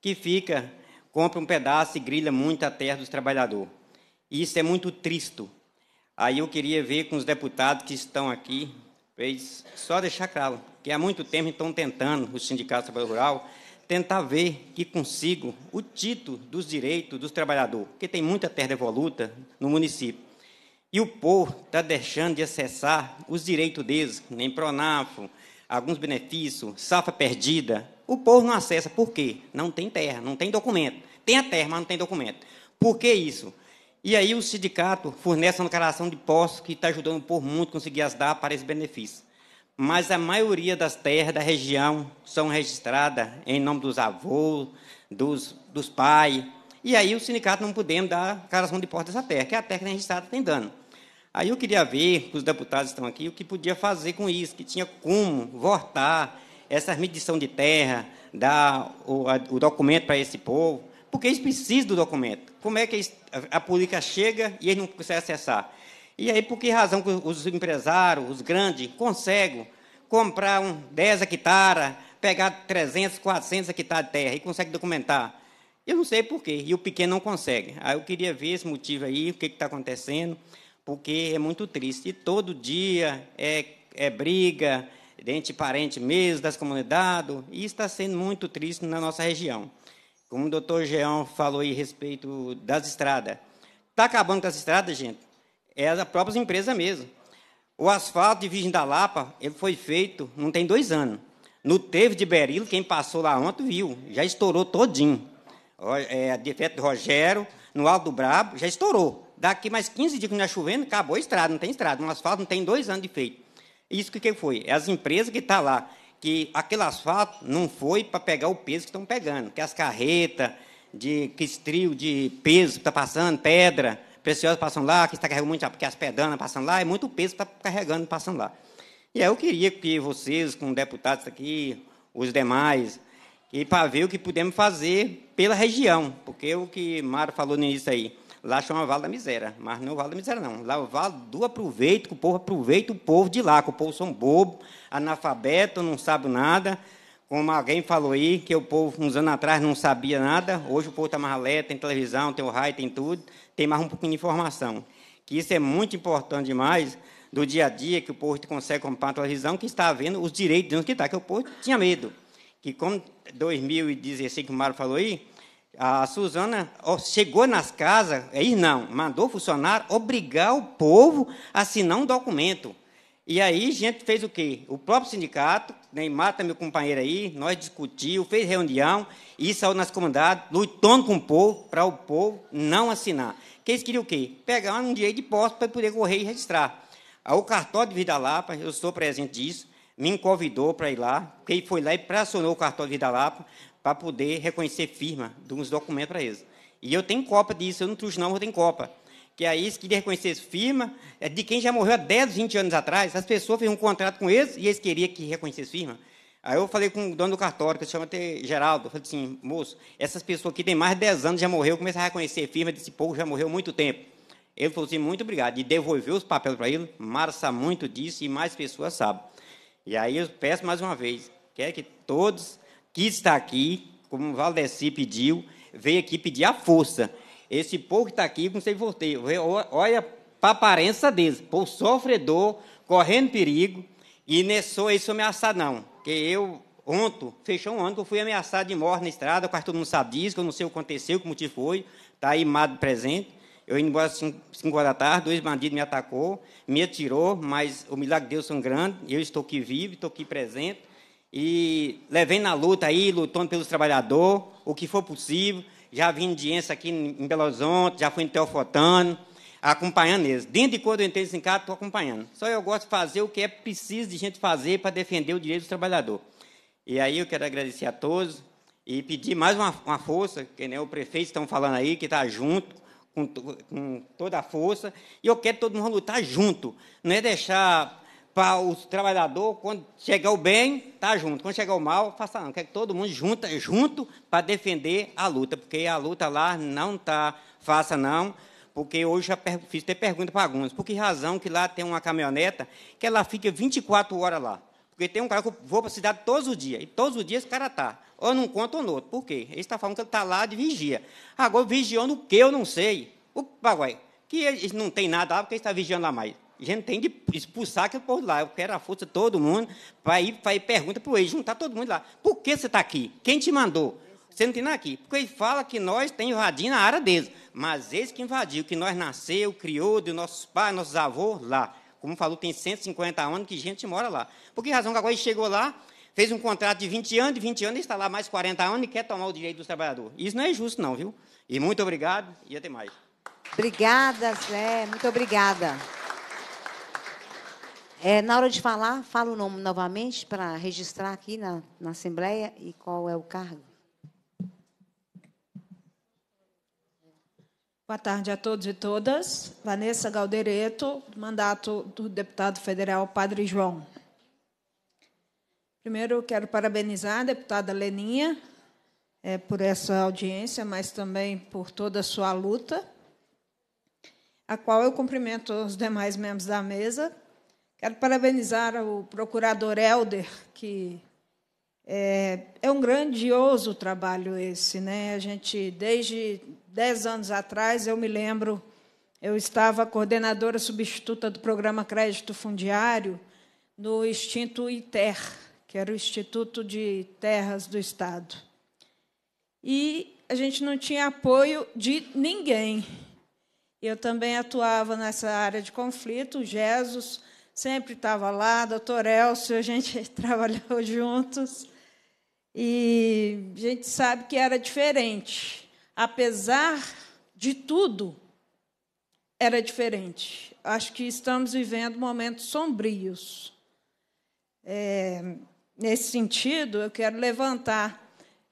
que fica, compra um pedaço e grilha muito a terra dos trabalhadores. E isso é muito triste, Aí eu queria ver com os deputados que estão aqui, fez só deixar claro que há muito tempo estão tentando, os sindicatos rural, tentar ver que consigo o título dos direitos dos trabalhadores, porque tem muita terra evoluta no município. E o povo está deixando de acessar os direitos deles, nem Pronafo, alguns benefícios, safra perdida. O povo não acessa, por quê? Não tem terra, não tem documento. Tem a terra, mas não tem documento. Por que isso? E aí o sindicato fornece uma declaração de postos que está ajudando por muito conseguir as dar para esse benefício. Mas a maioria das terras da região são registradas em nome dos avôs, dos, dos pais. E aí o sindicato não podemos dar declaração de postos dessa terra, que é a terra que a é registrada tem dano. Aí eu queria ver, os deputados estão aqui, o que podia fazer com isso, que tinha como votar essa medição de terra, dar o, a, o documento para esse povo porque eles precisam do documento. Como é que eles, a, a política chega e eles não conseguem acessar? E aí, por que razão que os empresários, os grandes, conseguem comprar um 10 hectares, pegar 300, 400 hectares de terra e conseguem documentar? Eu não sei por quê, e o pequeno não consegue. Aí eu queria ver esse motivo aí, o que está acontecendo, porque é muito triste. E todo dia é, é briga, dente parente mesmo, das comunidades, e está sendo muito triste na nossa região como o doutor Jean falou aí a respeito das estradas. Está acabando com as estradas, gente? É as próprias empresas mesmo. O asfalto de Virgem da Lapa, ele foi feito, não tem dois anos. No Teve de Berilo, quem passou lá ontem viu, já estourou todinho. É, a defeito do Rogério, no Alto do Brabo, já estourou. Daqui mais 15 dias que não está é chovendo, acabou a estrada, não tem estrada. o asfalto não tem dois anos de feito. Isso que, que foi? É as empresas que estão tá lá que aquele asfalto não foi para pegar o peso que estão pegando, que as carretas, de que trio de peso que está passando, pedra preciosa passando lá, que está carregando muito, porque as pedanas passando lá, é muito peso que está carregando passando lá. E aí eu queria que vocês, com deputados aqui, os demais, e para ver o que podemos fazer pela região, porque o que Mário falou nisso aí, lá chama Vale da Miséria, mas não é o Vale da Miséria, não. Lá é o Vale do Aproveito, que o povo aproveita o povo de lá, que o povo são bobo, analfabeto, não sabe nada. Como alguém falou aí, que o povo, uns anos atrás, não sabia nada. Hoje o povo está mais alerta, tem televisão, tem o raio, tem tudo. Tem mais um pouquinho de informação. Que isso é muito importante demais do dia a dia, que o povo consegue comprar a televisão, que está vendo os direitos de onde que está, que o povo tinha medo. Que como 2016, que o Mário falou aí, a Suzana chegou nas casas, aí é não, mandou o funcionário obrigar o povo a assinar um documento. E aí, gente fez o quê? O próprio sindicato, nem né, mata meu companheiro aí, nós discutiu, fez reunião, e saiu nas comandadas, lutando com o povo, para o povo não assinar. Que eles queriam o quê? Pegar um dia de posse para poder correr e registrar. Aí, o cartório de Vida Lapa, eu sou presente disso, me convidou para ir lá, quem foi lá e pressionou o cartório de Vida Lapa para poder reconhecer firma de uns documentos para eles. E eu tenho copa disso, eu não trouxe não, eu tenho copa que aí queria reconhecer firma, é de quem já morreu há 10, 20 anos atrás, as pessoas fizeram um contrato com eles e eles queriam que reconhecesse firma. Aí eu falei com o dono do cartório, que se chama até Geraldo, eu falei assim, moço, essas pessoas aqui têm mais de 10 anos, já morreu, começa a reconhecer firma desse povo, já morreu há muito tempo. Ele falou assim, muito obrigado, e devolveu os papéis para ele, Marça muito disso e mais pessoas sabem. E aí eu peço mais uma vez, quero que todos que estão aqui, como o Valdeci pediu, veio aqui pedir a força. Esse povo que está aqui, não sei voltei. olha para a aparência deles, povo sofredor, correndo perigo, e não é sou isso ameaçado, não. Que eu, ontem, fechou um ano que eu fui ameaçado de morte na estrada, quase todo mundo sabe disso, que eu não sei o que aconteceu, como te foi, está aí mado presente. Eu indo embora às 5 horas da tarde, dois bandidos me atacou, me atirou, mas o milagre de Deus são grande. eu estou aqui vivo, estou aqui presente, e levei na luta aí, lutando pelos trabalhadores, o que for possível, já vim de Diença aqui em Belo Horizonte, já fui em Teofotano, acompanhando eles. Dentro de quando eu entrei em sindicato, estou acompanhando. Só eu gosto de fazer o que é preciso de gente fazer para defender o direito do trabalhador. E aí eu quero agradecer a todos e pedir mais uma, uma força, que né, o prefeito estão falando aí, que está junto, com, com, toda a força, e eu quero todo mundo lutar junto, não é deixar para o trabalhador, quando chegar o bem, está junto. Quando chegar o mal, faça não. Quer que todo mundo junta, junto para defender a luta, porque a luta lá não está faça não, porque hoje já fiz até pergunta para alguns. Por que razão que lá tem uma caminhoneta que ela fica 24 horas lá? Porque tem um cara que voa vou para a cidade todos os dias, e todos os dias esse cara está. Ou num conta ou no outro. Por quê? Ele está falando que ele está lá de vigia. Agora, vigiando o que eu não sei. O Paraguai, que ele não tem nada lá porque ele está vigiando lá mais. A gente tem de expulsar aquele povo lá. Eu quero a força de todo mundo para ir, pra ir pergunta para o ex, juntar todo mundo lá. Por que você está aqui? Quem te mandou? Você não tem nada aqui. Porque ele fala que nós tem invadindo a área deles. Mas eles que invadiu, que nós nasceu, criou, de nossos pais, nossos avós lá. Como falou, tem 150 anos que gente mora lá. Por que razão que agora ele chegou lá, fez um contrato de 20 anos, de 20 anos, está lá mais 40 anos e quer tomar o direito dos trabalhadores. Isso não é justo, não, viu? E muito obrigado e até mais. Obrigada, Zé. Muito obrigada. É, na hora de falar, fala o nome novamente para registrar aqui na, na Assembleia e qual é o cargo. Boa tarde a todos e todas. Vanessa Galdereto, mandato do deputado federal Padre João. Primeiro, quero parabenizar a deputada Leninha é, por essa audiência, mas também por toda a sua luta, a qual eu cumprimento os demais membros da mesa, Quero parabenizar o procurador Helder, que é, é, um grandioso trabalho esse, né? A gente, desde dez anos atrás, eu me lembro, eu estava coordenadora substituta do programa Crédito Fundiário no Instinto ITER, que era o Instituto de Terras do Estado. E a gente não tinha apoio de ninguém. Eu também atuava nessa área de conflito, o GESUS sempre estava lá, doutor Elcio, a gente [LAUGHS] trabalhou juntos. E a gente sabe que era diferente. Apesar de tudo, era diferente. Acho que estamos vivendo momentos sombrios. É, nesse sentido, eu quero levantar,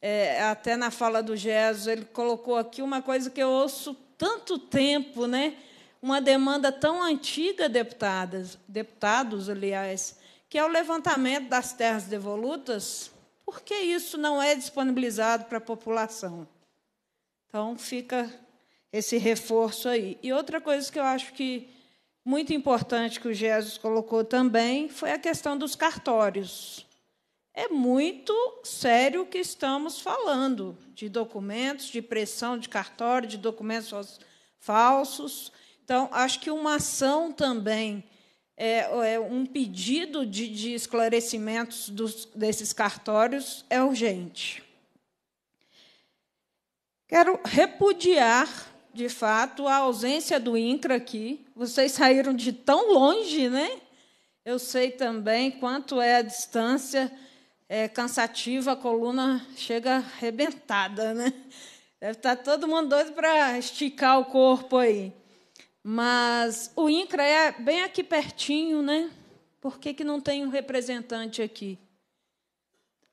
é, até na fala do Jesus, ele colocou aqui uma coisa que eu ouço tanto tempo, né? uma demanda tão antiga, deputadas, deputados, aliás, que é o levantamento das terras devolutas, por que isso não é disponibilizado para a população? Então, fica esse reforço aí. E outra coisa que eu acho que muito importante que o Jesus colocou também foi a questão dos cartórios. É muito sério o que estamos falando de documentos, de pressão de cartório, de documentos falsos. Então, acho que uma ação também, é, é um pedido de, de esclarecimentos dos, desses cartórios é urgente. Quero repudiar, de fato, a ausência do INCRA aqui. Vocês saíram de tão longe, né? Eu sei também quanto é a distância é, cansativa, a coluna chega arrebentada, né? Deve estar tá todo mundo doido para esticar o corpo aí. Mas o INCRA é bem aqui pertinho, né? Por que, que não tem um representante aqui?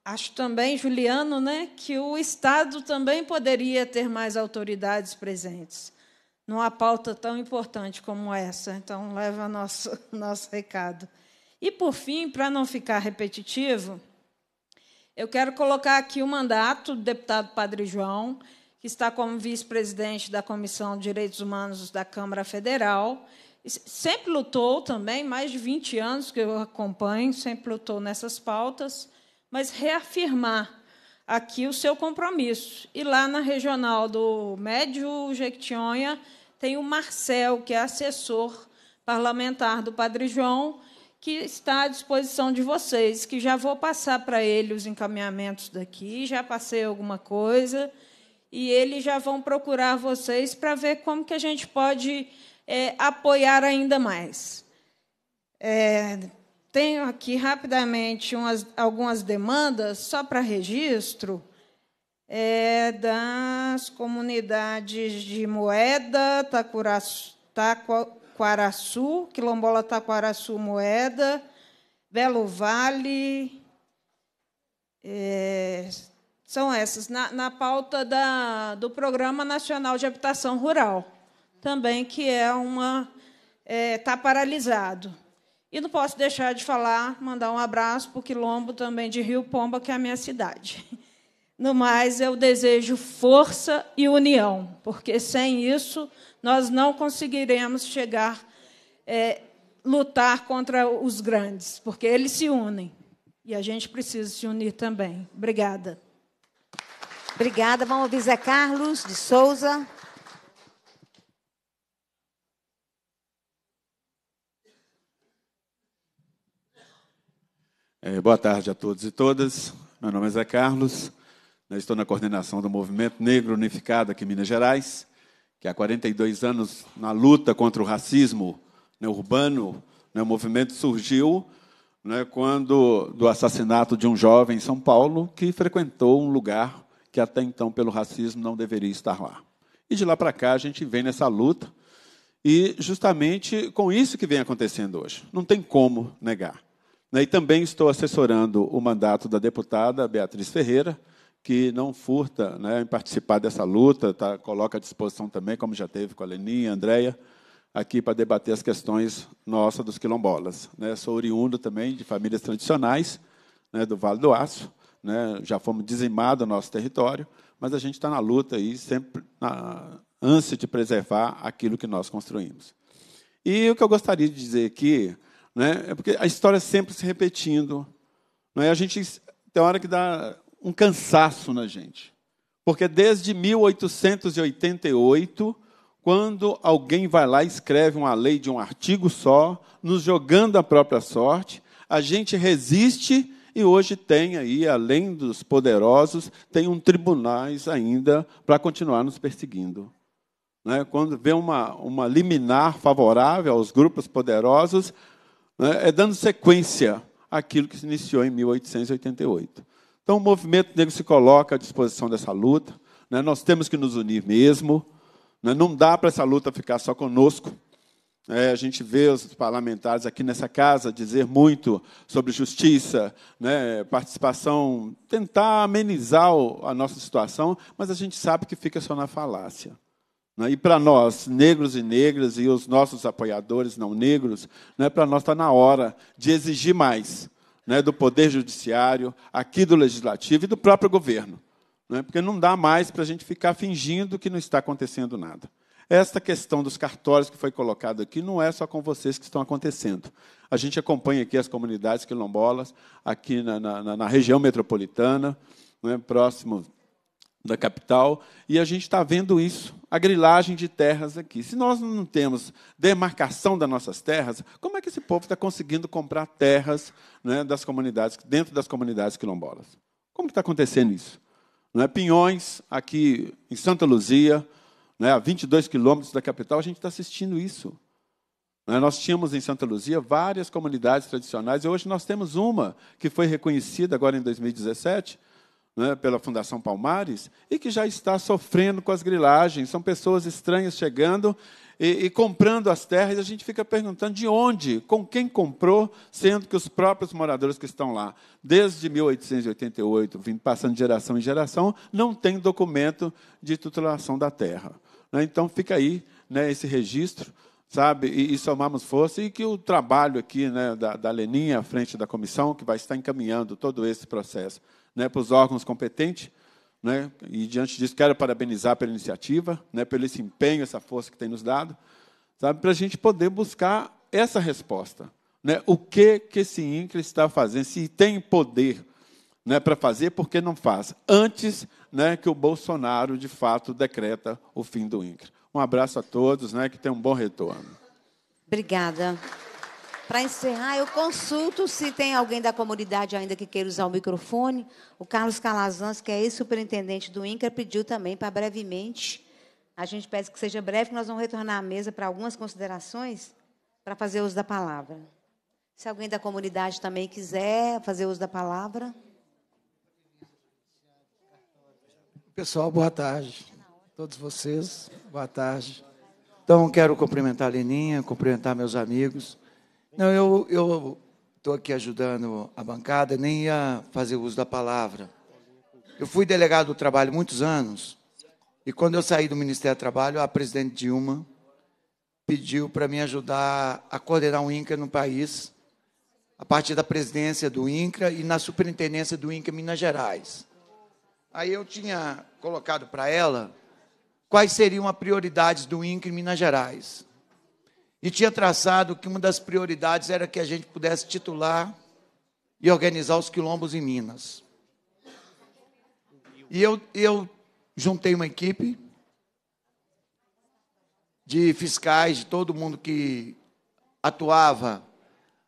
Acho também, Juliano, né, que o Estado também poderia ter mais autoridades presentes numa pauta tão importante como essa. Então, leva nosso, [LAUGHS] nosso recado. E, por fim, para não ficar repetitivo, eu quero colocar aqui o mandato do deputado Padre João, que está como vice-presidente da Comissão de Direitos Humanos da Câmara Federal. Sempre lutou também, mais de 20 anos que eu acompanho, sempre lutou nessas pautas, mas reafirmar aqui o seu compromisso. E lá na regional do Médio Jequitinhonha tem o Marcel, que é assessor parlamentar do Padre João, que está à disposição de vocês, que já vou passar para ele os encaminhamentos daqui, já passei alguma coisa e eles já vão procurar vocês para ver como que a gente pode é, apoiar ainda mais. É, tenho aqui rapidamente umas, algumas demandas, só para registro, é, das comunidades de Moeda, Taquaraçu, Taquaraçu Quilombola Taquaraçu Moeda, Belo Vale, é, são essas. Na, na pauta da, do Programa Nacional de Habitação Rural, também, que é uma. está é, tá paralisado. E não posso deixar de falar, mandar um abraço para o Quilombo também de Rio Pomba, que é a minha cidade. No mais, eu desejo força e união, porque sem isso nós não conseguiremos chegar, é, lutar contra os grandes, porque eles se unem e a gente precisa se unir também. Obrigada. Obrigada. Vamos ouvir Zé Carlos de Souza. É, boa tarde a todos e todas. Meu nome é Zé Carlos. estou na coordenação do Movimento Negro Unificado aqui em Minas Gerais, que há 42 anos na luta contra o racismo né, urbano, né, o movimento surgiu né, quando do assassinato de um jovem em São Paulo que frequentou um lugar que até então, pelo racismo, não deveria estar lá. E de lá para cá, a gente vem nessa luta, e justamente com isso que vem acontecendo hoje. Não tem como negar. Né? E também estou assessorando o mandato da deputada Beatriz Ferreira, que não furta né, em participar dessa luta, tá, coloca à disposição também, como já teve com a Leninha, a Andréia, aqui para debater as questões nossas dos quilombolas. Né, sou oriundo também de famílias tradicionais né, do Vale do Aço, né? já fomos dizimados no nosso território, mas a gente está na luta aí, sempre na ânsia de preservar aquilo que nós construímos. E o que eu gostaria de dizer aqui né, é porque a história é sempre se repetindo. Né, a gente tem hora que dá um cansaço na gente. Porque desde 1888, quando alguém vai lá e escreve uma lei de um artigo só, nos jogando a própria sorte, a gente resiste e hoje tem aí, além dos poderosos, tem um tribunais ainda para continuar nos perseguindo. Né? Quando vê uma, uma liminar favorável aos grupos poderosos, né? é dando sequência àquilo que se iniciou em 1888. Então, o movimento negro se coloca à disposição dessa luta. Né? Nós temos que nos unir mesmo. Né? Não dá para essa luta ficar só conosco. É, a gente vê os parlamentares aqui nessa casa dizer muito sobre justiça, né, participação, tentar amenizar a nossa situação, mas a gente sabe que fica só na falácia. Né? E para nós, negros e negras, e os nossos apoiadores não negros, né, para nós está na hora de exigir mais né, do Poder Judiciário, aqui do Legislativo e do próprio governo. Né, porque não dá mais para a gente ficar fingindo que não está acontecendo nada. Esta questão dos cartórios que foi colocada aqui não é só com vocês que estão acontecendo. A gente acompanha aqui as comunidades quilombolas, aqui na, na, na região metropolitana, né, próximo da capital, e a gente está vendo isso, a grilagem de terras aqui. Se nós não temos demarcação das nossas terras, como é que esse povo está conseguindo comprar terras né, das comunidades, dentro das comunidades quilombolas? Como está acontecendo isso? Não é? Pinhões, aqui em Santa Luzia, né, a 22 quilômetros da capital, a gente está assistindo isso. Né, nós tínhamos em Santa Luzia várias comunidades tradicionais e hoje nós temos uma que foi reconhecida agora em 2017 né, pela Fundação Palmares e que já está sofrendo com as grilagens. São pessoas estranhas chegando e, e comprando as terras e a gente fica perguntando de onde, com quem comprou, sendo que os próprios moradores que estão lá, desde 1888, passando de geração em geração, não têm documento de titulação da terra. Né? Então fica aí né, esse registro, sabe? E, e somarmos força e que o trabalho aqui né, da, da Leninha à frente da comissão, que vai estar encaminhando todo esse processo né, para os órgãos competentes, né? E diante disso quero parabenizar pela iniciativa, né, pelo esse empenho, essa força que tem nos dado, sabe, para a gente poder buscar essa resposta, né? O que que esse INCRE está fazendo? Se tem poder né, para fazer, porque não faz. Antes né, que o Bolsonaro, de fato, decreta o fim do INCRA. Um abraço a todos, né, que tenham um bom retorno. Obrigada. Para encerrar, eu consulto se tem alguém da comunidade ainda que queira usar o microfone. O Carlos Calazans, que é ex-superintendente do INCRA, pediu também para brevemente. A gente pede que seja breve, que nós vamos retornar à mesa para algumas considerações para fazer uso da palavra. Se alguém da comunidade também quiser fazer uso da palavra. Pessoal, boa tarde. Todos vocês, boa tarde. Então, quero cumprimentar a Leninha, cumprimentar meus amigos. Não, eu estou aqui ajudando a bancada, nem ia fazer uso da palavra. Eu fui delegado do trabalho muitos anos, e quando eu saí do Ministério do Trabalho, a presidente Dilma pediu para me ajudar a coordenar o INCRA no país, a partir da presidência do INCRA e na superintendência do INCRA Minas Gerais. Aí eu tinha colocado para ela quais seriam as prioridades do INCRE em Minas Gerais. E tinha traçado que uma das prioridades era que a gente pudesse titular e organizar os quilombos em Minas. E eu, eu juntei uma equipe de fiscais, de todo mundo que atuava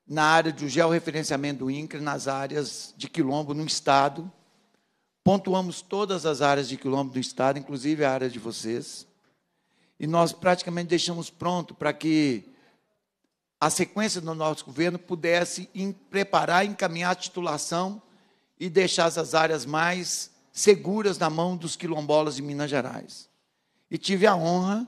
na área do georreferenciamento do INCRE, nas áreas de quilombo no Estado, Pontuamos todas as áreas de quilômetro do estado, inclusive a área de vocês. E nós praticamente deixamos pronto para que a sequência do nosso governo pudesse em, preparar, encaminhar a titulação e deixar as áreas mais seguras na mão dos quilombolas de Minas Gerais. E tive a honra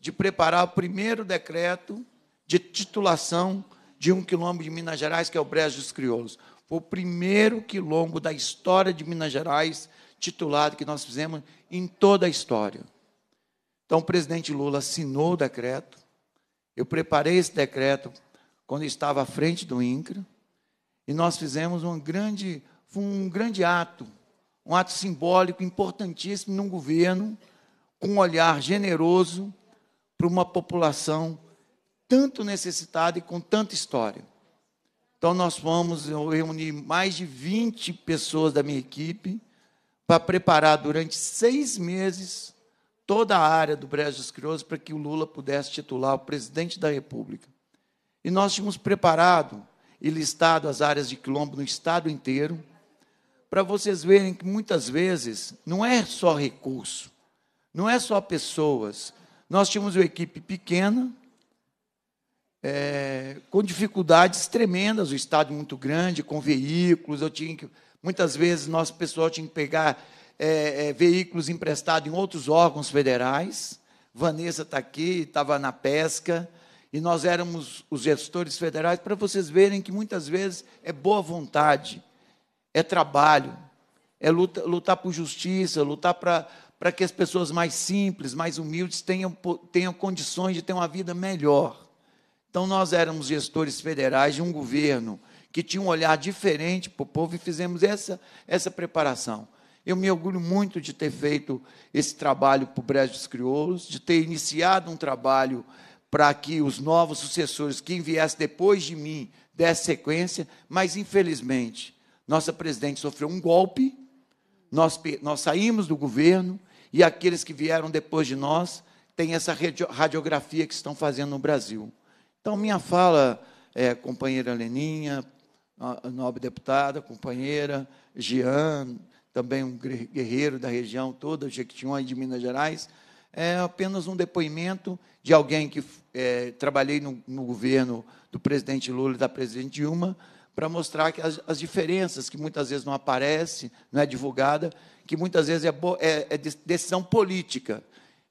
de preparar o primeiro decreto de titulação de um quilômetro de Minas Gerais, que é o Brejo dos Crioulos. Foi o primeiro quilombo da história de Minas Gerais titulado que nós fizemos em toda a história. Então, o presidente Lula assinou o decreto. Eu preparei esse decreto quando estava à frente do INCRA. E nós fizemos um grande, um grande ato, um ato simbólico importantíssimo num governo com um olhar generoso para uma população tanto necessitada e com tanta história. Então, nós fomos, eu reuni mais de 20 pessoas da minha equipe para preparar durante seis meses toda a área do Brejo Crioulos para que o Lula pudesse titular o presidente da República. E nós tínhamos preparado e listado as áreas de quilombo no estado inteiro, para vocês verem que muitas vezes não é só recurso, não é só pessoas. Nós tínhamos uma equipe pequena, é, com dificuldades tremendas, o estado muito grande, com veículos, eu tinha que, muitas vezes nosso pessoal tinha que pegar é, é, veículos emprestados em outros órgãos federais. Vanessa está aqui, estava na pesca, e nós éramos os gestores federais, para vocês verem que muitas vezes é boa vontade, é trabalho, é luta, lutar por justiça, lutar para que as pessoas mais simples, mais humildes tenham, tenham condições de ter uma vida melhor. Então, nós éramos gestores federais de um governo que tinha um olhar diferente para o povo e fizemos essa, essa preparação. Eu me orgulho muito de ter feito esse trabalho para o Brejo dos Crioulos, de ter iniciado um trabalho para que os novos sucessores, quem viesse depois de mim, dessem sequência, mas, infelizmente, nossa presidente sofreu um golpe, nós, nós saímos do governo e aqueles que vieram depois de nós têm essa radiografia que estão fazendo no Brasil. Então, minha fala, é, companheira Leninha, nobre deputada, companheira, Jean, também um guerreiro da região toda, Jequitinhonha de Minas Gerais, é apenas um depoimento de alguém que é, trabalhei no, no, governo do presidente Lula e da presidente Dilma para mostrar que as, as, diferenças que muitas vezes não aparece, não é divulgada, que muitas vezes é, bo, é, é decisão política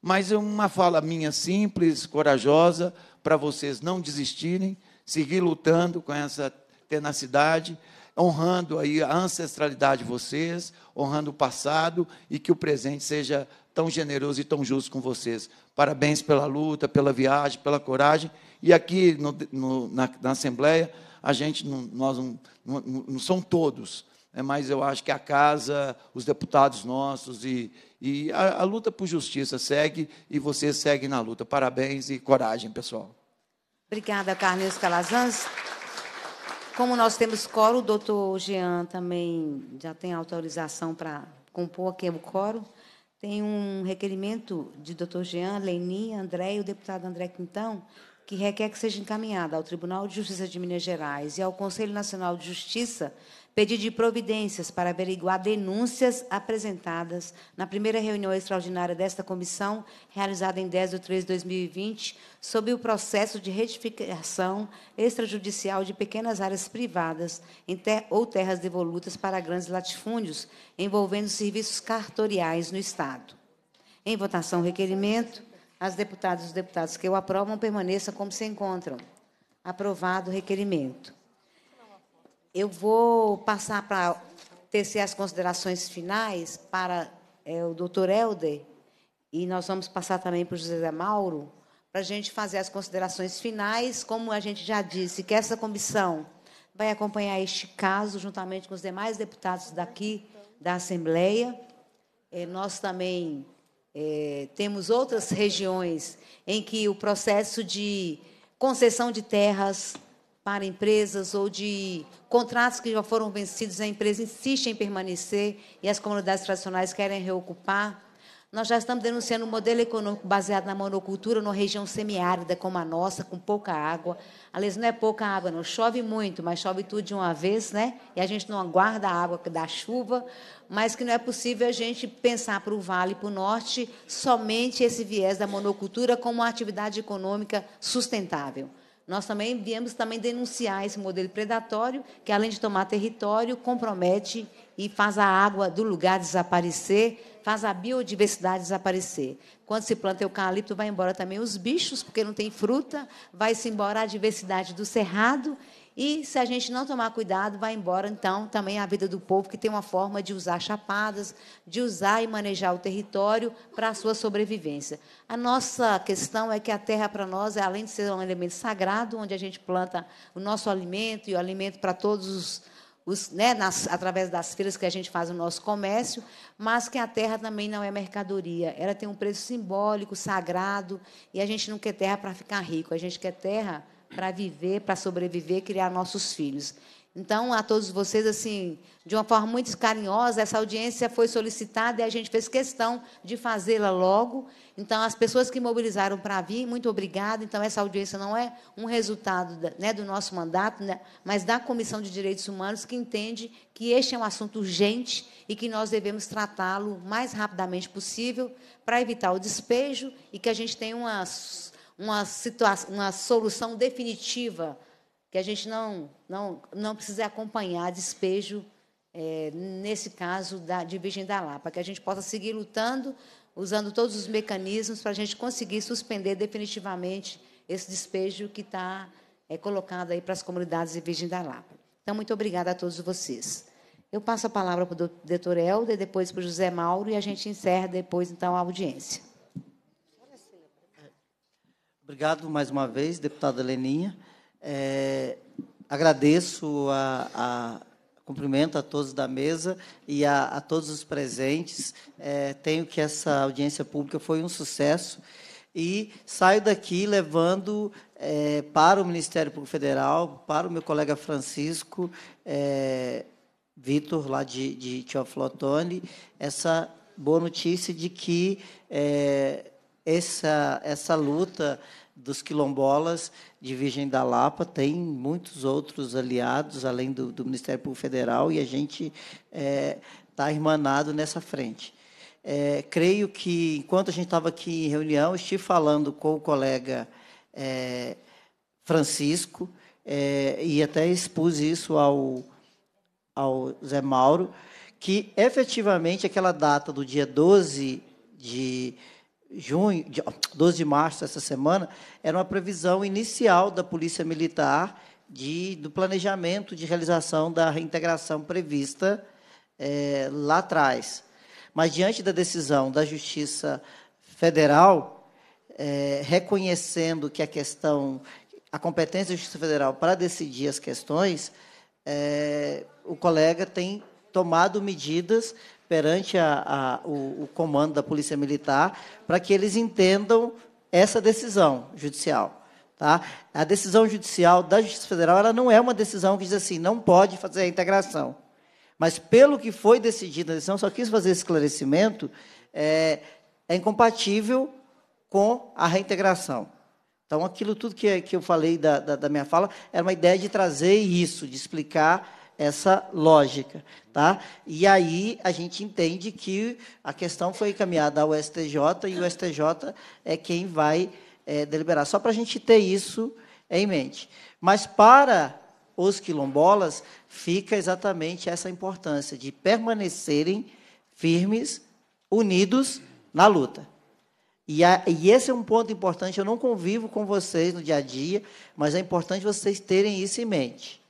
mas é uma fala minha simples, corajosa, para vocês não desistirem, seguir lutando com essa tenacidade, honrando aí a ancestralidade de vocês, honrando o passado e que o presente seja tão generoso e tão justo com vocês. Parabéns pela luta, pela viagem, pela coragem. E aqui no, no, na, na, Assembleia, a gente, não, nós não, não, não todos, né, mas eu acho que a casa, os deputados nossos e, e a, a luta por justiça segue e você segue na luta. Parabéns e coragem, pessoal. Obrigada, Carlinhos Calazans. Como nós temos coro, o doutor Jean também já tem autorização para compor aqui o coro. Tem um requerimento de doutor Jean, Lenin, André e o deputado André Quintão, que requer que seja encaminhada ao Tribunal de Justiça de Minas Gerais e ao Conselho Nacional de Justiça pedido de providências para averiguar denúncias apresentadas na primeira reunião extraordinária desta comissão, realizada em 10 de 3 de 2020, sobre o processo de retificação extrajudicial de pequenas áreas privadas ter ou terras devolutas para grandes latifúndios, envolvendo serviços cartoriais no Estado. Em votação, requerimento. As deputadas e os deputados que o aprovam permaneçam como se encontram. Aprovado o requerimento. Eu vou passar para tecer as considerações finais para é, o doutor Helder, e nós vamos passar também para o José Mauro, para a gente fazer as considerações finais, como a gente já disse, que essa comissão vai acompanhar este caso juntamente com os demais deputados daqui da Assembleia. É, nós também é, temos outras regiões em que o processo de concessão de terras para empresas ou de contratos que já foram vencidos, a empresa insiste em permanecer e as comunidades tradicionais querem reocupar. Nós já estamos denunciando um modelo econômico baseado na monocultura numa região semiárida como a nossa, com pouca água. Aliás, não é pouca água, não. Chove muito, mas chove tudo de uma vez, né? E a gente não aguarda a água da chuva, mas que não é possível a gente pensar para o Vale, e para o Norte, somente esse viés da monocultura como uma atividade econômica sustentável. Nós também viemos também denunciar esse modelo predatório, que além de tomar território, compromete e faz a água do lugar desaparecer, faz a biodiversidade desaparecer. Quando se planta eucalipto, vai embora também os bichos, porque não tem fruta, vai-se embora a diversidade do cerrado, e se a gente não tomar cuidado, vai embora então também a vida do povo que tem uma forma de usar chapadas, de usar e manejar o território para a sua sobrevivência. A nossa questão é que a terra para nós, é, além de ser um elemento sagrado, onde a gente planta o nosso alimento e o alimento para todos os, os né, nas, através das feiras que a gente faz o nosso comércio, mas que a terra também não é mercadoria. Ela tem um preço simbólico, sagrado, e a gente não quer terra para ficar rico, a gente quer terra para viver, para sobreviver, criar nossos filhos. Então, a todos vocês, assim, de uma forma muito carinhosa, essa audiência foi solicitada e a gente fez questão de fazê-la logo. Então, as pessoas que mobilizaram para vir, muito obrigada. Então, essa audiência não é um resultado né, do nosso mandato, né, mas da Comissão de Direitos Humanos, que entende que este é um assunto urgente e que nós devemos tratá-lo o mais rapidamente possível para evitar o despejo e que a gente tenha umas uma, situação, uma solução definitiva, que a gente não, não, não precise acompanhar despejo, é, nesse caso, da, de Virgem da Lapa, que a gente possa seguir lutando, usando todos os mecanismos para a gente conseguir suspender definitivamente esse despejo que está é, colocado aí para as comunidades de Virgem da Lapa. Então, muito obrigada a todos vocês. Eu passo a palavra para o doutor Helder, depois para o José Mauro, e a gente encerra depois, então, a audiência. Obrigado mais uma vez, deputada Leninha. É, agradeço a, a cumprimento a todos da mesa e a, a todos os presentes. É, tenho que essa audiência pública foi um sucesso e saio daqui levando é, para o Ministério Público Federal, para o meu colega Francisco é, Vitor, lá de, de Teoflotone, essa boa notícia de que é, essa, essa luta dos quilombolas de Virgem da Lapa tem muitos outros aliados, além do, do Ministério Público Federal, e a gente está é, tá irmanado nessa frente. É, creio que, enquanto a gente estava aqui em reunião, estive falando com o colega é, Francisco, é, e até expus isso ao, ao Zé Mauro, que efetivamente aquela data do dia 12 de junho, 12 [TSK] de março, essa semana, era uma previsão inicial da Polícia Militar de, do planejamento de realização da reintegração prevista é, lá atrás. Mas, diante da decisão da Justiça Federal, é, reconhecendo que a questão, a competência da Justiça Federal para decidir as questões, é, o colega tem tomado medidas perante a, a, o, o comando da Polícia Militar para que eles entendam essa decisão judicial. Tá? A decisão judicial da Justiça Federal ela não é uma decisão que diz assim, não pode fazer a integração. Mas, pelo que foi decidido na decisão, só quis fazer esse esclarecimento, é, é incompatível com a reintegração. Então, aquilo tudo que, que eu falei da, da, da minha fala era uma ideia de trazer isso, de explicar essa lógica. Tá? E aí a gente entende que a questão foi encaminhada ao STJ e o STJ é quem vai é, deliberar. Só para a gente ter isso em mente. Mas para os quilombolas fica exatamente essa importância de permanecerem firmes, unidos na luta. E, a, e, esse é um ponto importante. Eu não convivo com vocês no dia a dia, mas é importante vocês terem isso em mente.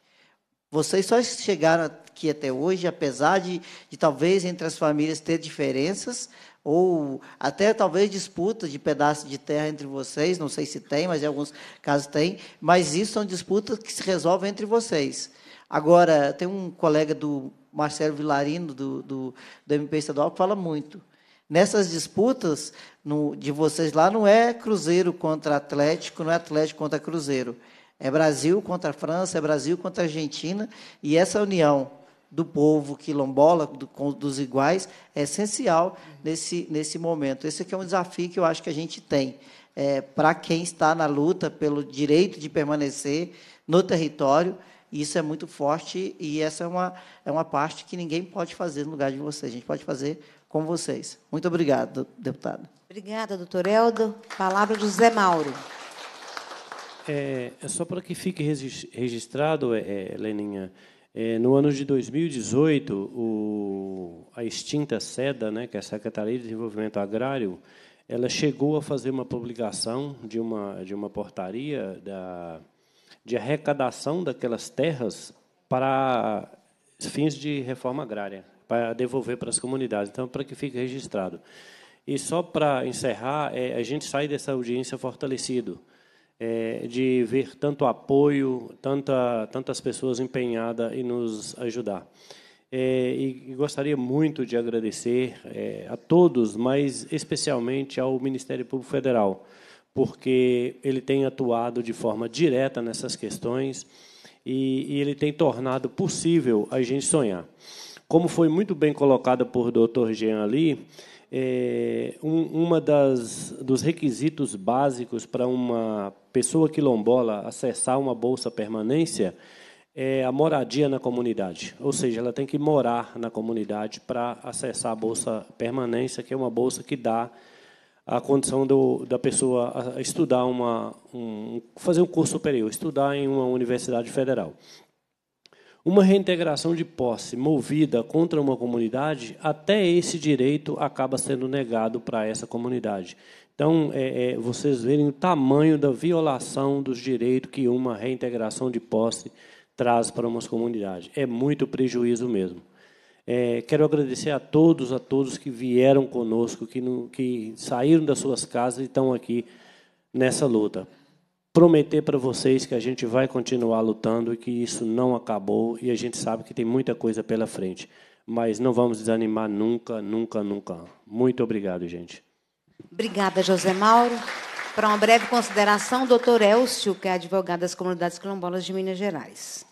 Vocês só chegaram aqui até hoje, apesar de, de talvez entre as famílias ter diferenças, ou até talvez disputa de pedaço de terra entre vocês, não sei se tem, mas em alguns casos tem, mas isso são disputas que se resolvem entre vocês. Agora, tem um colega do Marcelo Vilarino, do, do, do MP Estadual, que fala muito. Nessas disputas no, de vocês lá, não é Cruzeiro contra Atlético, não é Atlético contra Cruzeiro. É Brasil contra a França, é Brasil contra a Argentina, e essa união do povo quilombola, do, dos iguais, é essencial nesse, nesse momento. Esse aqui é um desafio que eu acho que a gente tem é, para quem está na luta pelo direito de permanecer no território. Isso é muito forte e essa é uma, é uma parte que ninguém pode fazer no lugar de vocês. A gente pode fazer com vocês. Muito obrigado, deputado. Obrigada, doutor Eldo. Palavra do Zé Mauro. É, é, só para que fique registrado, é, é, Leninha, é, no ano de 2018, o, a extinta SEDA, né, que é a Secretaria de Desenvolvimento Agrário, ela chegou a fazer uma publicação de uma, de uma portaria da, de arrecadação daquelas terras para fins de reforma agrária, para devolver para as comunidades. Então, para que fique registrado. E só para encerrar, é, a gente sai dessa audiência fortalecido é, de ver tanto apoio, tanta, tantas pessoas empenhadas em nos ajudar. É, e, e gostaria muito de agradecer é, a todos, mas especialmente ao Ministério Público Federal, porque ele tem atuado de forma direta nessas questões e, e ele tem tornado possível a gente sonhar. Como foi muito bem colocado por Dr. Jean ali, é, um uma das dos requisitos básicos para uma pessoa quilombola acessar uma bolsa permanência é a moradia na comunidade, ou seja, ela tem que morar na comunidade para acessar a bolsa permanência, que é uma bolsa que dá a condição do, da pessoa estudar uma um, fazer um curso superior, estudar em uma universidade federal. Uma reintegração de posse movida contra uma comunidade, até esse direito acaba sendo negado para essa comunidade. Então, é, é, vocês verem o tamanho da violação dos direitos que uma reintegração de posse traz para umas comunidades. É muito prejuízo mesmo. É, quero agradecer a todos, a todos que vieram conosco, que, no, que saíram das suas casas e estão aqui nessa luta prometer para vocês que a gente vai continuar lutando, e que isso não acabou e a gente sabe que tem muita coisa pela frente. Mas não vamos desanimar nunca, nunca, nunca. Muito obrigado, gente. Obrigada, José Mauro. Para uma breve consideração, doutor Elcio, que é advogado das comunidades quilombolas de Minas Gerais.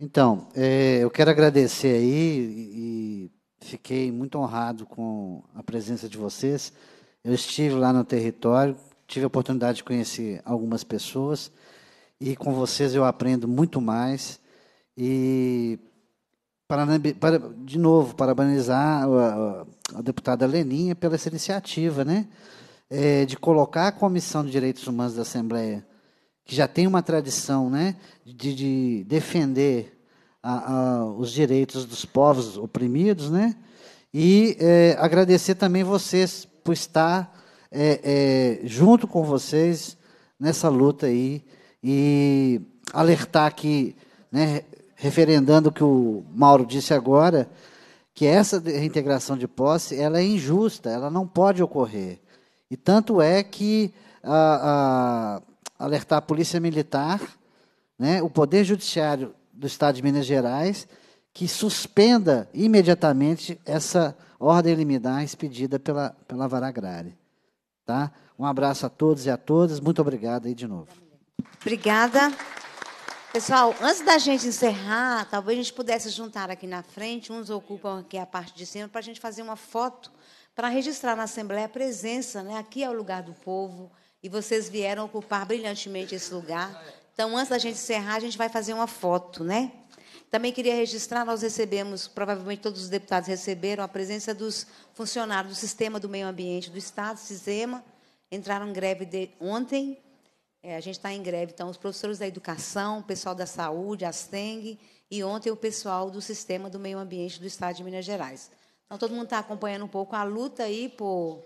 Então, é, eu quero agradecer aí e fiquei muito honrado com a presença de vocês. Eu estive lá no território, tive a oportunidade de conhecer algumas pessoas e com vocês eu aprendo muito mais. E, para, para de novo, parabenizar a, a, deputada Leninha pela essa iniciativa, né? É, de colocar a Comissão de Direitos Humanos da Assembleia, que já tem uma tradição né, de, de defender a, a, os direitos dos povos oprimidos, né? E é, agradecer também vocês por estar é, é, junto com vocês nessa luta aí e alertar que, né, referendando o que o Mauro disse agora, que essa reintegração de posse ela é injusta, ela não pode ocorrer. E tanto é que a, a, alertar a Polícia Militar, né, o Poder Judiciário do Estado de Minas Gerais, que suspenda imediatamente essa ordem liminar expedida pela, pela vara agrária. Tá? Um abraço a todos e a todas. Muito obrigado aí de novo. Obrigada. Pessoal, antes da gente encerrar, talvez a gente pudesse juntar aqui na frente, uns ocupam aqui a parte de cima, para a gente fazer uma foto para registrar na Assembleia a presença. Né? Aqui é o lugar do povo e vocês vieram ocupar brilhantemente esse lugar. Então, antes da gente encerrar, a gente vai fazer uma foto, né? Também queria registrar, nós recebemos, provavelmente todos os deputados receberam, a presença dos funcionários do Sistema do Meio Ambiente do Estado, SISEMA, entraram em greve de, ontem, é, a gente está em greve, então, os professores da educação, o pessoal da saúde, a STENG, e ontem o pessoal do Sistema do Meio Ambiente do Estado de Minas Gerais. Então, todo mundo está acompanhando um pouco a luta aí por,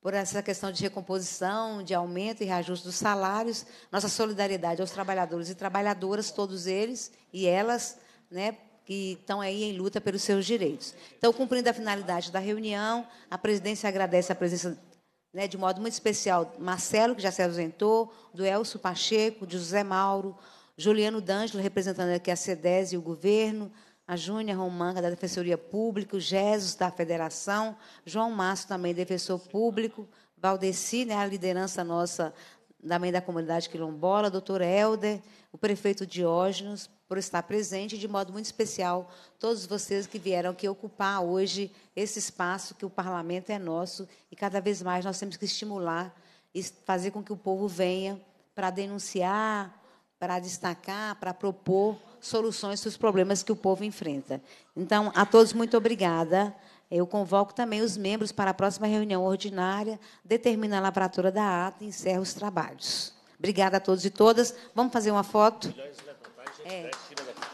por essa questão de recomposição, de aumento e reajuste dos salários. Nossa solidariedade aos trabalhadores e trabalhadoras, todos eles e elas, né, que estão aí em luta pelos seus direitos. Então, cumprindo a finalidade da reunião, a presidência agradece a presença né, de modo muito especial Marcelo, que já se ausentou, do Elcio Pacheco, de José Mauro, Juliano D'Angelo, representando aqui a CEDES e o governo, a Júnia Romanga, da Defensoria Pública, o Jesus, da Federação, João Márcio, também defensor público, Valdeci, né, a liderança nossa também da comunidade quilombola, doutor Helder, o prefeito Diógenes, por estar presente, de modo muito especial todos vocês que vieram aqui ocupar hoje esse espaço que o parlamento é nosso e cada vez mais nós temos que estimular e fazer com que o povo venha para denunciar, para destacar, para propor soluções para os problemas que o povo enfrenta. Então, a todos, muito obrigada. Eu convoco também os membros para a próxima reunião ordinária, determina a lavratura da ata e encerro os trabalhos. Obrigada a todos e todas. Vamos fazer uma foto? えー、